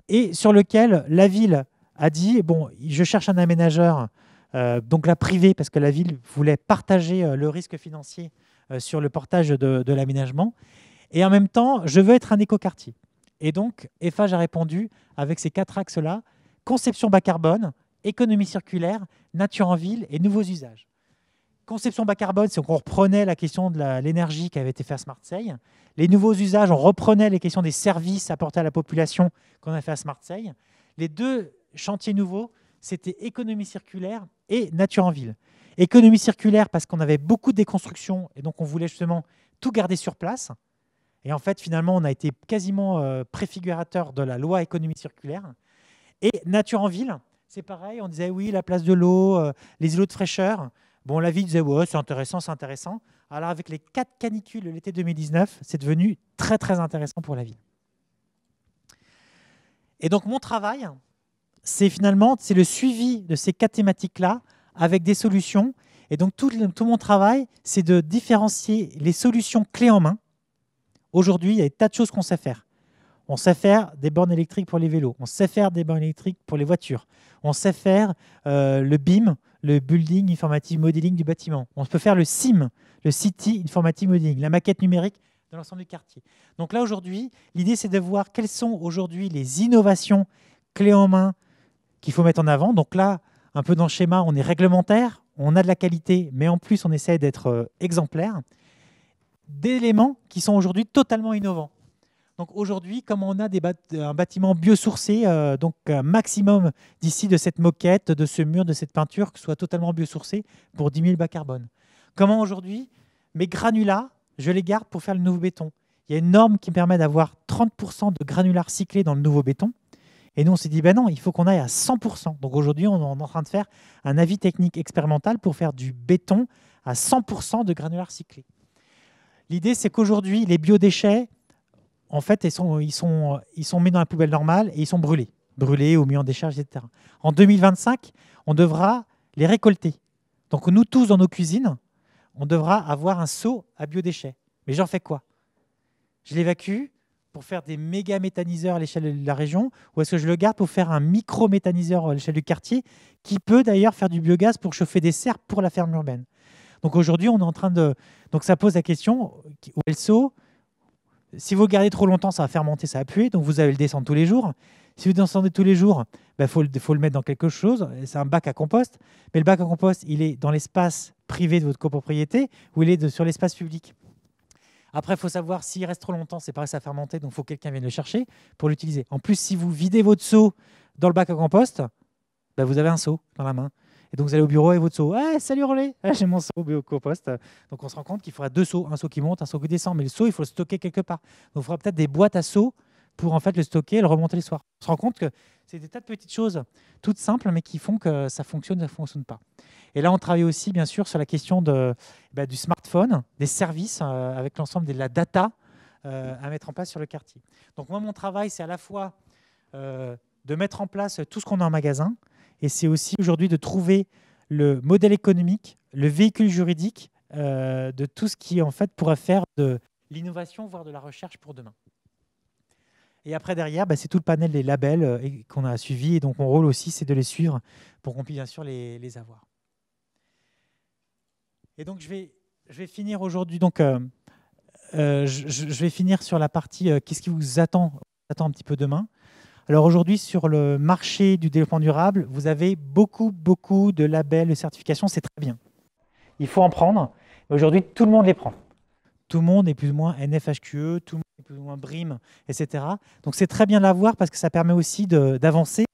et sur lequel la ville a dit bon, je cherche un aménageur, euh, donc la privée, parce que la ville voulait partager le risque financier sur le portage de l'aménagement. Et en même temps, je veux être un écoquartier. Et donc, EFAGE a répondu avec ces quatre axes-là, conception bas carbone, économie circulaire, nature en ville et nouveaux usages. Conception bas carbone, c'est qu'on reprenait la question de l'énergie qui avait été faite à Smartseil. Les nouveaux usages, on reprenait les questions des services apportés à la population qu'on a fait à Smartseil. Les deux chantiers nouveaux, c'était économie circulaire et nature en ville. Économie circulaire parce qu'on avait beaucoup de déconstruction et donc on voulait justement tout garder sur place. Et en fait, finalement, on a été quasiment euh, préfigurateur de la loi économie circulaire. Et Nature en ville, c'est pareil, on disait oui, la place de l'eau, euh, les îlots de fraîcheur. Bon, la ville disait ouais, c'est intéressant, c'est intéressant. Alors avec les quatre canicules de l'été 2019, c'est devenu très très intéressant pour la ville. Et donc mon travail, c'est finalement c'est le suivi de ces quatre thématiques-là avec des solutions. Et donc tout mon travail, c'est de différencier les solutions clés en main Aujourd'hui, il y a des tas de choses qu'on sait faire. On sait faire des bornes électriques pour les vélos, on sait faire des bornes électriques pour les voitures, on sait faire euh, le BIM, le Building Informative Modeling du bâtiment, on peut faire le CIM, le City Informative Modeling, la maquette numérique de l'ensemble du quartier. Donc là, aujourd'hui, l'idée, c'est de voir quelles sont aujourd'hui les innovations clés en main qu'il faut mettre en avant. Donc là, un peu dans le schéma, on est réglementaire, on a de la qualité, mais en plus, on essaie d'être euh, exemplaire d'éléments qui sont aujourd'hui totalement innovants. Donc aujourd'hui, comme on a un bâtiment biosourcé, euh, donc un maximum d'ici de cette moquette, de ce mur, de cette peinture, que soit totalement biosourcé pour 10 000 bas carbone. Comment aujourd'hui, mes granulats, je les garde pour faire le nouveau béton Il y a une norme qui permet d'avoir 30% de granulats recyclés dans le nouveau béton. Et nous, on s'est dit, ben non, il faut qu'on aille à 100%. Donc aujourd'hui, on est en train de faire un avis technique expérimental pour faire du béton à 100% de granulats recyclés. L'idée, c'est qu'aujourd'hui, les biodéchets, en fait, ils sont, mis dans la poubelle normale et ils sont brûlés, brûlés ou mis en décharge, etc. En 2025, on devra les récolter. Donc nous tous, dans nos cuisines, on devra avoir un seau à biodéchets. Mais j'en fais quoi Je l'évacue pour faire des méga méthaniseurs à l'échelle de la région ou est-ce que je le garde pour faire un micro méthaniseur à l'échelle du quartier qui peut d'ailleurs faire du biogaz pour chauffer des serres pour la ferme urbaine donc aujourd'hui, on est en train de. Donc ça pose la question où est le seau Si vous gardez trop longtemps, ça va fermenter, ça va puer. Donc vous allez le descendre tous les jours. Si vous descendez tous les jours, il ben, faut, le mettre dans quelque chose. C'est un bac à compost. Mais le bac à compost, il est dans l'espace privé de votre copropriété ou il est sur l'espace public. Après, il faut savoir s'il reste trop longtemps, c'est pareil, ça va fermenter, donc il faut que quelqu'un vienne le chercher pour l'utiliser. En plus, si vous videz votre seau dans le bac à compost, ben, vous avez un seau dans la main. Et donc vous allez au bureau et votre seau, ah, salut Relais, ah, j'ai mon seau au compost. Donc on se rend compte qu'il faudra deux seaux, un seau qui monte, un seau qui descend, mais le seau, il faut le stocker quelque part. Donc il faudra peut-être des boîtes à seaux pour en fait le stocker et le remonter les soirs. On se rend compte que c'est des tas de petites choses toutes simples, mais qui font que ça fonctionne, ça ne fonctionne pas. Et là, on travaille aussi, bien sûr, sur la question bah, du smartphone, des services euh, avec l'ensemble de la data euh, à mettre en place sur le quartier. Donc moi, mon travail, c'est à la fois euh, de mettre en place tout ce qu'on a en magasin, et c'est aussi aujourd'hui de trouver le modèle économique, le véhicule juridique euh, de tout ce qui, en fait, pourrait faire de l'innovation, voire de la recherche pour demain. Et après, derrière, bah, c'est tout le panel des labels euh, qu'on a suivi. Et donc, mon rôle aussi, c'est de les suivre pour qu'on puisse bien sûr les, avoir. Et donc, je vais, je vais finir aujourd'hui. Donc, euh, je, je, vais finir sur la partie qu'est-ce qui vous attend, attend un petit peu demain. Alors aujourd'hui, sur le marché du développement durable, vous avez beaucoup, beaucoup de labels, de certifications, c'est très bien. Il faut en prendre. Aujourd'hui, tout le monde les prend. Tout le monde est plus ou moins NFHQE, tout le monde est plus ou moins BRIM, etc. Donc c'est très bien de l'avoir parce que ça permet aussi d'avancer,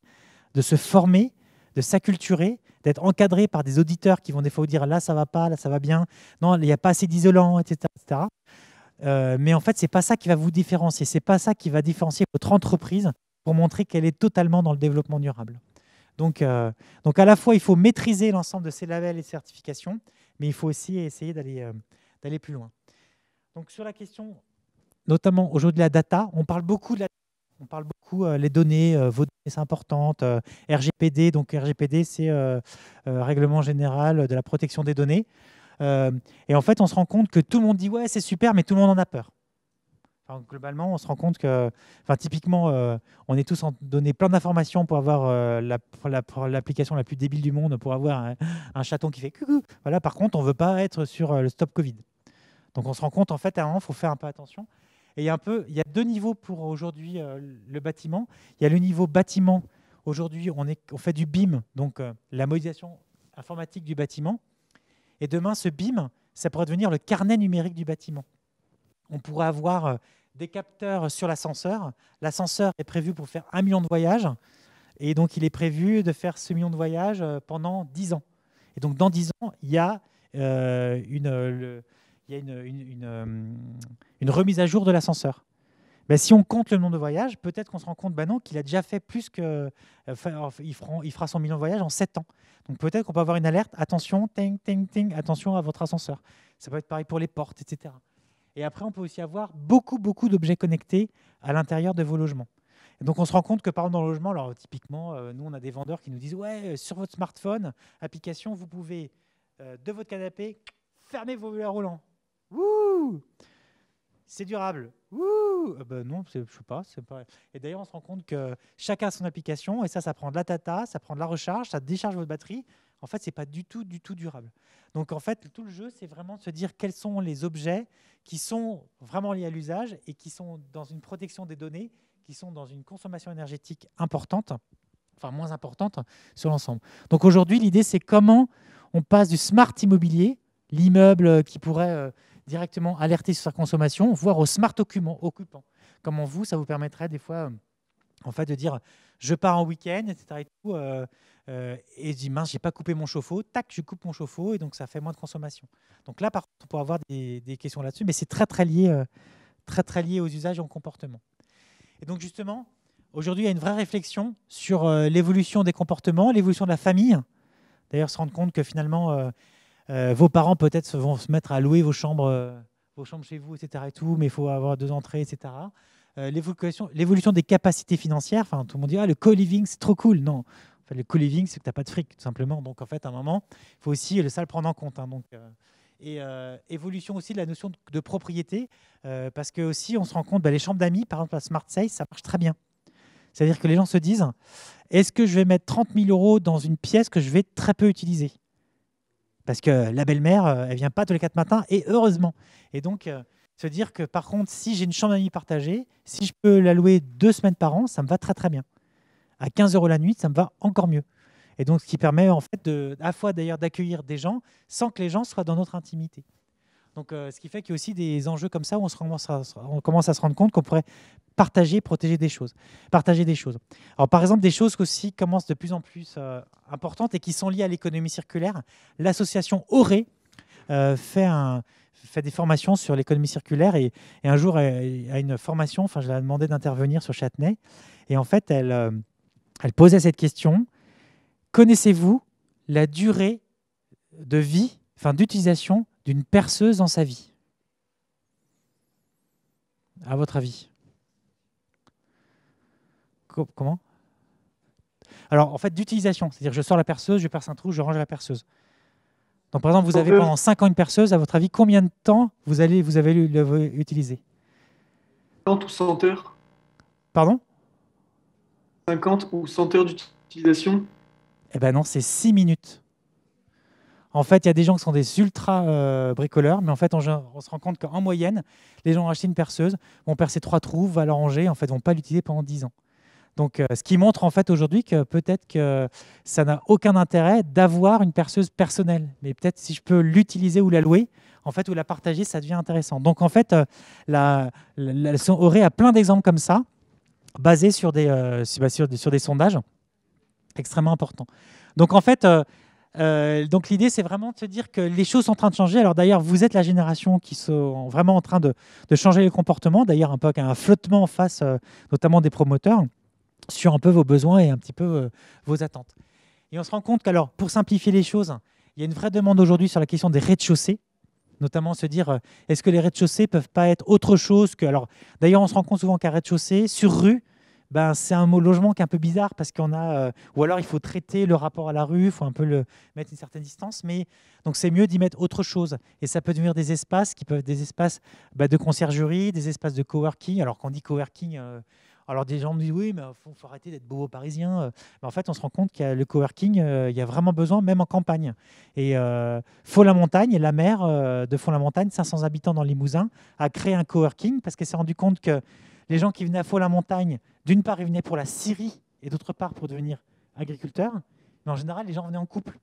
de, se former, de s'acculturer d'être encadré par des auditeurs qui vont des fois vous dire là ça va pas, là ça va bien, non il n'y a pas assez d'isolant, etc. Euh, mais en fait c'est pas ça qui va vous différencier, c'est pas ça qui va différencier votre entreprise pour montrer qu'elle est totalement dans le développement durable. Donc, euh, donc à la fois, il faut maîtriser l'ensemble de ces labels et certifications, mais il faut aussi essayer d'aller euh, d'aller plus loin. Donc sur la question, notamment aujourd'hui de la data, on parle beaucoup de la on parle beaucoup euh, les données, vos données c'est important, RGPD, donc RGPD c'est règlement général de la protection des données. et en fait, on se rend compte que tout le monde dit ouais c'est super, mais tout le monde en a peur globalement, on se rend compte que, typiquement, euh, on est tous en donné plein d'informations pour avoir euh, l'application la, plus débile du monde, pour avoir un, chaton qui fait coucou. Voilà, par contre, on ne veut pas être sur euh, le stop Covid. Donc on se rend compte, en fait, il faut faire un peu attention. Et il y a, un peu, il y a deux niveaux pour aujourd'hui le bâtiment. Il y a le niveau bâtiment. Aujourd'hui, on, on fait du BIM, donc la modélisation informatique du bâtiment. Et demain, ce BIM, ça pourrait devenir le carnet numérique du bâtiment on pourrait avoir des capteurs sur l'ascenseur. L'ascenseur est prévu pour faire un million de voyages. Et donc, il est prévu de faire ce million de voyages euh, pendant 10 ans. Et donc, dans 10 ans, il y a, une, remise à jour de l'ascenseur. Ben, si on compte le nombre de voyages, peut-être qu'on se rend compte ben qu'il a déjà fait plus que. Euh, il, fera, son million de voyages en 7 ans. Donc, peut-être qu'on peut avoir une alerte attention, ting, ting, ting, attention à votre ascenseur. Ça peut être pareil pour les portes, etc. Et après, on peut aussi avoir beaucoup, beaucoup d'objets connectés à l'intérieur de vos logements. Et donc, on se rend compte que par exemple, dans le logement, alors typiquement, euh, nous, on a des vendeurs qui nous disent Ouais, euh, sur votre smartphone, application, vous pouvez, euh, de votre canapé, fermer vos volets roulants. Wouh C'est durable. Wouh ben non, je sais pas, pas. Et d'ailleurs, on se rend compte que chacun a son application, et ça, ça prend de la tata, ça prend de la recharge, ça décharge votre batterie en fait, n'est pas du tout, du tout durable. Donc, en fait, tout le jeu, c'est vraiment de se dire quels sont les objets qui sont vraiment liés à l'usage et qui sont dans une protection des données, qui sont dans une consommation énergétique importante, enfin moins importante, sur l'ensemble. Donc, aujourd'hui, l'idée, c'est comment on passe du smart immobilier, l'immeuble qui pourrait euh, directement alerter sur sa consommation, voire au smart occupant. Comment vous, ça vous permettrait des fois, euh, en fait, de dire je pars en week-end, etc. Et, tout, euh, euh, je dis, mince, j'ai pas coupé mon chauffe-eau, tac, je coupe mon chauffe-eau, et donc ça fait moins de consommation. Donc là, par contre, on peut avoir des, questions là-dessus, mais c'est très, très lié, euh, très, très lié aux usages et aux comportements. Et donc, justement, aujourd'hui, il y a une vraie réflexion sur l'évolution des comportements, l'évolution de la famille. D'ailleurs, se rendre compte que finalement, vos parents, peut-être, vont se mettre à louer vos chambres, vos chambres chez vous, etc. Et tout, mais il faut avoir deux entrées, etc. Euh, l'évolution des capacités financières. Enfin, tout le monde dit ah, le co-living, c'est trop cool. Non, enfin, le co-living, c'est que tu n'as pas de fric, tout simplement. Donc, en fait, à un moment, il faut aussi euh, le, ça le prendre en compte. Hein. donc, euh, et évolution aussi de la notion de, propriété, parce que aussi, on se rend compte, bah, les chambres d'amis, par exemple, la Smart ça marche très bien. C'est-à-dire que les gens se disent est-ce que je vais mettre 30 000 euros dans une pièce que je vais très peu utiliser Parce que la belle-mère, elle vient pas tous les quatre matins, et heureusement. Et donc, se dire que par contre, si j'ai une chambre d'amis partagée, si je peux la louer deux semaines par an, ça me va très très bien. À 15 euros la nuit, ça me va encore mieux. Et donc, ce qui permet en fait de, à fois d'ailleurs d'accueillir des gens sans que les gens soient dans notre intimité. Donc, euh, ce qui fait qu'il y a aussi des enjeux comme ça où on, commence, à, se rendre compte qu'on pourrait partager, protéger des choses, partager des choses. Alors, par exemple, des choses qui aussi commencent de plus en plus euh, importantes et qui sont liées à l'économie circulaire. L'association Auré euh, fait un, fait des formations sur l'économie circulaire et, un jour, elle, à une formation, enfin, je l'ai demandé d'intervenir sur Châtenay. Et en fait, elle, euh, elle posait cette question. Connaissez-vous la durée de vie, enfin d'utilisation d'une perceuse dans sa vie À votre avis Comment Alors, en fait, d'utilisation, c'est-à-dire je sors la perceuse, je perce un trou, je range la perceuse. Donc, par exemple, vous avez euh, pendant 5 ans une perceuse. À votre avis, combien de temps vous, allez, vous avez l'utiliser 50 ou 100 heures. Pardon 50 ou 100 heures d'utilisation Eh ben non, c'est 6 minutes. En fait, il y a des gens qui sont des ultra euh, bricoleurs, mais en fait, on, se rend compte qu'en moyenne, les gens ont acheté une perceuse, vont percer trois trous, vont la ranger, en fait, vont pas l'utiliser pendant 10 ans. Donc, euh, ce qui montre en fait aujourd'hui que peut-être que ça n'a aucun intérêt d'avoir une perceuse personnelle. Mais peut-être si je peux l'utiliser ou la louer, en fait, ou la partager, ça devient intéressant. Donc, en fait, euh, la, aurait Auré a plein d'exemples comme ça, basés sur des, euh, bah, sondages extrêmement importants. Donc, en fait, donc l'idée, c'est vraiment de se dire que les choses sont en train de changer. Alors d'ailleurs, vous êtes la génération qui sont vraiment en train de, changer les comportements, d'ailleurs un peu un flottement en face, notamment des promoteurs sur un peu vos besoins et un petit peu euh, vos attentes. Et on se rend compte qu'alors, pour simplifier les choses, il y a une vraie demande aujourd'hui sur la question des rez-de-chaussée, notamment se dire euh, est-ce que les rez-de-chaussée peuvent pas être autre chose que alors d'ailleurs on se rend compte souvent qu'un rez-de-chaussée sur rue ben, c'est un mot logement qui est un peu bizarre parce qu'on a euh, ou alors il faut traiter le rapport à la rue, il faut un peu le mettre une certaine distance, mais donc c'est mieux d'y mettre autre chose et ça peut devenir des espaces qui peuvent des espaces bah, de conciergerie, des espaces de coworking. Alors qu'on dit coworking, alors des gens me disent oui, mais faut, faut arrêter d'être bobo parisien. Euh. Mais en fait, on se rend compte qu'il y a le coworking, euh, il y a vraiment besoin, même en campagne. Et euh, Faux-la-Montagne, la maire de Faux-la-Montagne, 500 habitants dans Limousin, a créé un coworking parce qu'elle s'est rendue compte que les gens qui venaient à Faux-la-Montagne, d'une part, ils venaient pour la Syrie et d'autre part pour devenir agriculteurs. Mais en général, les gens venaient en couple.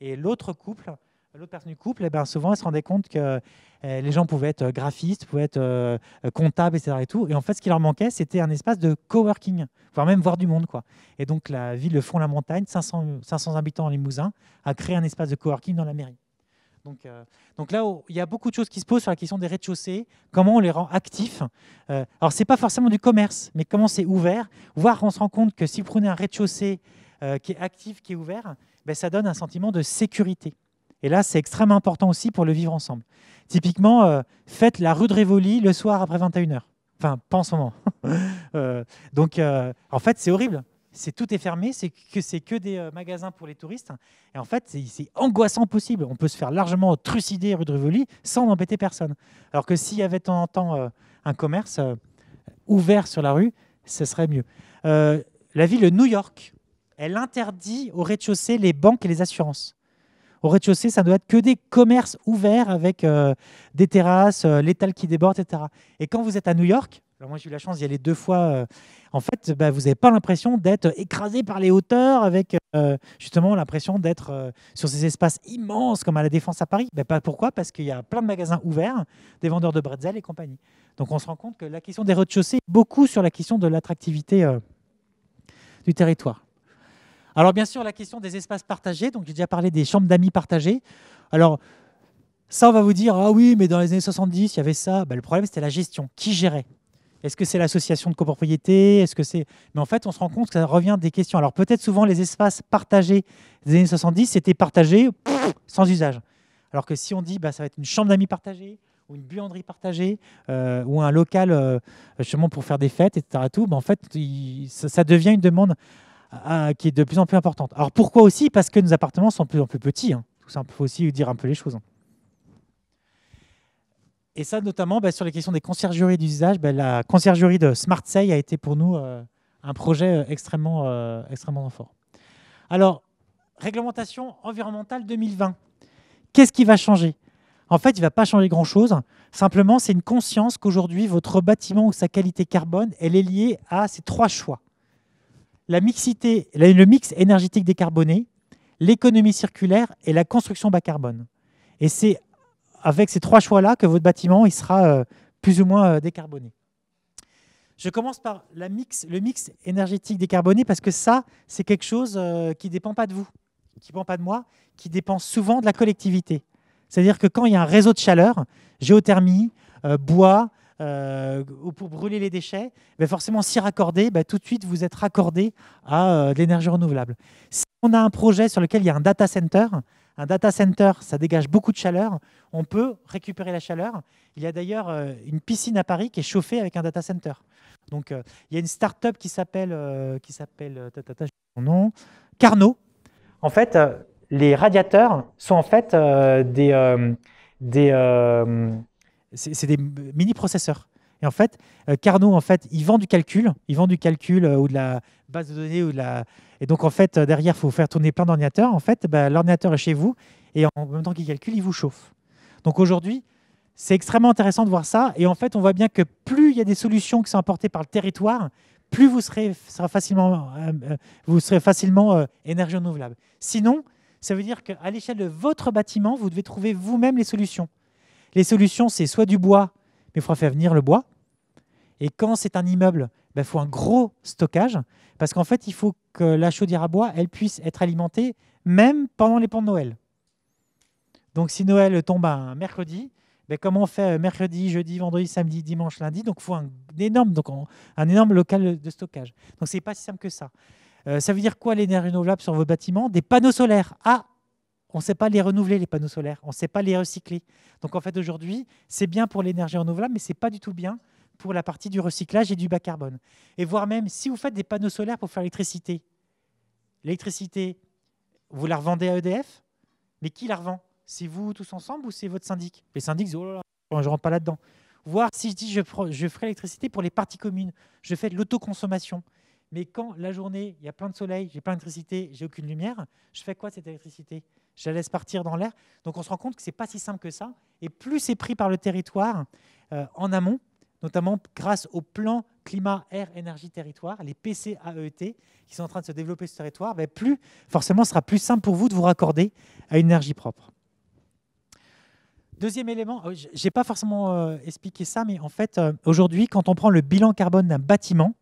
Et l'autre couple L'autre personne du couple, eh ben, souvent, elle se rendait compte que eh, les gens pouvaient être euh, graphistes, pouvaient être euh, comptables, etc. Et, tout. et en fait, ce qui leur manquait, c'était un espace de coworking, voire même voir du monde. Quoi. Et donc, la ville de Fond-la-Montagne, 500, habitants en Limousin, a créé un espace de coworking dans la mairie. Euh, donc, là, il y a beaucoup de choses qui se posent sur la question des rez-de-chaussée, comment on les rend actifs. alors, ce n'est pas forcément du commerce, mais comment c'est ouvert, voire on se rend compte que si vous prenez un rez-de-chaussée qui est actif, qui est ouvert, ben, ça donne un sentiment de sécurité. Et là, c'est extrêmement important aussi pour le vivre ensemble. Typiquement, euh, faites la rue de Rivoli le soir après 21h. Enfin, pas en ce moment. *laughs* Euh, donc, euh, en fait, c'est horrible. tout est fermé, c'est que c'est que des magasins pour les touristes. Et en fait, c'est angoissant possible. On peut se faire largement trucider rue de Rivoli sans embêter personne. Alors que s'il y avait de en temps un commerce ouvert sur la rue, ce serait mieux. la ville de New York, elle interdit au rez-de-chaussée les banques et les assurances. Au rez-de-chaussée, ça doit être que des commerces ouverts avec euh, des terrasses, euh, l'étal qui déborde, etc. Et quand vous êtes à New York, moi j'ai eu la chance d'y aller deux fois, euh, en fait, bah, vous n'avez pas l'impression d'être écrasé par les hauteurs avec justement l'impression d'être sur ces espaces immenses comme à la Défense à Paris. Bah, pas pourquoi Parce qu'il y a plein de magasins ouverts, des vendeurs de bretzel et compagnie. Donc on se rend compte que la question des rez-de-chaussée est beaucoup sur la question de l'attractivité du territoire. Alors bien sûr, la question des espaces partagés, donc j'ai déjà parlé des chambres d'amis partagées. Alors ça, on va vous dire, ah oui, mais dans les années 70, il y avait ça. Bah, le problème, c'était la gestion. Qui gérait est-ce que c'est l'association de copropriété Est-ce que c'est Mais en fait, on se rend compte que ça revient des questions. Alors peut-être souvent les espaces partagés des années 70 c'était partagé sans usage. Alors que si on dit bah, ça va être une chambre d'amis partagée ou une buanderie partagée euh, ou un local euh, justement pour faire des fêtes etc. Tout, bah, en fait ça, devient une demande qui est de plus en plus importante. Alors pourquoi aussi Parce que nos appartements sont de plus en plus petits. Hein. ça, il faut aussi dire un peu les choses. Hein. Et ça, notamment, bah, sur les questions des conciergeries d'usage, bah, la conciergerie de Smart SmartSay a été pour nous euh, un projet euh, extrêmement, euh, extrêmement fort. Alors, réglementation environnementale 2020. Qu'est-ce qui va changer En fait, il ne va pas changer grand-chose. Simplement, c'est une conscience qu'aujourd'hui, votre bâtiment ou sa qualité carbone, elle est liée à ces trois choix la mixité, le mix énergétique décarboné, l'économie circulaire et la construction bas carbone. Et c'est avec ces trois choix-là que votre bâtiment il sera euh, plus ou moins euh, décarboné. Je commence par le mix énergétique décarboné parce que ça, c'est quelque chose euh, qui ne dépend pas de vous, qui ne dépend pas de moi, qui dépend souvent de la collectivité. C'est-à-dire que quand il y a un réseau de chaleur, géothermie, bois, euh, ou pour brûler les déchets, ben forcément, s'y raccorder, ben tout de suite, vous êtes raccordé à euh, de l'énergie renouvelable. Si on a un projet sur lequel il y a un data center, un data center, ça dégage beaucoup de chaleur. On peut récupérer la chaleur. Il y a d'ailleurs euh, une piscine à Paris qui est chauffée avec un data center. Donc, il y a une start-up qui s'appelle, qui s'appelle, nom, Carnot. En fait, les radiateurs sont en fait des, des c'est des mini-processeurs. Et en fait, euh, Carnot, en fait, il vend du calcul, il vend du calcul euh, ou de la base de données ou la. Et donc en fait, euh, derrière, il faut faire tourner plein d'ordinateurs. En fait, bah, l'ordinateur est chez vous et en même temps qu'il calcule, il vous chauffe. Donc aujourd'hui, c'est extrêmement intéressant de voir ça. Et en fait, on voit bien que plus il y a des solutions qui sont apportées par le territoire, plus vous serez, facilement, vous serez facilement énergie renouvelable. Sinon, ça veut dire qu'à l'échelle de votre bâtiment, vous devez trouver vous-même les solutions. Les solutions, c'est soit du bois, mais il faudra faire venir le bois. Et quand c'est un immeuble, ben, il faut un gros stockage, parce qu'en fait, il faut que la chaudière à bois, elle puisse être alimentée même pendant les pans de Noël. Donc si Noël tombe un mercredi, ben, comment on fait euh, mercredi, jeudi, vendredi, samedi, dimanche, lundi Donc il faut un énorme, donc, un énorme local de stockage. Donc c'est pas si simple que ça. Euh, ça veut dire quoi l'énergie renouvelable sur vos bâtiments Des panneaux solaires. Ah, on ne sait pas les renouveler, les panneaux solaires, on ne sait pas les recycler. Donc en fait, aujourd'hui, c'est bien pour l'énergie renouvelable, mais ce n'est pas du tout bien pour la partie du recyclage et du bas carbone. Et voire même, si vous faites des panneaux solaires pour faire l'électricité, l'électricité, vous la revendez à EDF, mais qui la revend C'est vous tous ensemble ou c'est votre syndic Les syndics disent, oh là là, je rentre pas là-dedans. Voir si je dis, je, je ferai l'électricité pour les parties communes, je fais de l'autoconsommation. Mais quand la journée, il y a plein de soleil, j'ai plein d'électricité, j'ai aucune lumière, je fais quoi cette électricité je la laisse partir dans l'air. Donc on se rend compte que ce n'est pas si simple que ça. Et plus c'est pris par le territoire euh, en amont, notamment grâce au plan climat, air, énergie, territoire, les PCAET, qui sont en train de se développer sur ce territoire, ben, plus forcément ce sera plus simple pour vous de vous raccorder à une énergie propre. Deuxième élément, oh, je n'ai pas forcément euh, expliqué ça, mais en fait, euh, aujourd'hui, quand on prend le bilan carbone d'un bâtiment,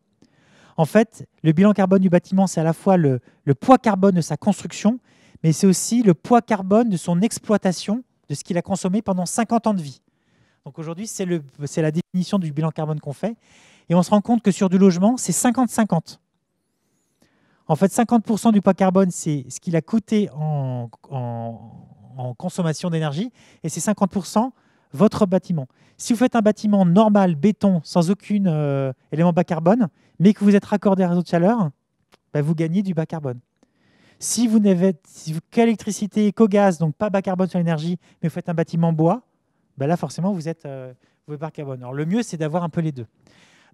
en fait, le bilan carbone du bâtiment, c'est à la fois le poids carbone de sa construction mais c'est aussi le poids carbone de son exploitation de ce qu'il a consommé pendant 50 ans de vie. Donc aujourd'hui, c'est la définition du bilan carbone qu'on fait. Et on se rend compte que sur du logement, c'est 50-50. En fait, 50% du poids carbone, c'est ce qu'il a coûté en, consommation d'énergie, et c'est 50% votre bâtiment. Si vous faites un bâtiment normal, béton, sans aucun euh, élément bas carbone, mais que vous êtes raccordé à un réseau de chaleur, ben, vous gagnez du bas carbone. Si vous n'avez qu'électricité, qu'au gaz, donc pas bas carbone sur l'énergie, mais vous faites un bâtiment bois, ben là, forcément, euh, vous êtes, bas carbone. Alors, le mieux, c'est d'avoir un peu les deux.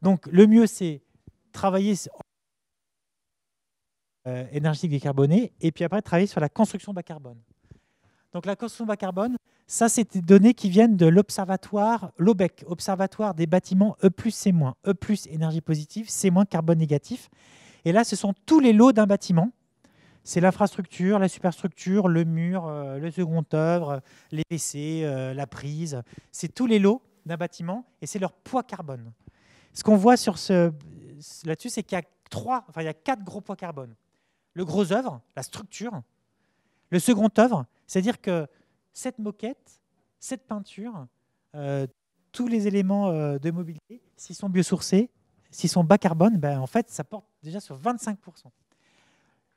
Donc, le mieux, c'est travailler sur euh, énergétique décarbonée et puis après, travailler sur la construction bas carbone. Donc, la construction bas carbone, ça, c'est des données qui viennent de l'observatoire l'OBEC, Observatoire des bâtiments E+, C-. E+, énergie positive, C- carbone négatif. Et là, ce sont tous les lots d'un bâtiment c'est l'infrastructure, la superstructure, le mur, euh, le second œuvre, les PC, euh, la prise. C'est tous les lots d'un bâtiment et c'est leur poids carbone. Ce qu'on voit sur ce, là-dessus, c'est qu'il y a trois, enfin il y a quatre gros poids carbone. Le gros œuvre, la structure. Le second œuvre, c'est-à-dire que cette moquette, cette peinture, euh, tous les éléments de mobilité, s'ils sont biosourcés, s'ils sont bas carbone, ben, en fait, ça porte déjà sur 25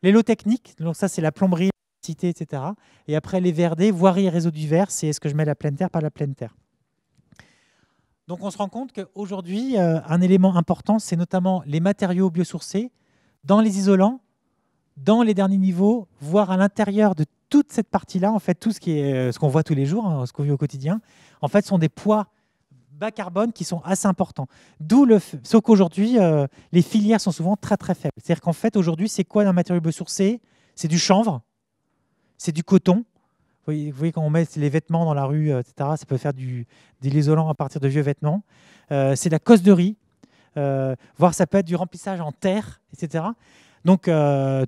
les lots techniques, donc ça c'est la plomberie, cité, etc. Et après les verdés, voirie et réseaux du verre, c'est est-ce que je mets la pleine terre par la pleine terre. Donc on se rend compte qu'aujourd'hui, euh, un élément important, c'est notamment les matériaux biosourcés dans les isolants, dans les derniers niveaux, voire à l'intérieur de toute cette partie-là, en fait, tout ce euh, qu'on voit tous les jours, hein, ce qu'on vit au quotidien, en fait, sont des poids bas carbone qui sont assez importants. D'où le fait Sauf qu'aujourd'hui, euh, les filières sont souvent très très faibles. C'est-à-dire qu'en fait, aujourd'hui, c'est quoi un matériau biosourcé C'est du chanvre, c'est du coton. Vous voyez, quand on met les vêtements dans la rue, euh, etc., ça peut faire du, de l'isolant à partir de vieux vêtements. Euh, c'est de la cosse de riz, voire ça peut être du remplissage en terre, etc. Donc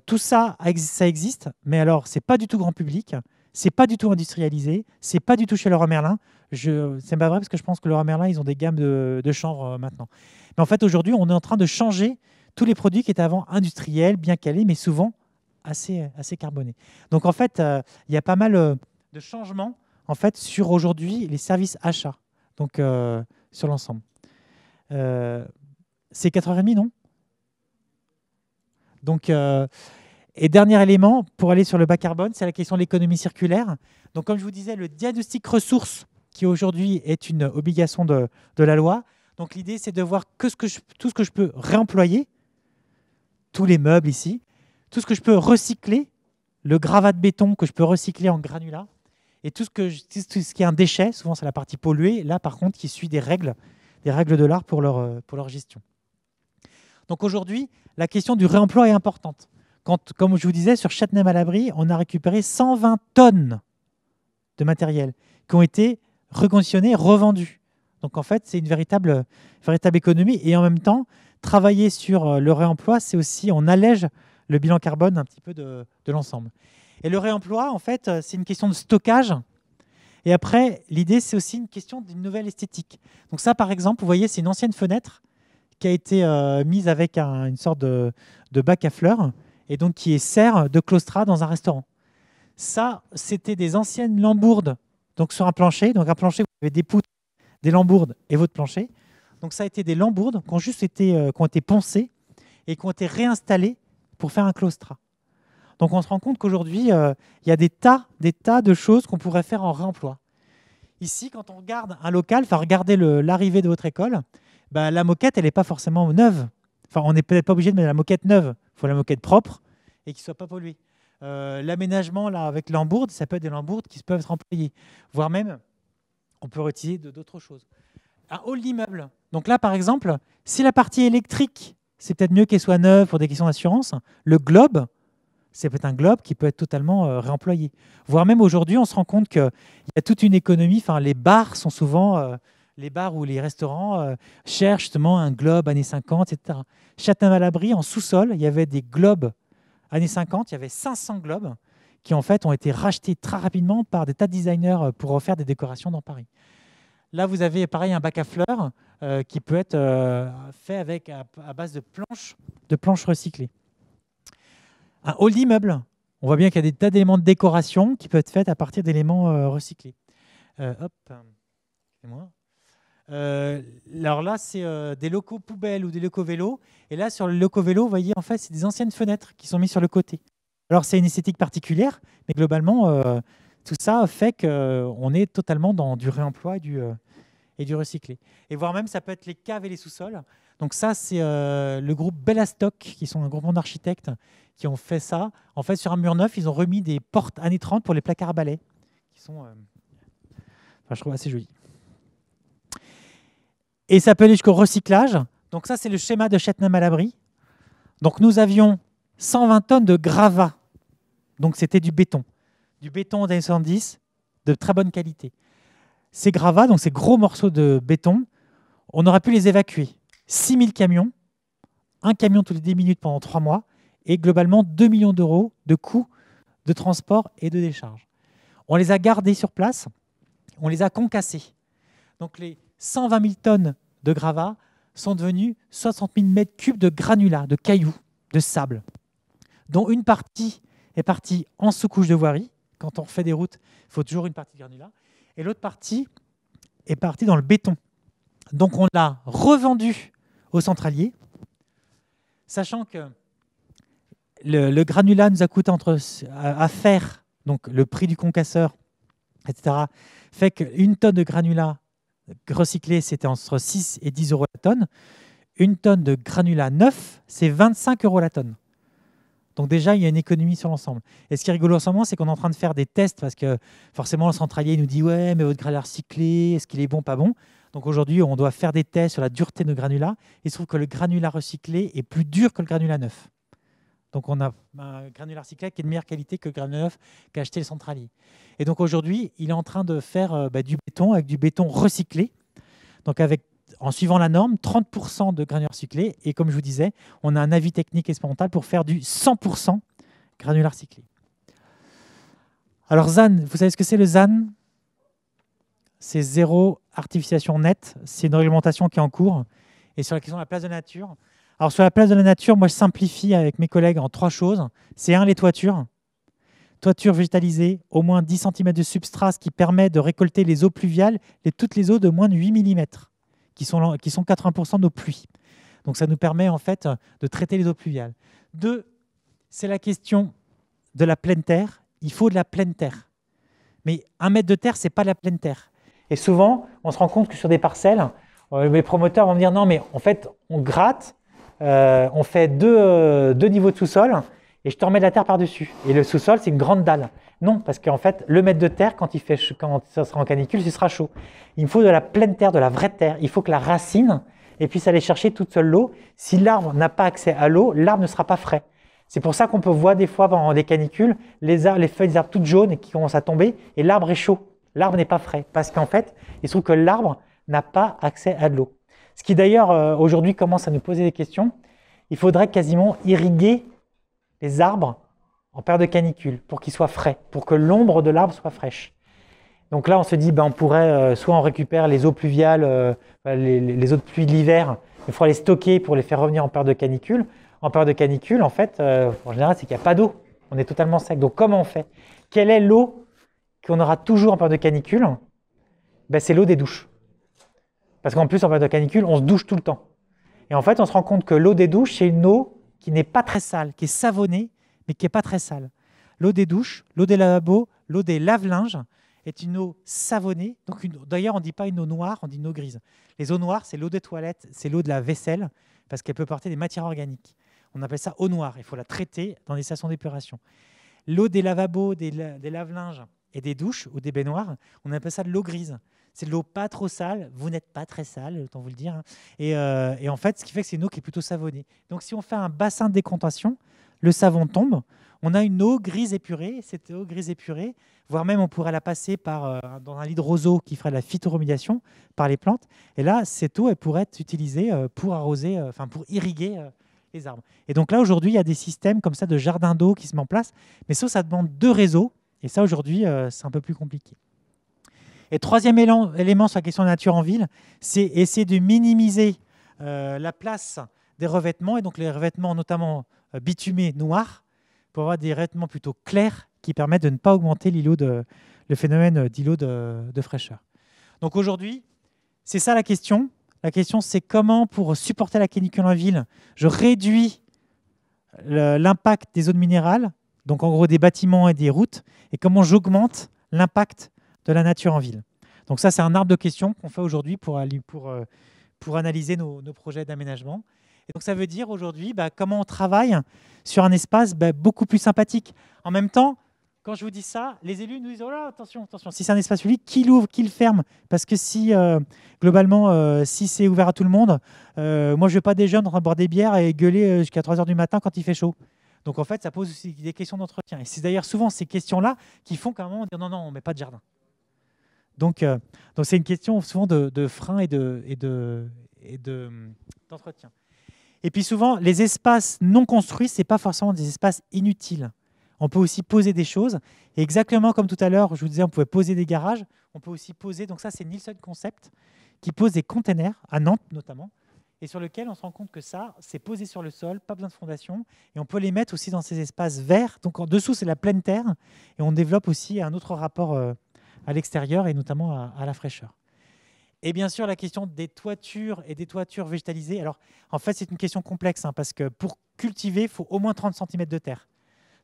tout ça, ça existe, mais alors c'est pas du tout grand public. C'est pas du tout industrialisé, c'est pas du tout chez Leroy Merlin. Je, c'est pas vrai parce que je pense que Leroy Merlin, ils ont des gammes de, de chanvre euh, maintenant. Mais en fait, aujourd'hui, on est en train de changer tous les produits qui étaient avant industriels, bien calés, mais souvent assez, euh, assez carbonés. Donc en fait, euh, il y a pas mal de changements en fait sur aujourd'hui les services achats, donc sur l'ensemble. c'est 4h30, non donc, et dernier élément, pour aller sur le bas carbone, c'est la question de l'économie circulaire. Donc, comme je vous disais, le diagnostic ressources, qui aujourd'hui est une obligation de, la loi. Donc, l'idée, c'est de voir que tout ce que je peux réemployer, tous les meubles ici, tout ce que je peux recycler, le gravat de béton que je peux recycler en granulat, et tout ce, que tout ce qui est un déchet, souvent c'est la partie polluée, là par contre, qui suit des règles, des règles de l'art pour leur, pour leur gestion. Donc aujourd'hui, la question du réemploi est importante comme je vous disais, sur Châtenay-Malabry, on a récupéré 120 tonnes de matériel qui ont été reconditionnés, revendus. Donc en fait, c'est une véritable, économie. Et en même temps, travailler sur euh, le réemploi, c'est aussi, on allège le bilan carbone un petit peu de, l'ensemble. Et le réemploi, en fait, euh, c'est une question de stockage. Et après, l'idée, c'est aussi une question d'une nouvelle esthétique. Donc ça, par exemple, vous voyez, c'est une ancienne fenêtre qui a été euh, mise avec une sorte de bac à fleurs et donc qui est serre de claustra dans un restaurant. Ça, c'était des anciennes lambourdes, donc sur un plancher. Donc un plancher, vous avez des poutres, des lambourdes et votre plancher. Donc ça a été des lambourdes qui ont juste été, euh, été poncées et qui ont été réinstallées pour faire un claustra. Donc on se rend compte qu'aujourd'hui, euh, il y a des tas, des tas de choses qu'on pourrait faire en réemploi. Ici, quand on regarde un local, enfin regardez l'arrivée de votre école, bah, la moquette, elle n'est pas forcément neuve. Enfin, on n'est peut-être pas obligé de mettre la moquette neuve. Il faut la moquette propre et qui ne soit pas polluée. Euh, l'aménagement là avec l'ambourde, ça peut être des lambourdes qui peuvent être voire même on peut réutiliser d'autres choses. Un hall d'immeuble. Donc là, par exemple, si la partie électrique, c'est peut-être mieux qu'elle soit neuve pour des questions d'assurance, le globe, c'est peut-être un globe qui peut être totalement euh, réemployé. Voire même aujourd'hui, on se rend compte qu'il y a toute une économie, les bars sont souvent... Euh, les bars ou les restaurants euh, cherchent justement un globe années 50, etc. Châtain-Malabry, en sous-sol, il y avait des globes années 50, il y avait 500 globes qui en fait ont été rachetés très rapidement par des tas de designers euh, pour refaire des décorations dans Paris. Là, vous avez pareil un bac à fleurs euh, qui peut être fait avec à, base de planches, de planches recyclées. Un hall immeuble. On voit bien qu'il y a des tas d'éléments de décoration qui peuvent être faits à partir d'éléments recyclés. hop, moi euh, alors là, c'est euh, des locaux poubelles ou des locaux vélos. Et là, sur le locaux vélo, vous voyez, en fait, c'est des anciennes fenêtres qui sont mises sur le côté. Alors, c'est une esthétique particulière, mais globalement, euh, tout ça fait qu'on est totalement dans du réemploi et du, et du recyclé. Et voire même, ça peut être les caves et les sous-sols. Donc ça, c'est le groupe Bellastock, qui sont un groupe d'architectes, qui ont fait ça. En fait, sur un mur neuf, ils ont remis des portes années 30 pour les placards balais, qui sont... Enfin, je trouve assez jolis et ça peut aller jusqu'au recyclage. Donc ça, c'est le schéma de chetnam l'abri. Donc nous avions 120 tonnes de gravats. Donc c'était du béton. Du béton des 70 de très bonne qualité. Ces gravats, donc ces gros morceaux de béton, on aurait pu les évacuer. 6000 camions, un camion tous les 10 minutes pendant 3 mois, et globalement 2 millions d'euros de coûts de transport et de décharge. On les a gardés sur place, on les a concassés. Donc les, 120 000 tonnes de gravats sont devenues 60 000 mètres cubes de granulats, de cailloux, de sable, dont une partie est partie en sous-couche de voirie. Quand on fait des routes, il faut toujours une partie de granulats. Et l'autre partie est partie dans le béton. Donc on l'a revendu au centralier, sachant que le, granulat nous a coûté entre, à, faire, donc le prix du concasseur, etc., fait qu'une tonne de granulat recyclé, c'était entre 6 et 10 euros la tonne. Une tonne de granulat neuf, c'est 25 euros la tonne. Donc déjà, il y a une économie sur l'ensemble. Et ce qui est rigolo en ce moment, c'est qu'on est en train de faire des tests parce que forcément, le centralier nous dit ouais, mais votre granulat recyclé, est-ce qu'il est bon, pas bon Donc aujourd'hui, on doit faire des tests sur la dureté de nos granulats. Il se trouve que le granulat recyclé est plus dur que le granulat neuf. Donc on a un granulat recyclé qui est de meilleure qualité que le granulat neuf qu'a acheté le Centrali. Et donc aujourd'hui, il est en train de faire euh, bah, du béton avec du béton recyclé. Donc avec en suivant la norme, 30% de granulat recyclé. Et comme je vous disais, on a un avis technique expérimental pour faire du 100% granulat recyclé. Alors ZAN, vous savez ce que c'est le ZAN C'est zéro artificiation nette. C'est une réglementation qui est en cours. Et sur la question de la place de nature, alors sur la place de la nature, moi je simplifie avec mes collègues en trois choses. C'est un, les toitures. toitures végétalisées, au moins 10 cm de substrat, ce qui permet de récolter les eaux pluviales et toutes les eaux de moins de 8 mm, qui sont, qui sont 80% de nos pluies. Donc ça nous permet en fait euh, de traiter les eaux pluviales. Deux, c'est la question de la pleine terre. Il faut de la pleine terre. Mais un mètre de terre, c'est pas la pleine terre. Et souvent, on se rend compte que sur des parcelles, les euh, promoteurs vont me dire non, mais en fait, on gratte, euh, on fait euh, deux, niveaux de sous-sol et je te remets de la terre par-dessus. Et le sous-sol, c'est une grande dalle. Non, parce qu'en fait, le mètre de terre, quand, il fait, quand ça sera en canicule, ce sera chaud. Il me faut de la pleine terre, de la vraie terre. Il faut que la racine puisse aller chercher toute seule l'eau. Si l'arbre n'a pas accès à l'eau, l'arbre ne sera pas frais. C'est pour ça qu'on peut voir des fois pendant des canicules les, les feuilles des arbres toutes jaunes qui commencent à tomber et l'arbre est chaud. L'arbre n'est pas frais parce qu'en fait, il se trouve que l'arbre n'a pas accès à de l'eau. Ce qui d'ailleurs euh, aujourd'hui commence à nous poser des questions. Il faudrait quasiment irriguer les arbres en période de canicule pour qu'ils soient frais, pour que l'ombre de l'arbre soit fraîche. Donc là, on se dit, ben, on pourrait, euh, soit on récupère les eaux pluviales, euh, les, eaux de pluie de l'hiver, il faudra les stocker pour les faire revenir en période de canicule. En période de canicule, en fait, en général, c'est qu'il n'y a pas d'eau. On est totalement sec. Donc comment on fait Quelle est l'eau qu'on aura toujours en période de canicule ben, C'est l'eau des douches. Parce qu'en plus, en période de canicule, on se douche tout le temps. Et en fait, on se rend compte que l'eau des douches, c'est une eau qui n'est pas très sale, qui est savonnée, mais qui n'est pas très sale. L'eau des douches, l'eau des lavabos, l'eau des lave-linges est une eau savonnée. Donc d'ailleurs, on ne dit pas une eau noire, on dit une eau grise. Les eaux noires, c'est l'eau des toilettes, c'est l'eau de la vaisselle, parce qu'elle peut porter des matières organiques. On appelle ça eau noire. Il faut la traiter dans des stations d'épuration. L'eau des lavabos, des, des lave-linges et des douches ou des baignoires, on appelle ça de l'eau grise. C'est l'eau pas trop sale. Vous n'êtes pas très sale, autant vous le dire. Hein. Euh, et, en fait, ce qui fait que c'est une eau qui est plutôt savonnée. Donc, si on fait un bassin de décontention, le savon tombe. On a une eau grise épurée. Cette eau grise épurée, voire même on pourrait la passer par, euh, dans un lit de roseau qui ferait de la phytoremédiation par les plantes. Et là, cette eau, elle pourrait être utilisée euh, pour arroser, enfin pour irriguer les arbres. Et donc là, aujourd'hui, il y a des systèmes comme ça de jardin d'eau qui se mettent en place. Mais ça, ça demande deux réseaux. Et ça, aujourd'hui, c'est un peu plus compliqué. Et troisième élément sur la question de la nature en ville, c'est essayer de minimiser euh, la place des revêtements, et donc les revêtements notamment euh, bitumés noirs, pour avoir des revêtements plutôt clairs qui permettent de ne pas augmenter de, le phénomène d'îlot de, de fraîcheur. Donc aujourd'hui, c'est ça la question. La question, c'est comment, pour supporter la canicule en ville, je réduis l'impact des zones minérales, donc en gros des bâtiments et des routes, et comment j'augmente l'impact de la nature en ville. Donc ça, c'est un arbre de questions qu'on fait aujourd'hui pour, pour, euh, pour, analyser nos, projets d'aménagement. Et donc ça veut dire aujourd'hui bah, comment on travaille sur un espace bah, beaucoup plus sympathique. En même temps, quand je vous dis ça, les élus nous disent oh là, attention, attention, si c'est un espace public, qui l'ouvre, qui le ferme Parce que si, euh, globalement, euh, si c'est ouvert à tout le monde, moi, je ne veux pas des jeunes boire des bières et gueuler jusqu'à 3 h du matin quand il fait chaud. Donc, en fait, ça pose aussi des questions d'entretien. Et c'est d'ailleurs souvent ces questions-là qui font qu'à un moment, on dit non, non, on ne met pas de jardin. Donc, euh, donc c'est une question souvent de, de frein et de et de d'entretien. et puis souvent, les espaces non construits, c'est pas forcément des espaces inutiles. On peut aussi poser des choses. Et exactement comme tout à l'heure, je vous disais, on pouvait poser des garages. On peut aussi poser. Donc ça, c'est Nielsen Concept qui pose des containers à Nantes notamment, et sur lequel on se rend compte que ça, c'est posé sur le sol, pas besoin de fondation, et on peut les mettre aussi dans ces espaces verts. Donc en dessous, c'est la pleine terre, et on développe aussi un autre rapport. Euh, à l'extérieur et notamment à, la fraîcheur. Et bien sûr, la question des toitures et des toitures végétalisées. Alors, en fait, c'est une question complexe hein, parce que pour cultiver, il faut au moins 30 cm de terre.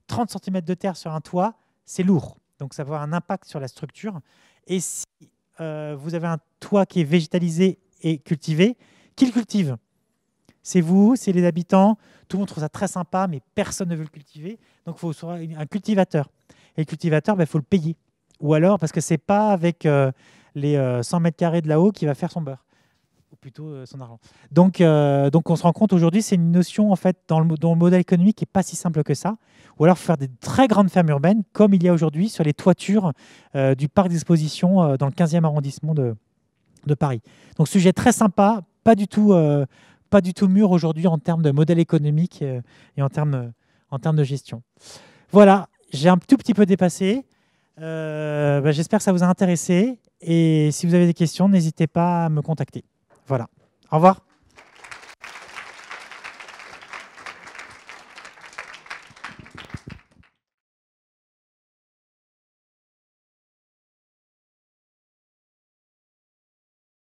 30 cm de terre sur un toit, c'est lourd. Donc, ça va avoir un impact sur la structure. Et si euh, vous avez un toit qui est végétalisé et cultivé, qui le cultive c'est vous, c'est les habitants. Tout le monde trouve ça très sympa, mais personne ne veut le cultiver. Donc, il faut un cultivateur. Et le cultivateur, ben, il faut le payer. Ou alors, parce que c'est pas avec euh, les 100 euh, mètres carrés de là-haut qu'il va faire son beurre, ou plutôt euh, son argent. Donc, donc on se rend compte aujourd'hui, c'est une notion en fait dans le, dans le modèle économique qui n'est pas si simple que ça. Ou alors faire des très grandes fermes urbaines, comme il y a aujourd'hui sur les toitures du parc d'exposition dans le 15e arrondissement de, de Paris. Donc sujet très sympa, pas du tout pas du tout mûr aujourd'hui en termes de modèle économique et en termes, en termes de gestion. Voilà, j'ai un tout petit peu dépassé. Euh, bah, j'espère que ça vous a intéressé. Et si vous avez des questions, n'hésitez pas à me contacter. Voilà. Au revoir.